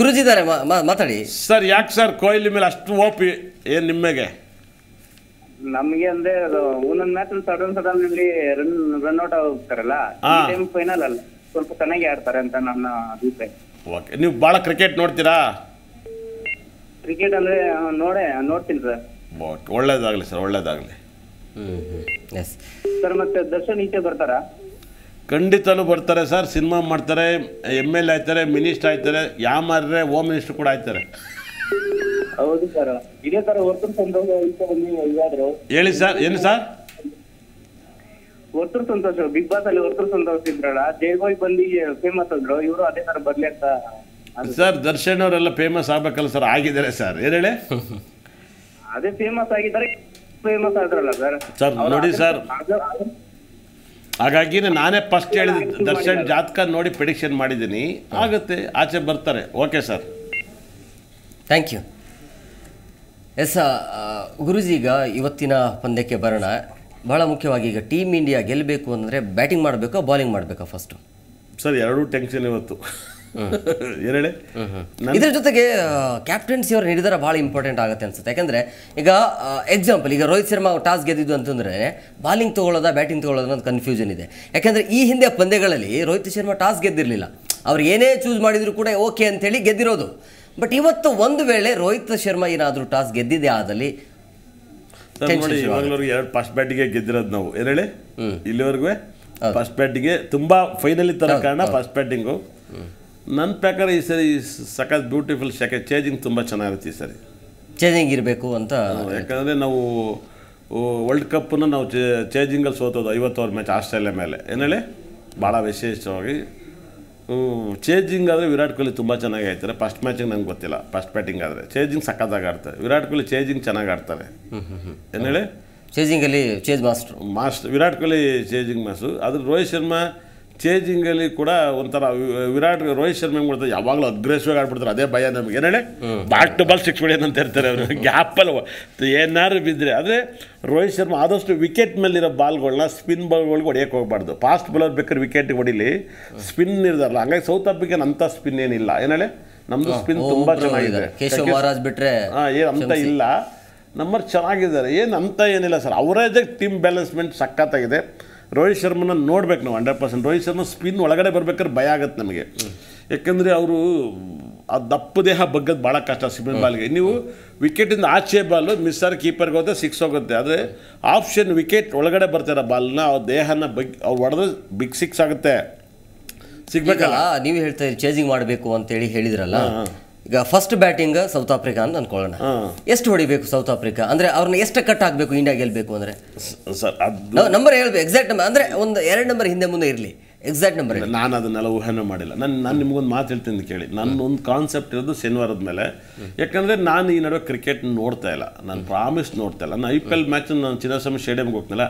ಗುರುಜಿದ್ದಾರೆ ಮಾತಾಡಿ ಸರ್ ಯಾಕೆ ಸರ್ ಕೊಹ್ಲಿ ಮೇಲೆ ಅಷ್ಟು ಓಪಿ ಏನು ನಿಮಗೆ ನಮಗೆ ಅಂದ್ರೆ ಒಂದೊಂದು ಮ್ಯಾಚ್ ಸಡನ್ ಸಡನ್ ಅಲ್ಲಿ ರನ್ ರನ್ ಔಟ್ ಈ ಟೈಮ್ ಫೈನಲ್ ಅಲ್ಲ ಸ್ವಲ್ಪ ಚೆನ್ನಾಗಿ ಆಡ್ತಾರೆ ಅಂತ ನನ್ನ ಅಭಿಪ್ರಾಯ ಓಕೆ ನೀವು ಭಾಳ ಕ್ರಿಕೆಟ್ ನೋಡ್ತೀರಾ ಕ್ರಿಕೆಟ್ ಅಂದ್ರೆ ನೋಡೇ ನೋಡ್ತೀನಿ ಸರ್ ಓಕೆ ಒಳ್ಳೇದಾಗಲಿ ಸರ್ ಒಳ್ಳೇದಾಗಲಿ ಎಸ್ ಸರ್ ಮತ್ತೆ ದರ್ಶನ್ ಈಚೆ ಬರ್ತಾರಾ ಖಂಡಿತಲೂ ಬರ್ತಾರೆ ಸರ್ ಸಿನಿಮಾ ಮಾಡ್ತಾರೆ ಎಮ್ ಎಲ್ ಎ ಆಯ್ತಾರೆ ಮಿನಿಸ್ಟರ್ ಆಯ್ತಾರೆ ಯಾಮಾರ್ರೆ ಹೋಮ್ ಮಿನಿಸ್ಟರ್ ಕೂಡ ಆಯ್ತಾರೆ ಹೌದು ಸರ್ ಇದೇ ತರ ವರ್ತೂರ್ ಸಂತೋಷ ಈಚೆ ಬಂದು ಹೇಳಿ ಸರ್ ಏನು sir Varthur Santhosh Bigg Boss ಅಲ್ಲಿ ವರ್ತೂರ್ ಸಂತೋಷ ಇದ್ರಲ್ಲ ಜೈಗೋಯ್ ಬಂದು ಫೇಮಸ್ ಆದ್ರು ಇವರು ಅದೇ ತರ ಬರ್ಲಿ ಅಂತ ಸರ್ ದರ್ಶನ್ ಅವರೆಲ್ಲ ಫೇಮಸ್ ಆಗ್ಬೇಕಲ್ಲ ಸರ್ ಆಗಿದ್ದಾರೆ ಸರ್ ಏನ್ ಹೇಳಿ *laughs* ಅದೇ ಫೇಮಸ್ ಆಗಿದ್ದಾರೆ ಫೇಮಸ್ ಸರ್ ಸರ್ ನೋಡಿ ಸರ್ ಹಾಗಾಗಿ ನಾನೇ ಫಸ್ಟ್ ಹೇಳಿದ ದರ್ಶನ್ ಜಾತಕ ನೋಡಿ ಪ್ರಿಡಿಕ್ಷನ್ ಮಾಡಿದ್ದೀನಿ ಆಗುತ್ತೆ ಆಚೆ ಬರ್ತಾರೆ okay sir thank you yes Guruji ಈಗ ಇವತ್ತಿನ ಪಂದ್ಯಕ್ಕೆ ಬರೋಣ ಬಹಳ ಮುಖ್ಯವಾಗಿ ಈಗ ಟೀಮ್ ಇಂಡಿಯಾ ಗೆಲ್ಲಬೇಕು ಅಂದರೆ ಬ್ಯಾಟಿಂಗ್ ಮಾಡಬೇಕಾ ಬಾಲಿಂಗ್ ಮಾಡಬೇಕಾ ಫಸ್ಟು ಸರ್ ಎರಡೂ ಟೆನ್ಷನ್ ಇವತ್ತು ಎರಡೆ *laughs* ಇದ್ರ ಜೊತೆಗೆ ಕ್ಯಾಪ್ಟನ್ಸಿ ಅವ್ರು ನಿರ್ಧಾರ ಭಾಳ ಇಂಪಾರ್ಟೆಂಟ್ ಆಗುತ್ತೆ ಅನ್ಸುತ್ತೆ ಯಾಕಂದ್ರೆ ಈಗ ಎಕ್ಸಾಂಪಲ್ ಈಗ ರೋಹಿತ್ ಶರ್ಮಾ ಟಾಸ್ ಗೆದ್ದಿದ್ದು ಅಂತಂದ್ರೆ ಬಾಲಿಂಗ್ ತಗೊಳ್ಳೋದ ಬ್ಯಾಟಿಂಗ್ ತಗೊಳ್ಳೋದ ಕನ್ಫ್ಯೂಷನ್ ಇದೆ ಯಾಕಂದ್ರೆ ಈ ಹಿಂದೆ ಪಂದ್ಯಗಳಲ್ಲಿ ರೋಹಿತ್ ಶರ್ಮಾ ಟಾಸ್ ಗೆದ್ದಿರಲಿಲ್ಲ ಅವ್ರು ಏನೇ ಚೂಸ್ ಮಾಡಿದ್ರು ಕೂಡ ಓಕೆ ಅಂತ ಹೇಳಿ ಗೆದ್ದಿರೋದು ಬಟ್ ಇವತ್ತು ಒಂದು ವೇಳೆ ರೋಹಿತ್ ಶರ್ಮಾ ಏನಾದರೂ ಟಾಸ್ ಗೆದ್ದಿದೆ ಆದಲ್ಲಿ ಎರಡು ಫಸ್ಟ್ ಬ್ಯಾಟಿಗೆ ಗೆದ್ದಿರೋದು ನಾವು ಎರಡೇ ಇಲ್ಲಿವರೆಗೂ ಫಸ್ಟ್ ಬ್ಯಾಟಿಗೆ ತುಂಬಾ ಫೈನಲ್ ಕಾರಣ ಫಸ್ಟ್ ಬ್ಯಾಟಿಂಗು ನನ್ನ ಪ್ರಕಾರ ಈ ಸರಿ ಸಖತ್ ಬ್ಯೂಟಿಫುಲ್ ಶಾಖೆ ಚೇಂಜಿಂಗ್ ತುಂಬ ಚೆನ್ನಾಗಿರುತ್ತೆ ಈ ಸರಿ ಚೇಂಜಿಂಗ್ ಇರಬೇಕು ಅಂತ ಯಾಕಂದರೆ ನಾವು ವರ್ಲ್ಡ್ ಕಪ್ಪನ್ನು ನಾವು ಚೇಂಜಿಂಗಲ್ಲಿ ಸೋತೋದು ಐವತ್ತೋರು ಮ್ಯಾಚ್ ಆಸ್ಟ್ರೇಲಿಯಾ ಮೇಲೆ ಏನೇಳಿ ಭಾಳ ವಿಶೇಷವಾಗಿ ಚೇಜಿಂಗ್ ಆದರೆ ವಿರಾಟ್ ಕೊಹ್ಲಿ ತುಂಬ ಚೆನ್ನಾಗಿ ಆಯ್ತಾರೆ ಫಸ್ಟ್ ಮ್ಯಾಚಿಗೆ ನಂಗೆ ಗೊತ್ತಿಲ್ಲ ಫಸ್ಟ್ ಬ್ಯಾಟಿಂಗ್ ಆದರೆ ಚೇಜಿಂಗ್ ಸಖತ್ತಾಗಿ ಆಡ್ತಾರೆ ವಿರಾಟ್ ಕೊಹ್ಲಿ ಚೇಜಿಂಗ್ ಚೆನ್ನಾಗಿ ಆಡ್ತಾರೆ ಏನೇಳಿ ಚೇಜಿಂಗಲ್ಲಿ chase master master Virat Kohli chasing master ಆದರೆ ರೋಹಿತ್ ಶರ್ಮಾ ಚೇಜಿಂಗಲ್ಲಿ ಕೂಡ ಒಂಥರ ವಿರಾಟ್ ರೋಹಿತ್ ಶರ್ಮ ಹೆಂಗೆ ಮಾಡ್ತಾರೆ ಯಾವಾಗಲೂ ಅಗ್ರೆಸಿವಾಗಿ ಆಡ್ಬಿಡ್ತಾರೆ ಅದೇ ಭಯ ನಮಗೆ ಏನೇಳೆ ಬಾಲ್ ಟು ಬಾಲ್ ಸಿಕ್ಸ್ ಅಂತ ಇರ್ತಾರೆ ಅವರು ಗ್ಯಾಪಲ್ಲಿ ಏನಾದ್ರು ಬಿದ್ದರೆ ಆದರೆ ರೋಹಿತ್ ಶರ್ಮಾ ಆದಷ್ಟು ವಿಕೆಟ್ ಮೇಲಿರೋ ಬಾಲ್ಗಳನ್ನ ಸ್ಪಿನ್ ಬಾಲ್ಗಳಿಗೆ ಹೊಡೆಯೋಕೆ ಹೋಗ್ಬಾರ್ದು ಫಾಸ್ಟ್ ಬೌಲರ್ ಬೇಕಾದ್ರೆ ವಿಕೆಟ್ಗೆ ಹೊಡಿಲಿ ಸ್ಪಿನ್ ಇರ್ತಾರಲ್ಲ ಹಂಗಾಗಿ ಸೌತ್ ಆಫ್ರಿಕನ್ ಅಂಥ ಸ್ಪಿನ್ ಏನಿಲ್ಲ ಏನೇಳೆ ನಮ್ಮದು ಸ್ಪಿನ್ ತುಂಬ ಚೆನ್ನಾಗಿದೆ ಮಹಾರಾಜ್ ಬಿಟ್ಟರೆ ಹಾಂ ಏನು ಅಂತ ಇಲ್ಲ ನಮ್ಮರು ಚೆನ್ನಾಗಿದ್ದಾರೆ ಏನು ಅಂತ ಏನಿಲ್ಲ ಸರ್ ಅವರೇಜಾಗಿ ಟೀಮ್ ಬ್ಯಾಲೆನ್ಸ್ಮೆಂಟ್ ಸಖತ್ತಾಗಿದೆ ರೋಹಿತ್ ಶರ್ಮನ ನೋಡ್ಬೇಕು ನಾವು hundred percent Rohit Sharma spin ಒಳಗಡೆ ಬರ್ಬೇಕಾದ್ರೆ ಭಯ ಆಗುತ್ತೆ ನಮಗೆ ಯಾಕಂದರೆ ಅವರು ಆ ದಪ್ಪ ದೇಹ ಬಗ್ಗದು ಭಾಳ ಕಷ್ಟ ಸ್ಪಿನ್ ಬಾಲ್ಗೆ ನೀವು ವಿಕೆಟಿಂದ ಆಚೆ ಬಾಲು ಮಿಸ್ ಕೀಪರ್ಗೆ ಹೋದ್ರೆ ಸಿಕ್ಸ್ ಹೋಗುತ್ತೆ ಆದರೆ ಆಪ್ಷನ್ ವಿಕೆಟ್ ಒಳಗಡೆ ಬರ್ತಾರೆ ಬಾಲ್ನ ಅವ್ರ ದೇಹನ ಬಗ್ಗೆ ಅವ್ರು ಹೊಡೆದ್ರೆ ಬಿಗ್ ಸಿಕ್ಸ್ ಆಗುತ್ತೆ ಸಿಗ್ಬೇಕಲ್ಲ ನೀವು ಹೇಳ್ತಾ ಇರಿ ಚೇಜಿಂಗ್ ಮಾಡಬೇಕು ಅಂತೇಳಿ ಹೇಳಿದ್ರಲ್ಲ ಈಗ ಫಸ್ಟ್ ಬ್ಯಾಟಿಂಗ್ ಸೌತ್ ಆಫ್ರಿಕಾ ಅಂತ ಅನ್ಕೊಳ್ಳೋಣ ಎಷ್ಟು ಹೊಡಿಬೇಕು ಸೌತ್ ಆಫ್ರಿಕಾ ಅಂದ್ರೆ ಅವ್ರನ್ನ ಎಷ್ಟು ಕಟ್ ಹಾಕಬೇಕು ಇಂಡಿಯಾ ಗೆಲ್ಬೇಕು ಅಂದ್ರೆ ನಂಬರ್ ಹೇಳ್ಬೇಕು ಎಕ್ಸಾಕ್ಟ್ ನಂಬರ್ ಅಂದ್ರೆ ಒಂದು ಎರಡು ನಂಬರ್ ಹಿಂದೆ ಮುಂದೆ ಇರಲಿ ಎಕ್ಸಾಕ್ಟ್ ನಂಬರ್ ನಾನು ಅದನ್ನೆಲ್ಲ ಊಹೆನೂ ಮಾಡಿಲ್ಲ ನಾನು ನಾನು ನಿಮ್ಗೊಂದು ಮಾತು ಹೇಳ್ತೀನಿ ಕೇಳಿ ನನ್ನ ಒಂದು ಕಾನ್ಸೆಪ್ಟ್ ಇರೋದು ಶನಿವಾರದ ಮೇಲೆ ಯಾಕಂದರೆ ನಾನು ಈ ನಡುವೆ ಕ್ರಿಕೆಟ್ ನೋಡ್ತಾ ಇಲ್ಲ ನಾನು ಪ್ರಾಮಿಸ್ ನೋಡ್ತಾ ಇಲ್ಲ ನಾನು ಐ ಪಿ ಎಲ್ ಮ್ಯಾಚ್ ನಾನು ಚಿನ್ನಸ್ವಾಮಿ ಸ್ಟೇಡಿಯಮ್ಗೆ ಹೋಗ್ತಿಲ್ಲ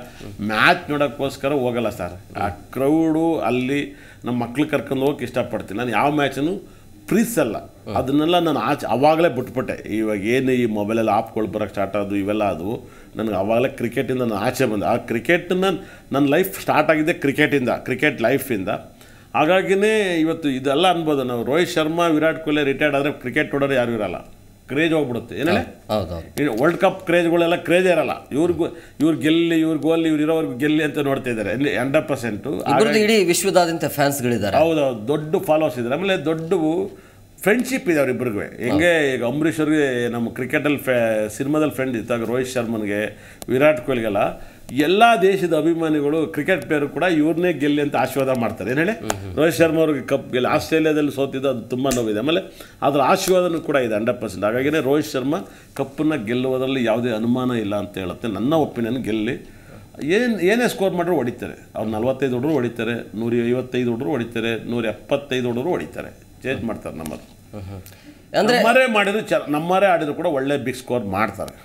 ಮ್ಯಾಚ್ ನೋಡೋಕ್ಕೋಸ್ಕರ ಹೋಗಲ್ಲ ಸರ್ ಆ ಕ್ರೌಡು ಅಲ್ಲಿ ನಮ್ಮ ಮಕ್ಳು ಕರ್ಕೊಂಡು ಹೋಗಕ್ಕೆ ಇಷ್ಟಪಡ್ತೀನಿ ನಾನು ಯಾವ ಮ್ಯಾಚನ್ನು ಪ್ರೀಸಲ್ಲ ಅದನ್ನೆಲ್ಲ ನಾನು ಆಚೆ ಆವಾಗಲೇ ಬಿಟ್ಬಿಟ್ಟೆ ಇವಾಗ ಏನು ಈ ಮೊಬೈಲಲ್ಲಿ ಆಪ್ಗಳು ಬರೋಕ್ಕೆ ಸ್ಟಾರ್ಟ್ ಆದವು ಇವೆಲ್ಲ ಅದು ನನಗೆ ಆವಾಗಲೇ ಕ್ರಿಕೆಟಿಂದ ನಾನು ಆಚೆ ಬಂದೆ ಆ ಕ್ರಿಕೆಟ್ನ ನನ್ನ ಲೈಫ್ ಸ್ಟಾರ್ಟ್ ಆಗಿದೆ ಕ್ರಿಕೆಟಿಂದ ಕ್ರಿಕೆಟ್ ಲೈಫಿಂದ ಹಾಗಾಗಿನೇ ಇವತ್ತು ಇದೆಲ್ಲ ಅನ್ಬೋದು ನಾವು ರೋಹಿತ್ ಶರ್ಮಾ ವಿರಾಟ್ ಕೊಹ್ಲಿ ರಿಟೈರ್ಡ್ ಆದರೆ ಕ್ರಿಕೆಟ್ ನೋಡೋರು ಯಾರು ಇರಲ್ಲ ಕ್ರೇಜ್ ಹೋಗ್ಬಿಡುತ್ತೆ ಹೌದು ವರ್ಲ್ಡ್ ಕಪ್ ಕ್ರೇಜ್ಗಳೆಲ್ಲ ಕ್ರೇಜೇ ಇರಲ್ಲ ಇವ್ರಿಗೂ ಇವ್ರು ಗೆಲ್ಲಿ ಇವ್ರ ಗೋಲ್ ಇವ್ರು ಇರೋರ್ಗು ಗೆಲ್ಲಿ ಅಂತ ನೋಡ್ತಾ ಇದ್ದಾರೆ ಹಂಡ್ರೆಡ್ ಪರ್ಸೆಂಟು ಇಡೀ ವಿಶ್ವದಾದ್ಯಂತ ಫ್ಯಾನ್ಸ್ಗಳಿದ್ದಾರೆ ಹೌದೌದು ದೊಡ್ಡ ಫಾಲೋವರ್ಸ್ ಇದ್ದಾರೆ ಆಮೇಲೆ ದೊಡ್ಡವು ಫ್ರೆಂಡ್ಶಿಪ್ ಇದೆ ಅವರಿಬ್ಬರಿಗೂ ಹೆಂಗೆ ಈಗ ಅಂಬರೀಷ್ ಅವ್ರಿಗೆ ನಮ್ಮ ಕ್ರಿಕೆಟಲ್ಲಿ ಫೆ ಸಿನಿಮಾದಲ್ಲಿ ಫ್ರೆಂಡ್ ಆಗ ರೋಹಿತ್ ಶರ್ಮನ್ಗೆ ವಿರಾಟ್ ಕೊಹ್ಲಿಗೆಲ್ಲ ಎಲ್ಲ ದೇಶದ ಅಭಿಮಾನಿಗಳು ಕ್ರಿಕೆಟ್ ಪ್ಲೇಯರ್ ಕೂಡ ಇವ್ರನ್ನೇ ಗೆಲ್ಲಿ ಅಂತ ಆಶೀರ್ವಾದ ಮಾಡ್ತಾರೆ ಏನು ಹೇಳಿ ರೋಹಿತ್ ಶರ್ಮ ಅವ್ರಿಗೆ ಕಪ್ ಗೆಲ್ಲ ಆಸ್ಟ್ರೇಲಿಯಾದಲ್ಲಿ ಸೋತಿದ್ದು ಅದು ತುಂಬ ನೋವಿದೆ ಆಮೇಲೆ ಅದರ ಆಶೀರ್ವಾದನೂ ಕೂಡ ಇದೆ ಹಂಡ್ರೆಡ್ ಪರ್ಸೆಂಟ್ ಹಾಗಾಗಿನೇ ರೋಹಿತ್ ಶರ್ಮಾ ಕಪ್ಪನ್ನು ಗೆಲ್ಲುವುದರಲ್ಲಿ ಯಾವುದೇ ಅನುಮಾನ ಇಲ್ಲ ಅಂತ ಹೇಳುತ್ತೆ ನನ್ನ ಒಪಿನಿಯನ್ ಗೆಲ್ಲಿ ಏನು ಏನೇ ಸ್ಕೋರ್ ಮಾಡಿದ್ರು ಹೊಡಿತಾರೆ ಅವ್ರು ನಲ್ವತ್ತೈದು ಹೊಡ್ರು ಹೊಡಿತಾರೆ ನೂರ ಐವತ್ತೈದು ಹೊಡ್ರು ಹೊಡಿತಾರೆ ನೂರ ಎಪ್ಪತ್ತೈದು ಹೊಡ್ರು ಹೊಡಿತಾರೆ ಚೇಂಜ್ ಮಾಡ್ತಾರೆ ನಮ್ಮದು ಅಂದರೆ ನಮ್ಮರೇ ಮಾಡಿದ್ರು ಚ ನಮ್ಮರೇ ಆಡಿದ್ರು ಕೂಡ ಒಳ್ಳೆ ಬಿಗ್ ಸ್ಕೋರ್ ಮಾಡ್ತಾರೆ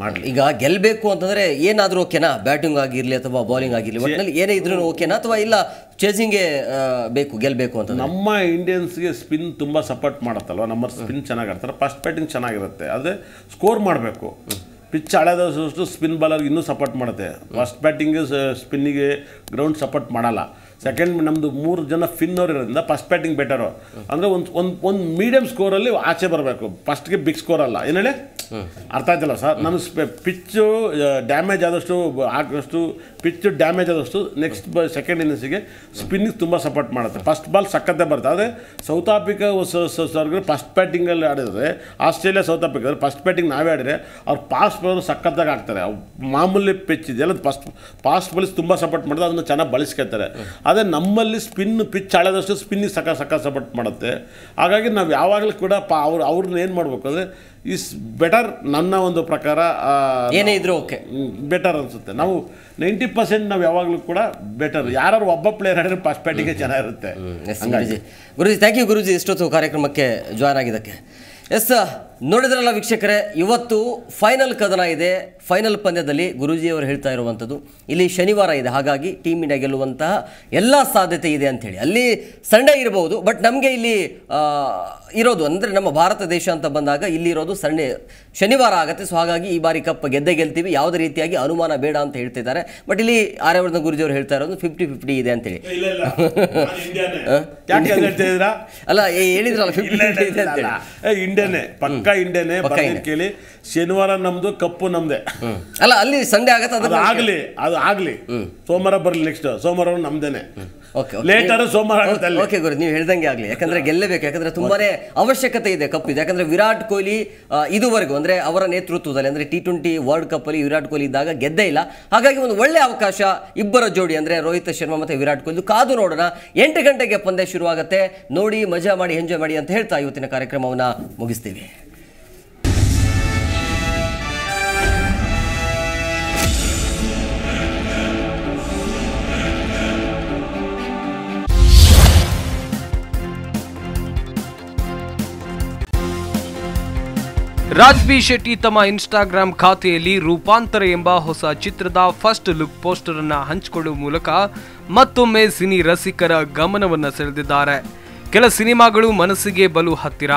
ಮಾಡಲಿ ಈಗ ಗೆಲ್ಲಬೇಕು ಅಂತಂದರೆ ಏನಾದರೂ ಓಕೆನಾ ಬ್ಯಾಟಿಂಗ್ ಆಗಿರಲಿ ಅಥವಾ ಬೌಲಿಂಗ್ ಆಗಿರಲಿ ಒಟ್ಟಿನಲ್ಲಿ ಏನೇ ಇದ್ರೂ ಓಕೆನಾ ಅಥವಾ ಇಲ್ಲ ಚೇಸಿಂಗೇ ಬೇಕು ಗೆಲ್ಲಬೇಕು ಅಂತ ನಮ್ಮ ಇಂಡಿಯನ್ಸ್ಗೆ ಸ್ಪಿನ್ ತುಂಬ ಸಪೋರ್ಟ್ ಮಾಡುತ್ತಲ್ವ ನಮ್ಮ ಸ್ಪಿನ್ ಚೆನ್ನಾಗಿ ಆಡ್ತಾರೆ ಫಸ್ಟ್ ಬ್ಯಾಟಿಂಗ್ ಚೆನ್ನಾಗಿರುತ್ತೆ ಅದೇ ಸ್ಕೋರ್ ಮಾಡಬೇಕು ಪಿಚ್ ಆಡೋದಷ್ಟು ಸ್ಪಿನ್ ಬಾಲರ್ಗೆ ಇನ್ನೂ ಸಪೋರ್ಟ್ ಮಾಡುತ್ತೆ ಫಸ್ಟ್ ಬ್ಯಾಟಿಂಗ್ ಸ್ಪಿನ್ನಿಗೆ ಗ್ರೌಂಡ್ ಸಪೋರ್ಟ್ ಮಾಡಲ್ಲ ಸೆಕೆಂಡ್ ನಮ್ಮದು ಮೂರು ಜನ ಫಿನ್ನೋರ್ ಇರೋದ್ರಿಂದ ಫಸ್ಟ್ ಬ್ಯಾಟಿಂಗ್ ಬೆಟರು ಅಂದರೆ ಒಂದು ಒಂದು ಒಂದು ಮೀಡಿಯಮ್ ಸ್ಕೋರಲ್ಲಿ ಆಚೆ ಬರಬೇಕು ಫಸ್ಟ್ಗೆ ಬಿಗ್ ಸ್ಕೋರ್ ಅಲ್ಲ ಏನು ಹೇಳಿ ಅರ್ಥ ಆಯ್ತಲ್ಲ ಸರ್ ನಾನು ಪಿಚ್ಚು ಡ್ಯಾಮೇಜ್ ಆದಷ್ಟು ಆದಷ್ಟು ಪಿಚ್ಚು ಡ್ಯಾಮೇಜ್ ಆದಷ್ಟು ನೆಕ್ಸ್ಟ್ ಬ ಸೆಕೆಂಡ್ ಇನ್ನಿಂಗ್ಸಿಗೆ ಸ್ಪಿನ್ನಿಗೆ ತುಂಬ ಸಪೋರ್ಟ್ ಮಾಡುತ್ತೆ ಫಸ್ಟ್ ಬಾಲ್ ಸಕ್ಕತ್ತೆ ಬರುತ್ತೆ ಆದರೆ ಸೌತ್ ಆಫ್ರಿಕಾ ಸರ್ಗರು ಫಸ್ಟ್ ಬ್ಯಾಟಿಂಗಲ್ಲಿ ಆಡಿದರೆ ಆಸ್ಟ್ರೇಲಿಯಾ ಸೌತ್ ಆಫ್ರಿಕಾದ್ರೆ ಫಸ್ಟ್ ಬ್ಯಾಟಿಂಗ್ ನಾವೇ ಆಡಿದರೆ ಅವ್ರು ಪಾಸ್ ಬಾಲ್ ಸಕ್ಕತ್ತಾಗಿ ಆಗ್ತಾರೆ ಮಾಮೂಲಿ ಪಿಚ್ ಇದೆಯಲ್ಲ ಫಸ್ಟ್ ಪಾಸ್ಟ್ ಬಾಲಿಸ್ ತುಂಬ ಸಪೋರ್ಟ್ ಮಾಡಿದ್ರೆ ಅದನ್ನು ಚೆನ್ನಾಗಿ ಬಳಸ್ಕೊಳ್ತಾರೆ ಅದೇ ನಮ್ಮಲ್ಲಿ ಸ್ಪಿನ್ ಪಿಚ್ ಹಳೆದಷ್ಟು ಸ್ಪಿನ್ನಿಗೆ ಸಕ ಸಕ ಬಟ್ ಮಾಡುತ್ತೆ ಹಾಗಾಗಿ ನಾವು ಯಾವಾಗಲೂ ಕೂಡ ಪಾ ಅವ್ರು ಅವ್ರನ್ನ ಏನು ಮಾಡಬೇಕು ಅಂದರೆ ಇಸ್ ಬೆಟರ್ ನನ್ನ ಒಂದು ಪ್ರಕಾರ ಏನೇ ಇದ್ರು ಓಕೆ ಬೆಟರ್ ಅನಿಸುತ್ತೆ ನಾವು ನೈಂಟಿ ಪರ್ಸೆಂಟ್ ನಾವು ಯಾವಾಗಲೂ ಕೂಡ ಬೆಟರ್ ಯಾರು ಒಬ್ಬ ಪ್ಲೇಯರ್ ಆಡಿದ್ರೆ ಫಸ್ಟ್ ಬ್ಯಾಟಿಗೆ ಚೆನ್ನಾಗಿರುತ್ತೆ ಗುರುಜಿ ಥ್ಯಾಂಕ್ ಯು ಗುರುಜಿ ಇಷ್ಟೊತ್ತು ಕಾರ್ಯಕ್ರಮಕ್ಕೆ ಜಾಯ್ನ್ ಆಗಿದ್ದಕ್ಕೆ ಎಸ್ ನೋಡಿದ್ರಲ್ಲ ವೀಕ್ಷಕರೇ ಇವತ್ತು ಫೈನಲ್ ಕದನ ಇದೆ ಫೈನಲ್ ಪಂದ್ಯದಲ್ಲಿ ಗುರುಜಿಯವರು ಹೇಳ್ತಾ ಇರುವಂಥದ್ದು ಇಲ್ಲಿ ಶನಿವಾರ ಇದೆ ಹಾಗಾಗಿ ಟೀಮ್ ಇಂಡಿಯಾ ಗೆಲ್ಲುವಂತಹ ಎಲ್ಲ ಸಾಧ್ಯತೆ ಇದೆ ಅಂಥೇಳಿ ಅಲ್ಲಿ ಸಂಡೇ ಇರಬಹುದು ಬಟ್ ನಮಗೆ ಇಲ್ಲಿ ಇರೋದು ಅಂದರೆ ನಮ್ಮ ಭಾರತ ದೇಶ ಅಂತ ಬಂದಾಗ ಇಲ್ಲಿರೋದು ಸಂಡೆ ಶನಿವಾರ ಆಗುತ್ತೆ ಸೊ ಹಾಗಾಗಿ ಈ ಬಾರಿ ಕಪ್ ಗೆದ್ದೆ ಗೆಲ್ತೀವಿ ಯಾವುದೇ ರೀತಿಯಾಗಿ ಅನುಮಾನ ಬೇಡ ಅಂತ ಹೇಳ್ತಿದ್ದಾರೆ ಬಟ್ ಇಲ್ಲಿ ಆರ್ಯವರ್ಧನ ಗುರುಜಿಯವರು ಹೇಳ್ತಾ ಇರೋದು ಫಿಫ್ಟಿ ಫಿಫ್ಟಿ ಇದೆ ಅಂತೇಳಿ ಅಲ್ಲ ಹೇಳಿದ್ರಲ್ಲ ಫಿಫ್ಟಿ ಇದೆ ಅಂತೇಳಿ ಕೇಳಿ ಶನಿವಾರ ನಮ್ದು ಕಪ್ಪು ನಮ್ದೆ ಅಲ್ಲ ಅಲ್ಲಿ ಸಂಡೆ ಆಗತ್ತೆ ಅದು ಆಗ್ಲಿ ಅದು ಆಗ್ಲಿ ಸೋಮವಾರ ಬರ್ಲಿ ನೆಕ್ಸ್ಟ್ ಸೋಮವಾರ ನಮ್ದೇನೆ ಓಕೆ ನೀವು ಹೇಳ್ದಂಗೆ ಆಗ್ಲಿ ಯಾಕಂದ್ರೆ ಗೆಲ್ಲಬೇಕು ಯಾಕಂದ್ರೆ ತುಂಬಾನೇ ಅವಶ್ಯಕತೆ ಇದೆ ಕಪ್ ಇದೆ ಯಾಕಂದ್ರೆ ವಿರಾಟ್ ಕೊಹ್ಲಿ ಇದುವರೆಗೂ ಅಂದ್ರೆ ಅವರ ನೇತೃತ್ವದಲ್ಲಿ ಅಂದ್ರೆ ಟಿ ಟ್ವೆಂಟಿ ವರ್ಲ್ಡ್ ಕಪ್ ಅಲ್ಲಿ ವಿರಾಟ್ ಕೊಹ್ಲಿ ಇದ್ದಾಗ ಗೆದ್ದೇ ಇಲ್ಲ ಹಾಗಾಗಿ ಒಂದು ಒಳ್ಳೆ ಅವಕಾಶ ಇಬ್ಬರ ಜೋಡಿ ಅಂದ್ರೆ ರೋಹಿತ್ ಶರ್ಮಾ ಮತ್ತೆ ವಿರಾಟ್ ಕೊಹ್ಲಿ ಕಾದು ನೋಡೋಣ ಎಂಟು ಗಂಟೆಗೆ ಪಂದ್ಯ ಶುರುವಾಗುತ್ತೆ ನೋಡಿ ಮಜಾ ಮಾಡಿ ಎಂಜಾಯ್ ಮಾಡಿ ಅಂತ ಹೇಳ್ತಾ ಇವತ್ತಿನ ಕಾರ್ಯಕ್ರಮವನ್ನ ಮುಗಿಸ್ತೀವಿ ರಾಜ್ವಿ ಶೆಟ್ಟಿ ತಮ್ಮ ಇನ್ಸ್ಟಾಗ್ರಾಂ ಖಾತೆಯಲ್ಲಿ ರೂಪಾಂತರ ಎಂಬ ಹೊಸ ಚಿತ್ರದ ಫಸ್ಟ್ ಲುಕ್ ಪೋಸ್ಟರ್ ಅನ್ನ ಹಂಚಿಕೊಳ್ಳುವ ಮೂಲಕ ಮತ್ತೊಮ್ಮೆ ಸಿನಿ ರಸಿಕರ ಗಮನವನ್ನು ಸೆಳೆದಿದ್ದಾರೆ ಕೆಲ ಸಿನಿಮಾಗಳು ಮನಸ್ಸಿಗೆ ಬಲು ಹತ್ತಿರ